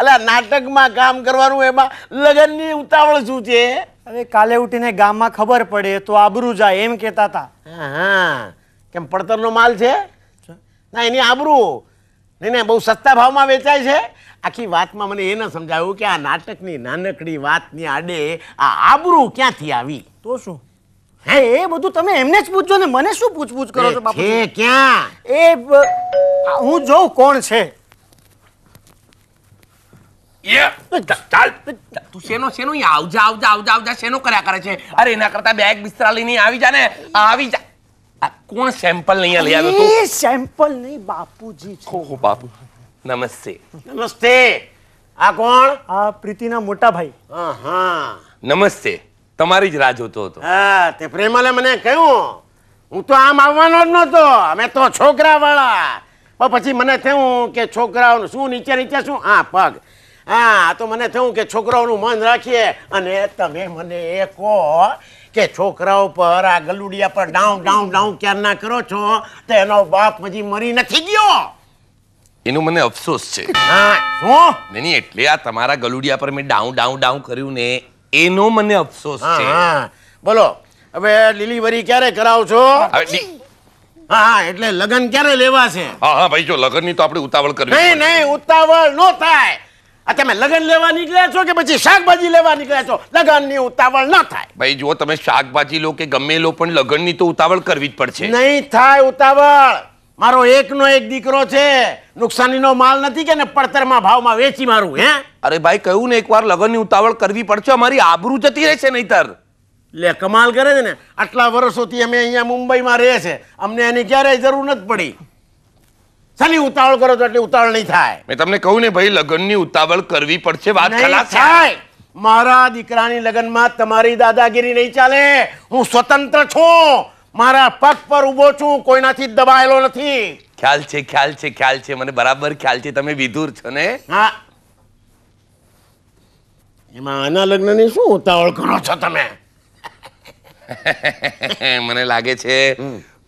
અલા નાટકમાં કામ કરવાનું એમાં લગનની ઉતાવળ શું છે હવે કાલે ઉઠીને ગામમાં ખબર પડે તો આબરૂ જાય એમ કહેતા હતા હા કેમ પડતરનો માલ છે ના એની આબરૂ નહીં ને બહુ સસ્તા ભાવમાં વેચાય છે આખી વાતમાં મને એ ન સમજાયું કે આ નાટકની નાનકડી વાતની આડે આ આબરૂ ક્યાંથી આવી તો શું હે એ બધું તમે એમને જ પૂછજો ને મને શું પૂછપૂછ કરો છો બાપુ ક્યાં એ હું જોઉં કોણ છે તું શેનો આવજા આવજા આવજા આવજા શેનો કર્યા કરે છે અરે એના કરતા બેગ બિસ્તરા આવી જા ને આવી જા કોણ સેમ્પલ નહીં લઈ આવ્યો એ સેમ્પલ નહીં બાપુજી છે ઓહો બાપુ નમસ્તે નમસ્તે આ કોણ આ પ્રીતિના મોટા ભાઈ હા નમસ્તે તમારી જ રાહ જોતો હતો હા તે પ્રેમલે મને કહ્યું હું તો આમ આવવાનો જ નહોતો અમે તો છોકરા વાળા પછી મને થયું કે છોકરાઓનું શું નીચે નીચે શું હા પગ હા તો મને થયું કે છોકરાઓનું મન રાખીએ અને તમે મને એ કહો કે છોકરાઓ પર આ ગલુડિયા પર ડાઉન ડાઉન ડાઉન ક્યાં ના કરો છો તો એનો બાપ હજી મરી નથી ગયો એનો મને અફસોસ છે હા શું નહીં એટલે આ તમારા ગલુડિયા પર મેં ડાઉન ડાઉન ડાઉન કર્યું ને એનો મને અફસોસ છે હા બોલો હવે ડિલિવરી ક્યારે કરાવશો હા એટલે લગન ક્યારે લેવા છે હા હા ભાઈ જો લગનની તો આપણે ઉતાવળ કરવી નહીં નહીં ઉતાવળ નો થાય આ તમે લગન લેવા નીકળ્યા છો કે પછી શાકભાજી લેવા નીકળ્યા છો લગનની ઉતાવળ ના થાય ભાઈ જો તમે શાકભાજી લો કે ગમે લો પણ લગનની તો ઉતાવળ કરવી જ પડશે નહીં થાય ઉતાવળ મારો એકનો એક દીકરો છે નુકસાનીનો માલ નથી કે ને પડતરમાં ભાવમાં વેચી મારું હે અરે ભાઈ કહ્યું ને એકવાર લગનની ઉતાવળ કરવી પડશે અમારી આબરૂ જતી રહેશે નહીતર લે કમાલ કરે છે ને આટલા વર્ષોથી અમે અહીંયા મુંબઈમાં રહે છે અમને એની ક્યારેય જરૂર નથી પડી શની ઉતાવળ કરો તો એટલી ઉતાવળ નહીં થાય મેં તમને કહું ને ભાઈ લગ્નની ઉતાવળ કરવી પડશે વાત થાય મારા દીકરાની લગ્નમાં તમારી દાદાગીરી નહીં ચાલે હું સ્વતંત્ર છું મારા પગ પર ઉભો છું કોઈનાથી દબાયેલો નથી ખ્યાલ છે ખ્યાલ છે ખ્યાલ છે મને બરાબર ખ્યાલ છે તમે વિધુર છો ને હા એમાં આના લગ્ન લગ્નની શું ઉતાવળ કરો છો તમે (laughs) મને લાગે છે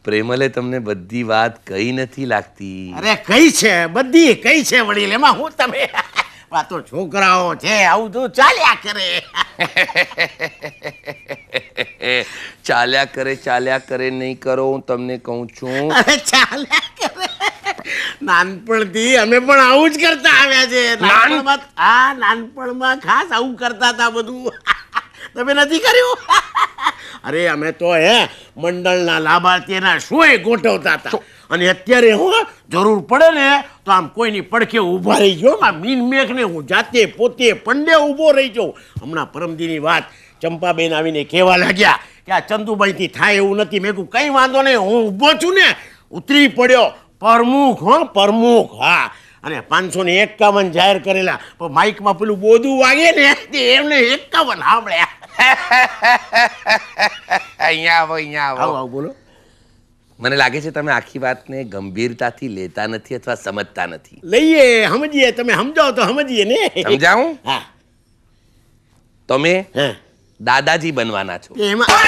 પ્રેમલે તમને બધી વાત કઈ નથી લાગતી અરે કઈ છે બધી કઈ છે વડીલ એમાં હું તમે આ (laughs) છોકરાઓ છે આવું તો ચાલ્યા કરે (laughs) ચાલ્યા કરે ચાલ્યા કરે નહીં કરો હું તમને કહું છું (laughs) ચાલ્યા નાનપણથી અમે પણ આવું જ કરતા આવ્યા છે નાનપણમાં હા નાનપણમાં ખાસ આવું કરતા હતા બધું તમે નથી કર્યું (laughs) અરે અમે તો હે મંડળના લાભાર્થીના શોય ગોઠવતા હતા અને અત્યારે હું જરૂર પડે ને તો આમ કોઈની પડખે ઊભા રહી ગયો આ મીન મેઘને હું જાતે પોતે પંડે ઊભો રહી જાઉં હમણાં પરમદીની વાત ચંપાબેન આવીને કહેવા લાગ્યા કે આ ચંદુભાઈથી થાય એવું નથી મેં કહું કંઈ વાંધો નહીં હું ઊભો છું ને ઉતરી પડ્યો પરમુખ હો પરમુખ હા અને પાંચસો ને એકાવન જાહેર કરેલા પણ માઇકમાં પેલું બોધું વાગે ને તે એમને એકાવન સાંભળ્યા અહીંયા આવો અહીંયા આવો આવો બોલો મને લાગે છે તમે આખી વાતને ગંભીરતાથી લેતા નથી અથવા સમજતા નથી લઈએ સમજીએ તમે સમજાવો તો સમજીએ ને સમજાવું હા તમે દાદાજી બનવાના છો એમાં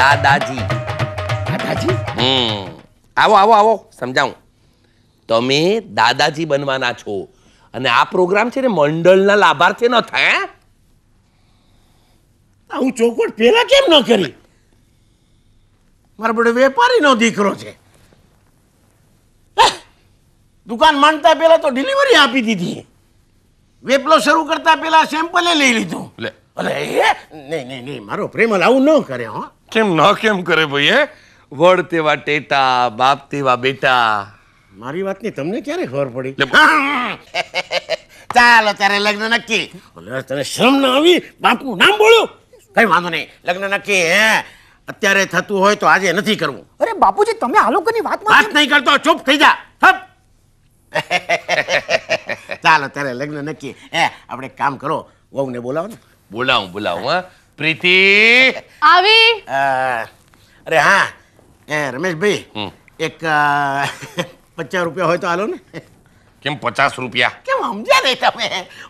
દાદાજી દાદાજી હમ આવો આવો આવો સમજાવું તમે દાદાજી બનવાના છો અને આ પ્રોગ્રામ છે ને મંડળના લાભાર્થી ન થાય હું ચોખવટ પહેલા કેમ ન કરી મારા બધો વેપારીનો દીકરો છે દુકાન માંડતા પહેલા તો ડિલિવરી આપી દીધી વેપલો શરૂ કરતા પહેલા સેમ્પલે લઈ લીધું એટલે અરે નહીં નહીં નહીં મારો પ્રેમલ આવું ન કરે હો કેમ ન કેમ કરે ભાઈ વડ તેવા ટેટા બાપ તેવા બેટા મારી વાત વાતની તમને ક્યારે ખબર પડી (laughs) ચાલો ત્યારે લગ્ન નક્કી તને શ્રમ ના આવી બાપુ નામ બોલ્યું કઈ વાંધો નહીં લગ્ન નક્કી હે અત્યારે થતું હોય તો આજે નથી કરવું અરે બાપુજી તમે આ લોકોની વાત વાત નહીં કરતો ચૂપ થઈ જા થપ (laughs) ચાલો ત્યારે લગ્ન નક્કી હે આપણે કામ કરો વહુને બોલાવો ને બોલાવું બોલાવું હા પ્રીતિ (laughs) આવી અરે હા એ રમેશભાઈ એક (laughs) પચાસ રૂપિયા હોય તો હાલો ને કેમ પચાસ રૂપિયા કેમ સમજ્યા નહીં તમે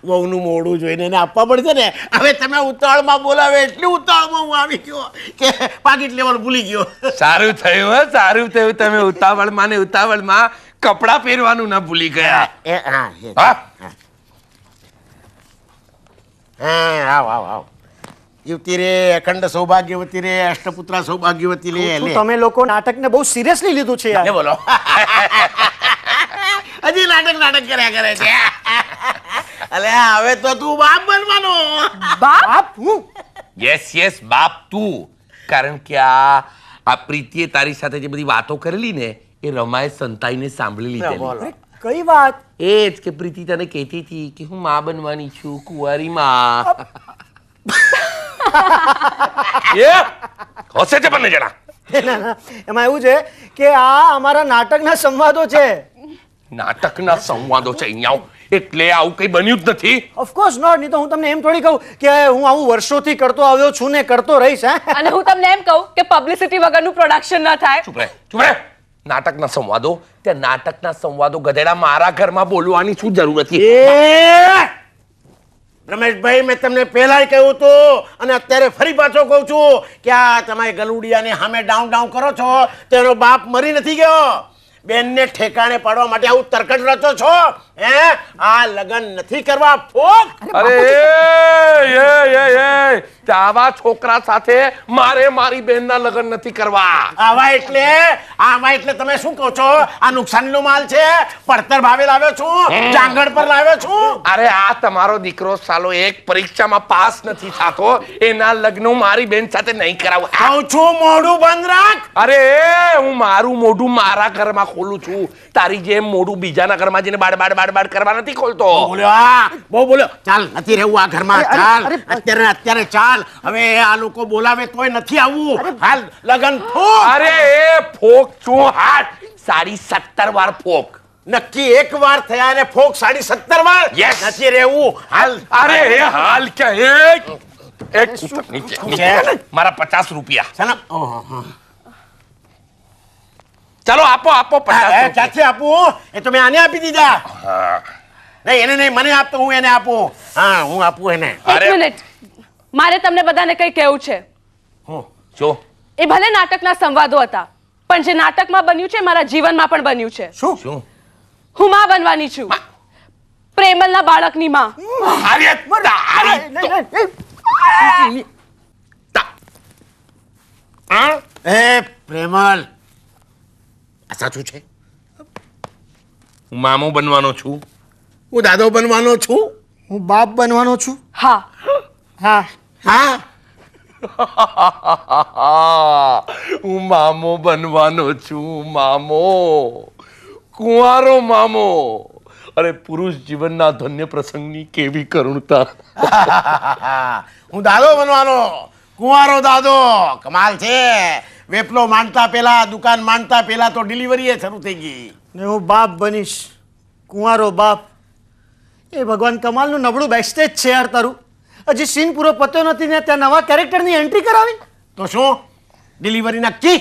વહુનું મોડું જોઈને એને આપવા પડશે ને હવે તમે ઉતાળમાં બોલાવે એટલું ઉતાળમાં હું આવી ગયો કે પાકીટ લેવાનું ભૂલી ગયો સારું થયું હે સારું થયું તમે ઉતાવળમાં ને ઉતાવળમાં કપડાં પહેરવાનું ના ભૂલી ગયા એ હા હા આવ આવ આવ યુવતી અખંડ સૌભાગ્યવતી રે અષ્ટપુત્રા સૌભાગ્યવતી લે લે તમે લોકો નાટકને બહુ સિરિયસલી લીધું છે યાર બોલો (laughs) હજી નાટક નાટક કર્યા કરે છે અલે હવે તો તું બાપ બનવાનો બાપ હું યસ યસ બાપ તું કારણ કે આ આ પ્રીતિએ તારી સાથે જે બધી વાતો કરેલી ને એ રમાએ સંતાઈને સાંભળી લીધેલી કઈ વાત એ જ કે પ્રીતિ તને કહેતી હતી કે હું મા બનવાની છું કુંવારી માં એ હશે છે બંને જણા ના ના એમાં એવું છે કે આ અમારા નાટકના સંવાદો છે નાટકના સંવાદો છે અહીંયા એટલે આવું કંઈ બન્યું જ નથી ઓફકોર્સ નોટ નહીં તો હું તમને એમ થોડી કહું કે હું આવું વર્ષોથી કરતો આવ્યો છું ને કરતો રહીશ હે અને હું તમને એમ કહું કે પબ્લિસિટી વગરનું પ્રોડક્શન ના થાય ચૂપ રહે ચૂપ રહે નાટકના સંવાદો તે નાટકના સંવાદો ગધેડા મારા ઘરમાં બોલવાની શું જરૂર હતી એ રમેશભાઈ મેં તમને પહેલાંય કહ્યું હતું અને અત્યારે ફરી પાછો કહું છું કે આ તમે ગલુડિયાને સામે ડાઉન ડાઉન કરો છો તેનો બાપ મરી નથી ગયો બેનને ઠેકાણે પાડવા માટે આવું તરકટ રચો છો હે આ લગન નથી કરવા ફોક અરે એ એ એ આવા છોકરા સાથે મારે મારી બહેનના લગન નથી કરવા આવા એટલે આવા એટલે તમે શું કહો છો આ નુકસાનનો માલ છે પડતર ભાવે લાવ્યો છું ચાંગડ પર લાવ્યો છું અરે આ તમારો દીકરો સાલો એક પરીક્ષામાં પાસ નથી થતો એના લગ્ન મારી બેન સાથે નહીં કરાવું કહું છું મોઢું બંધ રાખ અરે હું મારું મોઢું મારા ઘરમાં ખોલું છું તારી જેમ મોઢું બીજાના ઘરમાં જઈને બાડ બાડ બાડ બાળ કરવા નથી ખોલતો બોલ્યો આ બહુ બોલ્યો ચાલ નથી રહેવું આ ઘરમાં ચાલ અત્યારે અત્યારે ચાલ હવે આ લોકો બોલાવે તોય નથી આવવું હાલ લગન ફોક અરે એ ફોક છું હાથ સારી સત્તર વાર ફોક નક્કી એક વાર થયા અને ફોક સાડી સત્તર વાર યસ નથી રહેવું હાલ અરે એ હાલ કે એક એક મારા પચાસ રૂપિયા ચાલો આપો આપો પચાસ ક્યાંથી આપું એ તો મેં આને આપી દીધા નહીં એને નહીં મને આપતો હું એને આપું હા હું આપું એને મારે તમને બધાને કંઈ કેવું છે હું જો એ ભલે નાટકના સંવાદો હતા પણ જે નાટકમાં બન્યું છે મારા જીવનમાં પણ બન્યું છે શું શું હું માં બનવાની છું પ્રેમલના બાળકની માં આરે આરે પ્રેમલ આ સાચું છે હું મામો બનવાનો છું હું દાદો બનવાનો છું હું બાપ બનવાનો છું હા હા હા (laughs) હું મામો બનવાનો છું મામો કુંવારો મામો અરે પુરુષ જીવનના ધન્ય પ્રસંગની કેવી કરુણતા (laughs) હું દાદો બનવાનો કુંવારો દાદો કમાલ છે વેપલો માંડતા પહેલાં દુકાન માંડતા પહેલાં તો ડિલિવરી એ શરૂ થઈ ગઈ ને હું બાપ બનીશ કુંવારો બાપ એ ભગવાન કમાલનું નબળું બેસ્ટેજ છે યાર તારું હજી સીન પૂરો પત્યો નથી ને ત્યાં નવા કેરેક્ટરની એન્ટ્રી કરાવી તો શું ડિલિવરી નક્કી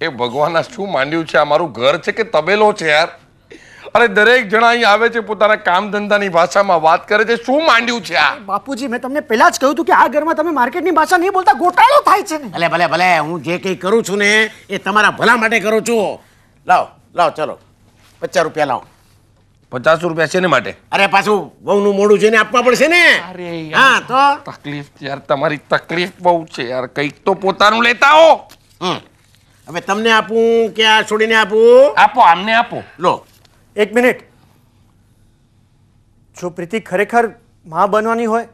એ ભગવાનના શું માંડ્યું છે આ મારું ઘર છે કે તબેલો છે યાર અરે દરેક જણા અહીં આવે છે પોતાના કામ ધંધાની ભાષામાં વાત કરે છે શું માંડ્યું છે આ બાપુજી મેં તમને પહેલા જ કહ્યું હતું કે આ ઘરમાં તમે માર્કેટની ભાષા નહીં બોલતા ગોટાળો થાય છે ભલે ભલે ભલે હું જે કંઈ કરું છું ને એ તમારા ભલા માટે કરું છું લાવ લાવ ચલો પચાસ રૂપિયા લાવો પચાસ રૂપિયા છે ને માટે અરે પાછું વહુનું મોડું છે જોઈને આપવા પડશે ને અરે હા તો તકલીફ યાર તમારી તકલીફ બહુ છે યાર કંઈક તો પોતાનું લેતા હો હવે તમને આપું કે આ છોડીને આપું આપો આમને આપો લો એક મિનિટ જો પ્રીતિ ખરેખર માં બનવાની હોય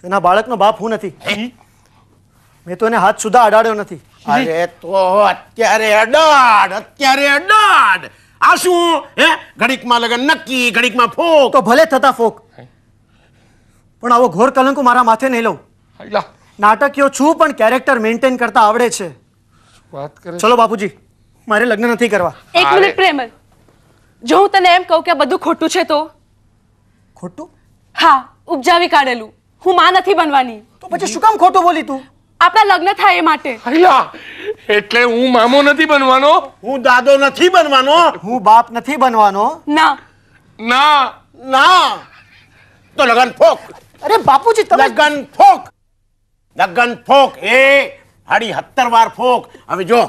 તો એના બાળકનો બાપ હું નથી મેં તો એને હાથ સુધા અડાડ્યો નથી અરે તો અત્યારે અડાડ અત્યારે અડાડ આ શું હે ઘડીકમાં લગન નક્કી ઘડીકમાં ફોક તો ભલે થતા ફોક પણ આવો ઘોર કલંક મારા માથે નહીં લઉં નાટકીયો છું પણ કેરેક્ટર મેન્ટેન કરતા આવડે છે વાત કરે ચલો બાપુજી મારે લગ્ન નથી કરવા એક મિનિટ પ્રેમલ જો હું તને એમ કહું કે આ બધું ખોટું છે તો ખોટું હા ઉપજાવી કાઢેલું હું માં નથી બનવાની તો પછી શું કામ ખોટું બોલી તું આપણા લગ્ન થાય એ માટે અલ્યા એટલે હું મામો નથી બનવાનો હું દાદો નથી બનવાનો હું બાપ નથી બનવાનો ના ના ના તો લગન ફોક અરે બાપુજી તમે લગન ફોક લગન ફોક એ હાડી હત્તર વાર ફોક હવે જો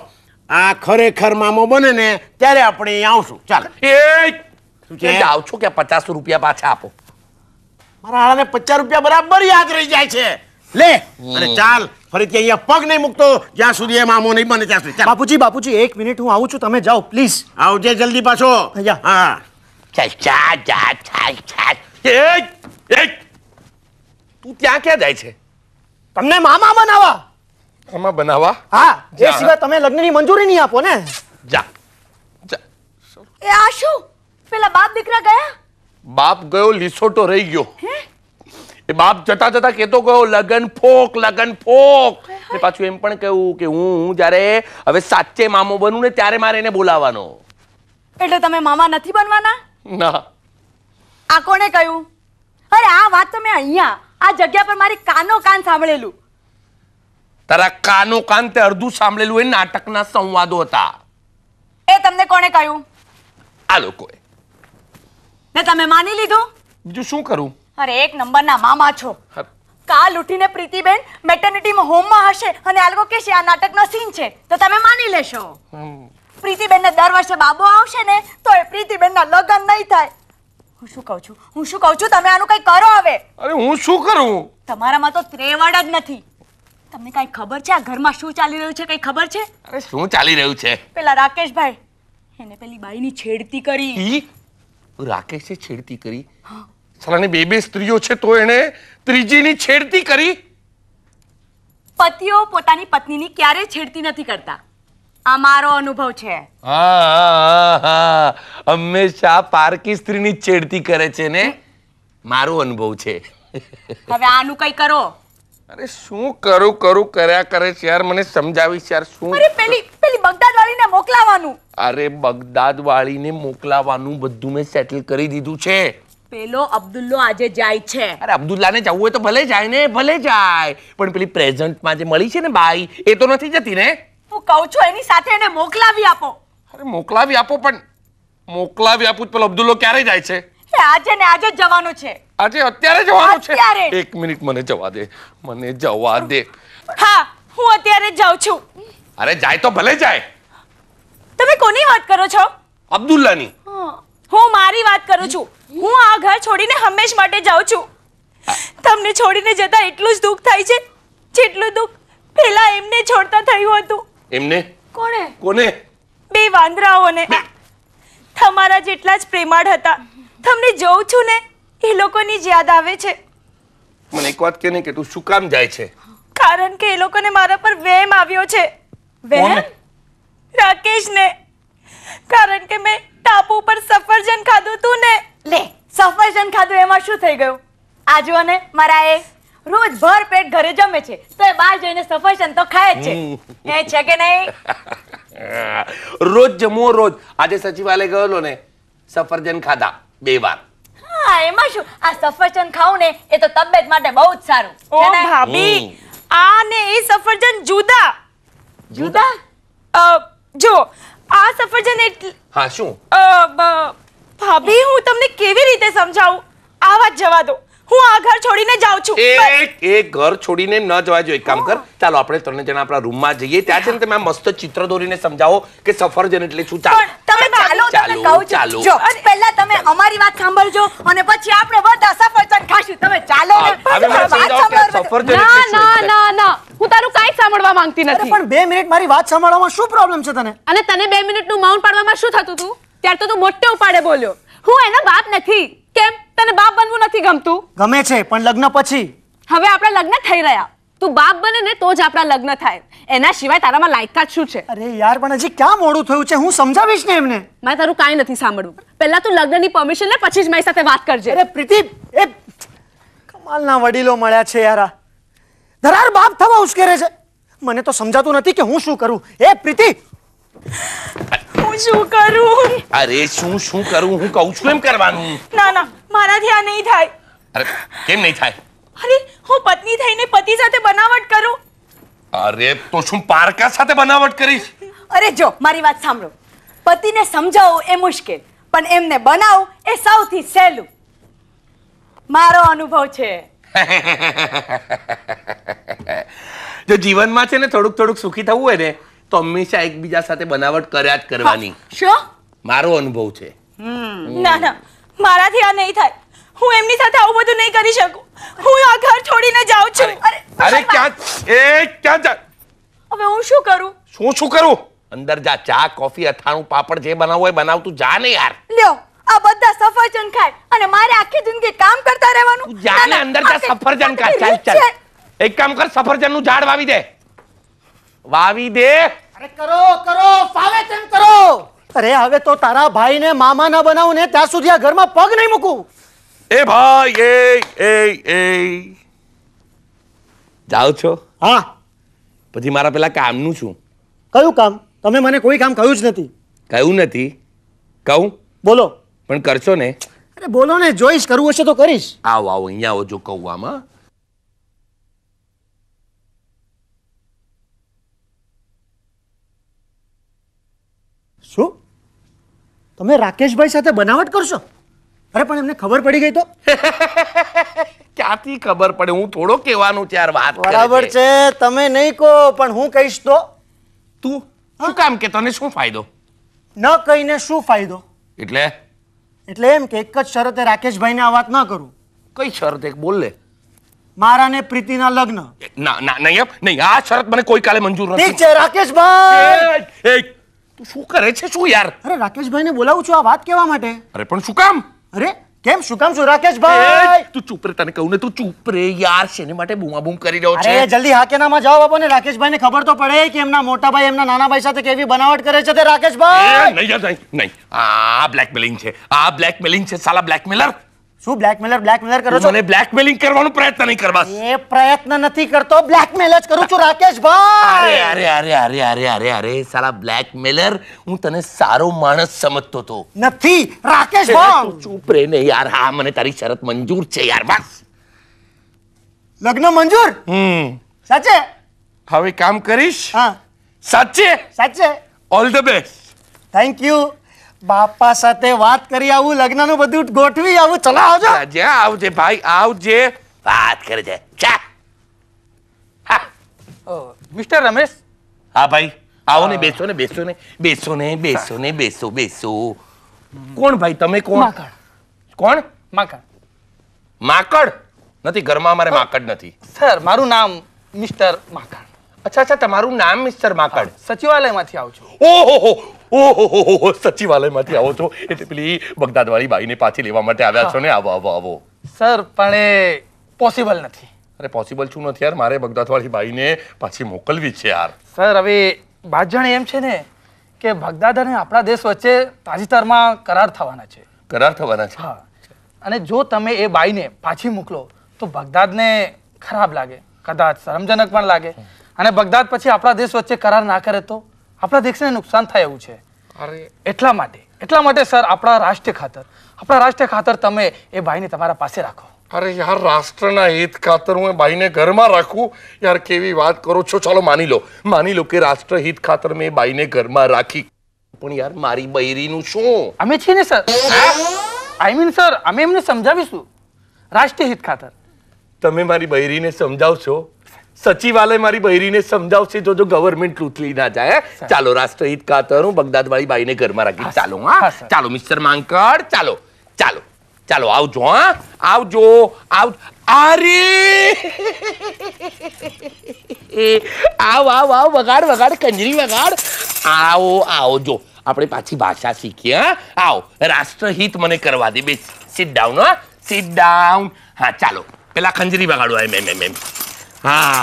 આ ખરેખર મામો બને ને ત્યારે આપણે અહીંયા આવશું ચાલ એ જાવ છો કે પચાસ રૂપિયા પાછા આપો મારા હાળાને પચાસ રૂપિયા બરાબર યાદ રહી જાય છે લે અને ચાલ ફરીથી અહીંયા પગ નહીં મૂકતો જ્યાં સુધી એ મામો નહીં બને ત્યાં સુધી બાપુજી બાપુજી એક મિનિટ હું આવું છું તમે જાઓ પ્લીઝ આવજે જલ્દી પાછો હા ચાલ ચાલ ચાલ ચાલ તું ત્યાં ક્યાં જાય છે તમને મામા બનાવા આમાં બનાવવા હા એ સિવાય તમે લગ્નની મંજૂરી નહીં આપો ને જા જા એ આ શું પેલા બાપ દીકરા ગયા બાપ ગયો લીસોટો રહી ગયો એ બાપ જતા જતા કેતો ગયો લગન ફોક લગન ફોક એ પાછું એમ પણ કહ્યું કે હું જ્યારે હવે સાચે મામો બનું ને ત્યારે મારે એને બોલાવવાનો એટલે તમે મામા નથી બનવાના ના આ કોણે કહ્યું અરે આ વાત તમે અહીંયા આ જગ્યા પર મારી કાનો કાન સાંભળેલું તારા કાનો કાન તે અડધું સાંભળેલું એ નાટકના સંવાદો હતા એ તમને કોણે કહ્યું આ લોકોએ ને તમે માની લીધું બીજું શું કરું અરે એક નંબરના મામા છો કાલ ઉઠીને પ્રીતિબેન મેટર્નિટીમાં હોમમાં હશે અને આ લોકો કહેશે આ નાટકનો સીન છે તો તમે માની લેશો પ્રીતિબેનને દર વર્ષે બાબો આવશે ને તો એ પ્રીતિબેનના લગ્ન નહીં થાય હું શું કહું છું હું શું કહું છું તમે આનું કંઈ કરો હવે અરે હું શું કરું તમારામાં તો ત્રેવડ જ નથી તમને કઈ ખબર છે આ ઘરમાં શું ચાલી રહ્યું છે કઈ ખબર છે અરે શું ચાલી રહ્યું છે પેલા રાકેશભાઈ એને પેલી બાઈની છેડતી કરી રાકેશે છેડતી કરી સાલાની બે બે સ્ત્રીઓ છે તો એને ત્રીજીની છેડતી કરી પતિઓ પોતાની પત્નીની ક્યારે છેડતી નથી કરતા આ મારો અનુભવ છે હંમેશા પારકી સ્ત્રીની છેડતી કરે છે ને મારો અનુભવ છે હવે આનું કઈ કરો અરે શું કરું કરું કર્યા કરે છે યાર મને સમજાવીશ યાર શું અરે પેલી પેલી બગદાદ વાળીને મોકલાવાનું અરે બગદાદ વાળીને મોકલાવાનું બધું મેં સેટલ કરી દીધું છે પેલો અબ્દુલ્લો આજે જાય છે અરે અબ્દુલ્લાને જવું હોય તો ભલે જાય ને ભલે જાય પણ પેલી પ્રેઝન્ટમાં જે મળી છે ને બાઈ એ તો નથી જતી ને હું કહું છું એની સાથે એને મોકલાવી આપો અરે મોકલાવી આપો પણ મોકલાવી આપું પેલો અબ્દુલ્લો ક્યારે જાય છે આજે ને આજે જવાનો છે આજે અત્યારે જવાનું અત્યારે? છે એક મિનિટ મને જવા દે મને જવા દે હા હું અત્યારે જાઉં છું અરે જાય તો ભલે જાય તમે કોની વાત કરો છો અબ્દુલ્લાની હું મારી વાત કરું છું હું આ ઘર છોડીને હંમેશ માટે જાઉં છું તમને છોડીને જતા એટલું જ દુઃખ થાય છે જેટલું દુઃખ પહેલા એમને છોડતા થયું હતું એમને કોણે કોને બે વાંદરાઓને તમારા જેટલા જ પ્રેમાળ હતા તમને જોઉં છું ને એ લોકોની જ યાદ આવે છે મને એક વાત કે ને કે તું શું કામ જાય છે કારણ કે એ લોકોને મારા પર વેમ આવ્યો છે વેમ ને કારણ કે મેં ટાપુ પર સફરજન ખાધું તું ને લે સફરજન ખાધું એમાં શું થઈ ગયું આ જુઓ મારા એ રોજ ભર પેટ ઘરે જમે છે તો એ બહાર જઈને સફરજન તો ખાય છે એ છે કે નહીં (laughs) રોજ જમો રોજ આજે સચિવાલય ગયેલો ને સફરજન ખાધા બે વાર હા એમાં શું આ સફરજન ખાઉં ને એ તો તબિયત માટે બહુ જ સારું ઓ ભાભી આ ને એ સફરજન જુદા જુદા અ જો આ સફરજન એટલે હા શું ભાભી હું તમને કેવી રીતે સમજાવું આ વાત જવા દો હું આ ઘર છોડીને જાઉં છું એક એક ઘર છોડીને ન જવા જોઈએ એક કામ કર ચાલો આપણે ત્રણ જણા આપણા રૂમમાં જઈએ ત્યાં છે ને તમે મસ્ત ચિત્ર દોરીને સમજાવો કે સફરજન એટલે શું ચાલો તમે ચાલો તમે કહું ચાલો જો પહેલા તમે અમારી વાત સાંભળજો અને પછી આપણે બધા સફરજન ખાશું તમે ચાલો હવે મને સમજાવો કે સફરજન ના ના ના ના હું તારું કાઈ સાંભળવા માંગતી નથી પણ 2 મિનિટ મારી વાત સાંભળવામાં શું પ્રોબ્લેમ છે તને અને તને 2 નું માઉન્ટ પાડવામાં શું થતું તું ત્યાર તો તું મોટે ઉપાડે બોલ્યો હું એનો બાપ નથી કેમ તને બાપ બનવું નથી ગમતું ગમે છે પણ લગ્ન પછી હવે આપણા લગ્ન થઈ રહ્યા તું બાપ બને ને તો જ આપણા લગ્ન થાય એના સિવાય તારામાં લાયકાત શું છે અરે યાર પણ હજી ક્યાં મોડું થયું છે હું સમજાવીશ ને એમને મેં તારું કાંઈ નથી સાંભળવું પહેલા તું લગ્નની પરમિશન લે પછી જ મારી સાથે વાત કરજે અરે પ્રીતિ એ કમાલના વડીલો મળ્યા છે યાર ધરાર બાપ થવા ઉશ્કેરે છે મને તો સમજાતું નથી કે હું શું કરું એ પ્રીતિ શું કરું અરે શું શું કરું હું કહું છું એમ કરવાનું ના ના મારાથી આ નહીં થાય અરે કેમ નહીં થાય અરે હું પત્ની થઈને પતિ સાથે બનાવટ કરું અરે તો શું પારકા સાથે બનાવટ કરીશ અરે જો મારી વાત સાંભળો પતિને સમજાવો એ મુશ્કેલ પણ એમને બનાવો એ સૌથી સહેલું મારો અનુભવ છે (laughs) જો જીવનમાં છે ને થોડુંક થોડુંક સુખી થવું હોય ને તો હંમેશા એકબીજા સાથે બનાવટ કર્યા જ કરવાની શું મારો અનુભવ છે ના ના મારાથી આ નહીં થાય હું એમની સાથે આવું બધું નહીં કરી શકું હું આ ઘર છોડીને જાઉં છું અરે ક્યાં એ ક્યાં જા હવે હું શું કરું શું શું કરું અંદર જા ચા કોફી અથાણું પાપડ જે બનાવવું હોય બનાવ તું જા ને યાર લ્યો આ બધા સફરજન ખાય અને મારે આખી જિંદગી કામ કરતા રહેવાનું જા ને અંદર જા સફરજન ખા ચાલ ચાલ એક કામ કર સફરજન નું ઝાડ વાવી દે વાવી દે અરે કરો કરો ફાવે તેમ કરો અરે હવે તો તારા ભાઈને મામા ના બનાવું ને ત્યાં સુધી આ ઘરમાં પગ નહીં મૂકું એ ભાઈ એ એ એ જાઓ છો હા પછી મારા પેલા કામનું છું કયું કામ તમે મને કોઈ કામ કહ્યું જ નથી કહ્યું નથી કહું બોલો પણ કરશો ને અરે બોલો ને જોઈશ કરવું હશે તો કરીશ આવો આવો અહીંયા આવો જો કહું આમાં શું તમે રાકેશભાઈ સાથે બનાવટ કરશો અરે પણ એમને ખબર પડી ગઈ તો ક્યાંથી ખબર પડે હું થોડો કહેવાનું છે વાત બરાબર છે તમે નહીં કહો પણ હું કહીશ તો તું શું કામ કે તને શું ફાયદો ન કહીને શું ફાયદો એટલે એટલે એમ કે એક જ શરતે રાકેશભાઈને આ વાત ન કરું કઈ શરત એક બોલ લે મારા ને પ્રીતિના લગ્ન ના ના નહીં નહીં આ શરત મને કોઈ કાલે મંજૂર નથી ઠીક છે રાકેશભાઈ તું શું કરે છે શું યાર અરે રાકેશભાઈ ને બોલાવું છું આ વાત કેવા માટે અરે પણ શું કામ અરે કેમ શું કામ છું રાકેશભાઈ તું ચૂપ રે તને કહું ને તું ચૂપ રે યાર શેને માટે બૂમા બૂમ કરી રહ્યો છે અરે જલ્દી હાકેનામાં જવાબ આપો ને રાકેશભાઈને ખબર તો પડે કે એમના મોટા ભાઈ એમના નાના ભાઈ સાથે કેવી બનાવટ કરે છે તે રાકેશભાઈ નહીં યાર નહીં નહીં આ બ્લેકમેલિંગ છે આ બ્લેકમેલિંગ છે સાલા બ્લેકમેલર શું બ્લેકમેલર બ્લેકમેલર કરો છો મને બ્લેકમેલિંગ કરવાનો પ્રયત્ન નહીં કરવા એ પ્રયત્ન નથી કરતો બ્લેકમેલ જ કરું છું રાકેશભાઈ અરે અરે અરે અરે અરે અરે સાલા બ્લેકમેલર હું તને સારો માણસ સમજતો તો નથી રાકેશભાઈ ચૂપ રે ને યાર હા મને તારી શરત મંજૂર છે યાર બસ લગ્ન મંજૂર હમ સાચે હવે કામ કરીશ હા સાચે સાચે all the best thank you બાપા સાથે વાત કરી આવું લગ્નનું બધું ગોઠવી આવું ચલો આવજો આજે આવજે ભાઈ આવજે વાત કરે છે ચા મિસ્ટર રમેશ હા ભાઈ આવો ને બેસો ને બેસો ને બેસો ને બેસો ને બેસો બેસો કોણ ભાઈ તમે કોણ માકડ કોણ માકડ માકડ નથી ઘરમાં અમારે માકડ નથી સર મારું નામ મિસ્ટર માકડ અચ્છા અચ્છા તમારું નામ મિસ્ટર માકડ સચિવાલયમાંથી આવું છું ઓહો ઓહો સચિવાલયમાંથી આવો છો એટલે બગદાદવાળી બાઈને પાછી લેવા માટે આવ્યા છો ને આવો આવો આવો સર પણ એ પોસિબલ નથી અરે પોસિબલ શું નથી યાર મારે બગદાદવાળી બાઈને પાછી મોકલવી છે યાર સર હવે વાત જાણે એમ છે ને કે બગદાદ અને આપણા દેશ વચ્ચે તાજેતરમાં કરાર થવાના છે કરાર થવાના છે હા અને જો તમે એ બાઈને પાછી મોકલો તો બગદાદને ખરાબ લાગે કદાચ શરમજનક પણ લાગે અને બગદાદ પછી આપણા દેશ વચ્ચે કરાર ના કરે તો આપણા દેશને નુકસાન થાય એવું છે અરે એટલા માટે એટલા માટે સર આપણા રાષ્ટ્ર ખાતર આપણા રાષ્ટ્ર ખાતર તમે એ ભાઈને તમારા પાસે રાખો અરે યાર રાષ્ટ્રના હિત ખાતર હું ભાઈને ઘરમાં રાખું યાર કેવી વાત કરો છો ચાલો માની લો માની લો કે રાષ્ટ્ર હિત ખાતર મેં ભાઈને ઘરમાં રાખી પણ યાર મારી બૈરીનું શું અમે છીએ ને સર આઈ મીન સર અમે એમને સમજાવીશું રાષ્ટ્રીય હિત ખાતર તમે મારી બૈરીને સમજાવશો સચિવાલય મારી બહેરીને સમજાવશે જો જો ગવર્મેન્ટ ટ્રુથલી ના જાય ચાલો રાષ્ટ્રહિત ખાતર હું બગદાદવાળી બાઈને ઘરમાં રાખી ચાલો હા ચાલો મિસ્ટર માંકડ ચાલો ચાલો ચાલો આવજો હા આવજો આવ અરે આવ આવ આવ વગાડ વગાડ કંજરી વગાડ આવો આવજો આપણે પાછી ભાષા શીખીએ હા આવો રાષ્ટ્રહિત મને કરવા દે બે સિટ ડાઉન હા સિટ ડાઉન હા ચાલો પેલા ખંજરી વગાડો એમ એમ એમ એમ હા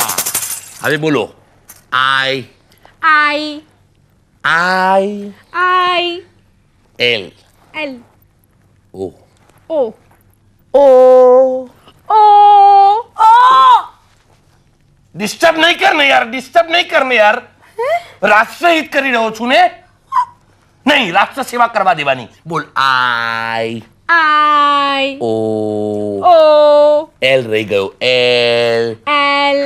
હવે બોલો આઈ આઈ આઈ આઈ એલ એલ ઓ ઓ ઓ ઓ ઓ ડિસ્ટર્બ નહીં કર ને યાર ડિસ્ટર્બ નહીં કર ને યાર હિત કરી રહ્યો છું ને નહીં રાષ્ટ્ર સેવા કરવા દેવાની બોલ આઈ I O O L રહી ગયો L L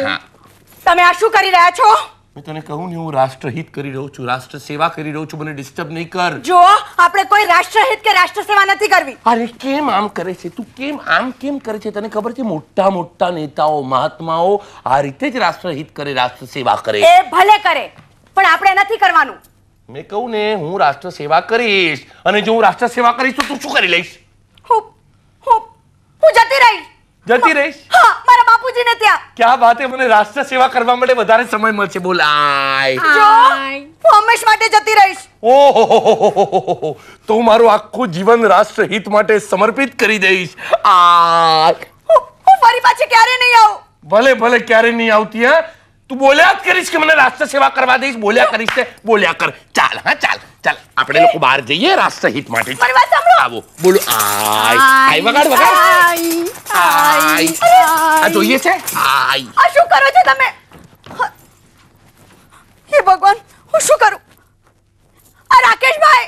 તમે આ શું કરી રહ્યા છો મેં તને કહું ને હું રાષ્ટ્રહિત કરી રહ્યો છું રાષ્ટ્ર કરી રહ્યો છું મને ડિસ્ટર્બ નહીં કર જો આપણે કોઈ રાષ્ટ્રહિત કે રાષ્ટ્ર નથી કરવી અરે કેમ આમ કરે છે તું કેમ આમ કેમ કરે છે તને ખબર છે મોટા મોટા નેતાઓ મહાત્માઓ આ રીતે જ રાષ્ટ્રહિત કરે રાષ્ટ્ર સેવા કરે એ ભલે કરે પણ આપણે નથી કરવાનું મેં કહું ને હું રાષ્ટ્ર સેવા કરીશ અને જો હું રાષ્ટ્ર સેવા કરીશ તો તું શું કરી લઈશ હું મારું આખું જીવન રાષ્ટ્ર હિત માટે સમર્પિત કરી દઈશ આ હું ફરી પાછી ક્યારે નહીં આવું ભલે ભલે ક્યારે નહીં આવતી હા તું બોલ્યા જ કરીશ કે મને રાષ્ટ્ર સેવા કરવા દઈશ બોલ્યા કરીશ બોલ્યા કર ચાલ હા ચાલ ચાલ આપણે લોકો બહાર જઈએ રાષ્ટ્ર હિત માટે આવો બોલો આય આય વગાડ વગાડ આય આ જોઈએ છે આય આ શું કરો છો તમે હે ભગવાન હું શું કરું આ રાકેશભાઈ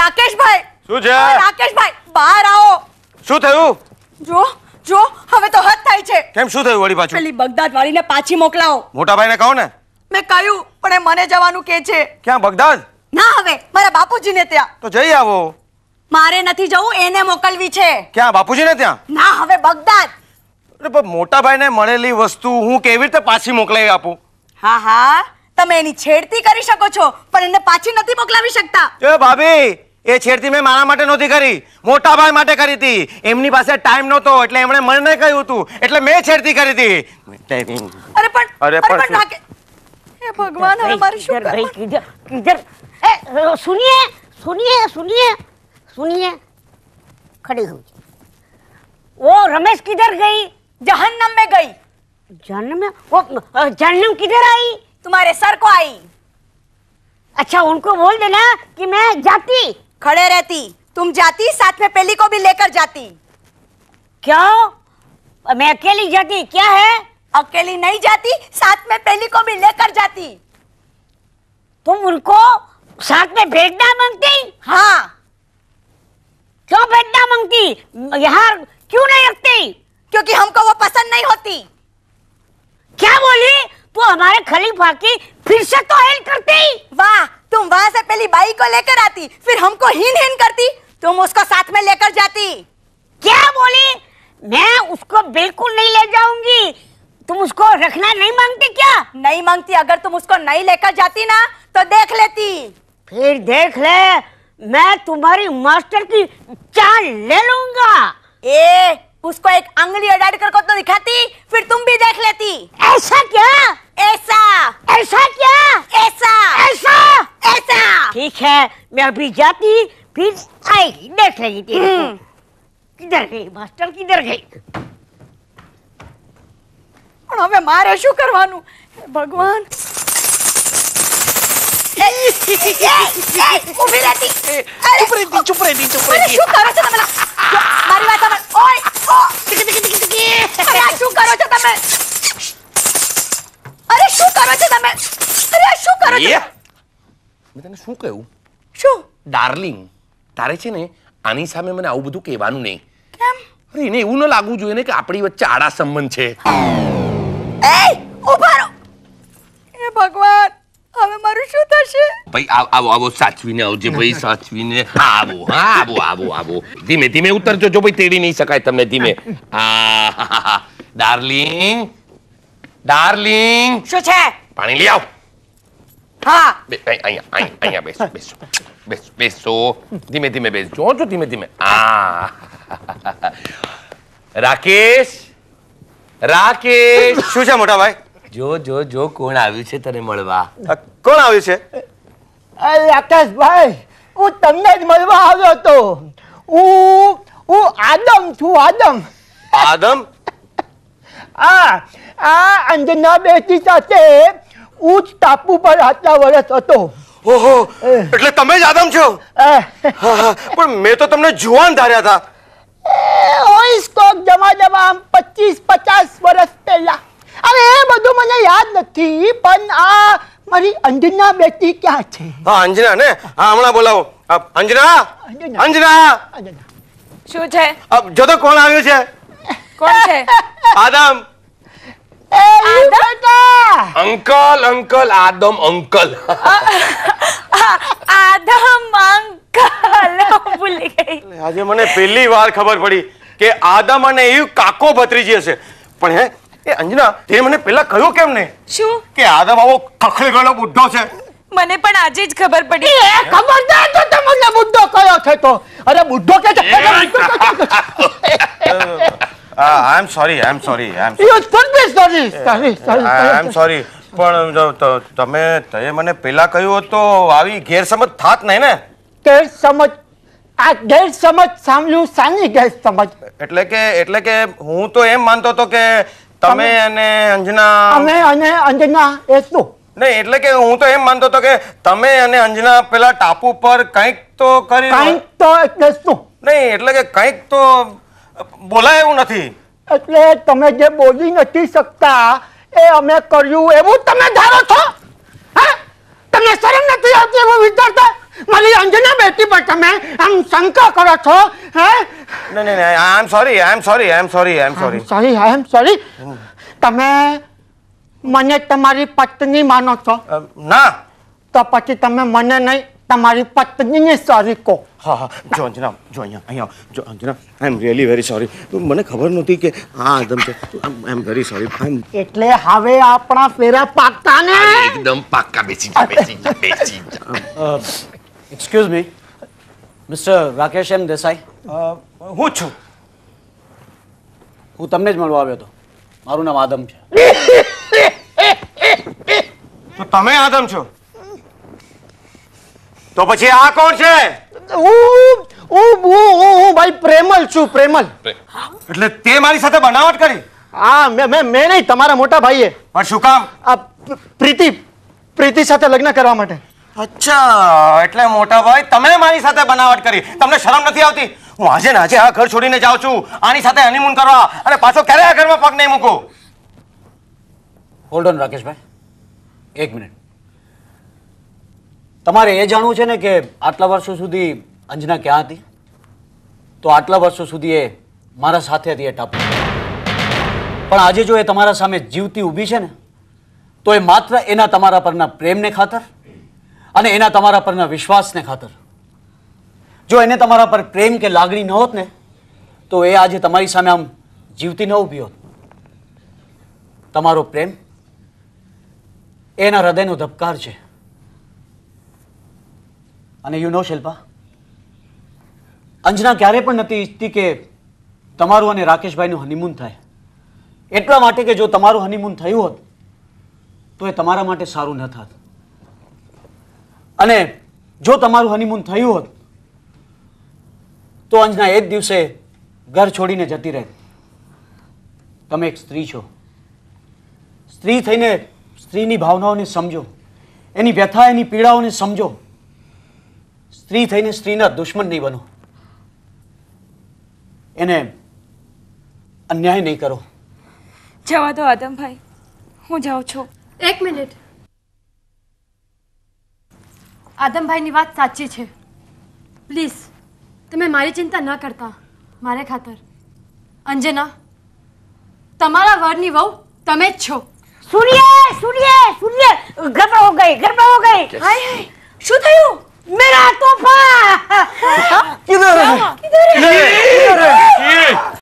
રાકેશભાઈ શું છે રાકેશભાઈ બહાર આવો શું થયું જો જો હવે તો હદ થાય છે કેમ શું થયું વળી પાછું પેલી બગદાદ વાળીને પાછી મોકલાવો મોટા ભાઈને કહો ને મેં કહ્યું પણ એ મને જવાનું કે છે ક્યાં બગદાદ ના હવે મારા બાપુજી ને ત્યાં તો જઈ આવો મારે નથી જવું એને મોકલવી છે ક્યાં ને ત્યાં ના હવે બગદાદ મોટાભાઈ ને મળેલી વસ્તુ હું કેવી રીતે પાછી મોકલાવી આપું હા હા તમે એની છેડતી કરી શકો છો પણ એને પાછી નથી મોકલાવી શકતા એ ભાભી એ છેડતી મેં મારા માટે નહોતી કરી મોટાભાઈ માટે કરી હતી એમની પાસે ટાઈમ નહોતો એટલે એમણે મને કહ્યું હતું એટલે મેં છેડતી કરી હતી અરે પણ અરે પણ है भगवान हम हमारी शुक्र भाई किधर किधर सुनिए सुनिए सुनिए सुनिए खड़े हो वो रमेश किधर गई जहन्नम में गई जहन्नम में वो जहन्नम किधर आई तुम्हारे सर को आई अच्छा उनको बोल देना कि मैं जाती खड़े रहती तुम जाती साथ में पेली को भी लेकर जाती क्या मैं अकेली जाती क्या है अकेली नहीं जाती साथ में पहली को भी लेकर जाती तुम उनको साथ में भेजना मांगती हाँ क्यों भेजना मांगती यहाँ क्यों नहीं रखती क्योंकि हमको वो पसंद नहीं होती क्या बोली तू हमारे खलीफा की फिर से तो हिल करती वाह तुम वहां से पहली बाई को लेकर आती फिर हमको हीन हीन करती तुम उसको साथ में लेकर जाती क्या बोली मैं उसको बिल्कुल नहीं ले जाऊंगी तुम उसको रखना नहीं मांगती क्या नहीं मांगती अगर तुम उसको नहीं लेकर जाती ना तो देख लेती फिर देख ले मैं तुम्हारी मास्टर की चाल ले लूंगा ए उसको एक अंगली अडाड़ कर को तो दिखाती फिर तुम भी देख लेती ऐसा क्या ऐसा ऐसा क्या ऐसा ऐसा ऐसा ठीक है मैं अभी जाती फिर आएगी देख लेगी हम्म। किधर गई मास्टर किधर गई પણ હવે મારે શું કરવાનું ભગવાન અરે શું કરો છો તમે અરે શું શું કરો તને શું કહ્યું શું ડાર્લિંગ તારે છે ને આની સામે મને આવું બધું કહેવાનું નહીં કેમ એને એવું ન લાગવું જોઈએ ને કે આપણી વચ્ચે આડા સંબંધ છે પાણી લઈ આવ હા અહીંયા બેસો ધીમે ધીમે બેસજો જો ધીમે ધીમે રાકેશ રાકેશ શું છે મોટા ભાઈ જો જો જો કોણ આવ્યું છે તને મળવા કોણ આવ્યું છે રાકેશભાઈ હું તમને જ મળવા આવ્યો હતો હું હું આદમ છું આદમ આદમ આ આ અંજના બેટી સાથે ઉચ્ચ ટાપુ પર આટલા વર્ષ હતો ઓહો એટલે તમે જ આદમ છો પણ મેં તો તમને જુવાન ધાર્યા હતા હોઈશ કોક પચીસ પચાસ વર્ષ પહેલા અરે એ બધું મને યાદ નથી પણ આ મારી અંજના બેટી ક્યાં છે શું છે અબ કોણ આવ્યું છે આદમ એ uncle uncle Adam uncle Adam uncle કાલો ભૂલી ગઈ આજે મને પહેલી વાર ખબર પડી કે આદમ અને ઈવ કાકો ભત્રીજી હશે પણ હે એ અંજના તે મને પહેલા કહ્યું કેમ નહીં શું કે આદમ આવો ખખડેલો બુઢો છે મને પણ આજે જ ખબર પડી એ ખબરદાર તો તમને બુઢો કયો છે તો અરે બુઢો કે છે I am sorry I am sorry I am you should be sorry sorry sorry I am sorry પણ તમે તમે મને પહેલા કહ્યું હતું આવી ગેરસમજ થાત નહીં ને ગેરસમજ આ ગેરસમજ સાંભળ્યું સાની ગેરસમજ એટલે કે એટલે કે હું તો એમ માનતો હતો કે તમે અને અંજના અમે અને અંજના એ શું નહીં એટલે કે હું તો એમ માનતો હતો કે તમે અને અંજના પેલા ટાપુ પર કંઈક તો કરી કંઈક તો એટલે શું નહીં એટલે કે કંઈક તો બોલાય એવું નથી એટલે તમે જે બોલી નથી શકતા એ અમે કર્યું એવું તમે ધારો છો હા તમને શરમ નથી આવતી એવું વિચારતા મારી અંજના બેટી પર તમે આમ શંકા કરો છો હે નહીં નહીં I am sorry I am sorry I am sorry I am sorry sorry I am sorry તમે મને તમારી પત્ની માનો છો ના તો પછી તમે મને નહીં તમારી પત્નીને સોરી કહો હા હા જો અંજના જો અહીંયા અહીંયા જો Anjana I am really very sorry મને ખબર નહોતી કે હા એકદમ છે I am very sorry I એટલે હવે આપણા ફેરા પાકતા ને એકદમ પાકા બેસી જા બેસી જા બેસી જા excuse me mister Rakesh M Desai હું છું હું તમને જ મળવા આવ્યો હતો મારું નામ આદમ છે તો તમે આદમ છો તો પછી આ કોણ છે હું હું હું હું ભાઈ પ્રેમલ છું પ્રેમલ એટલે તે મારી સાથે બનાવટ કરી હા મેં મેં મેં નહીં તમારા મોટા ભાઈએ પણ શું કામ આ પ્રીતિ પ્રીતિ સાથે લગ્ન કરવા માટે અચ્છા એટલે મોટા ભાઈ તમે મારી સાથે બનાવટ કરી તમને શરમ નથી આવતી હું આજે ને આજે આ ઘર છોડીને જાઉં છું આની સાથે હનીમૂન કરવા અને પાછો ક્યારે આ ઘરમાં પગ નહીં મૂકું હોલ્ડ ઓન રાકેશભાઈ એક મિનિટ તમારે એ જાણવું છે ને કે આટલા વર્ષો સુધી અંજના ક્યાં હતી તો આટલા વર્ષો સુધી એ મારા સાથે હતી એ ટપ પણ આજે જો એ તમારા સામે જીવતી ઊભી છે ને તો એ માત્ર એના તમારા પરના પ્રેમને ખાતર અને એના તમારા પરના વિશ્વાસને ખાતર જો એને તમારા પર પ્રેમ કે લાગણી ન હોત ને તો એ આજે તમારી સામે આમ જીવતી ન ઊભી હોત તમારો પ્રેમ એના હૃદયનો ધબકાર છે અને યુ નો શિલ્પા અંજના ક્યારે પણ નથી ઈચ્છતી કે તમારું અને રાકેશભાઈનું હનીમૂન થાય એટલા માટે કે જો તમારું હનીમૂન થયું હોત તો એ તમારા માટે સારું ન થતું અને જો તમારું હનીમૂન થયું હોત તો અંજના એ જ દિવસે ઘર છોડીને જતી રહે તમે એક સ્ત્રી છો સ્ત્રી થઈને સ્ત્રીની ભાવનાઓને સમજો એની વ્યથા એની પીડાઓને સમજો સ્ત્રી થઈને સ્ત્રીના દુશ્મન નહીં બનો એને અન્યાય નહીં કરો જવા દો આદમભાઈ હું જાઉં છું એક મિનિટ આદમભાઈની વાત સાચી છે પ્લીઝ તમે મારી ચિંતા ન કરતા મારે ખાતર અંજના તમારા વરની વહુ તમે જ છો સૂર્ય સૂર્ય સૂર્ય ગરબડ ગઈ ગરબડ ગઈ હાય હાય શું થયું મેરા તોફા કિધર કિધર કિધર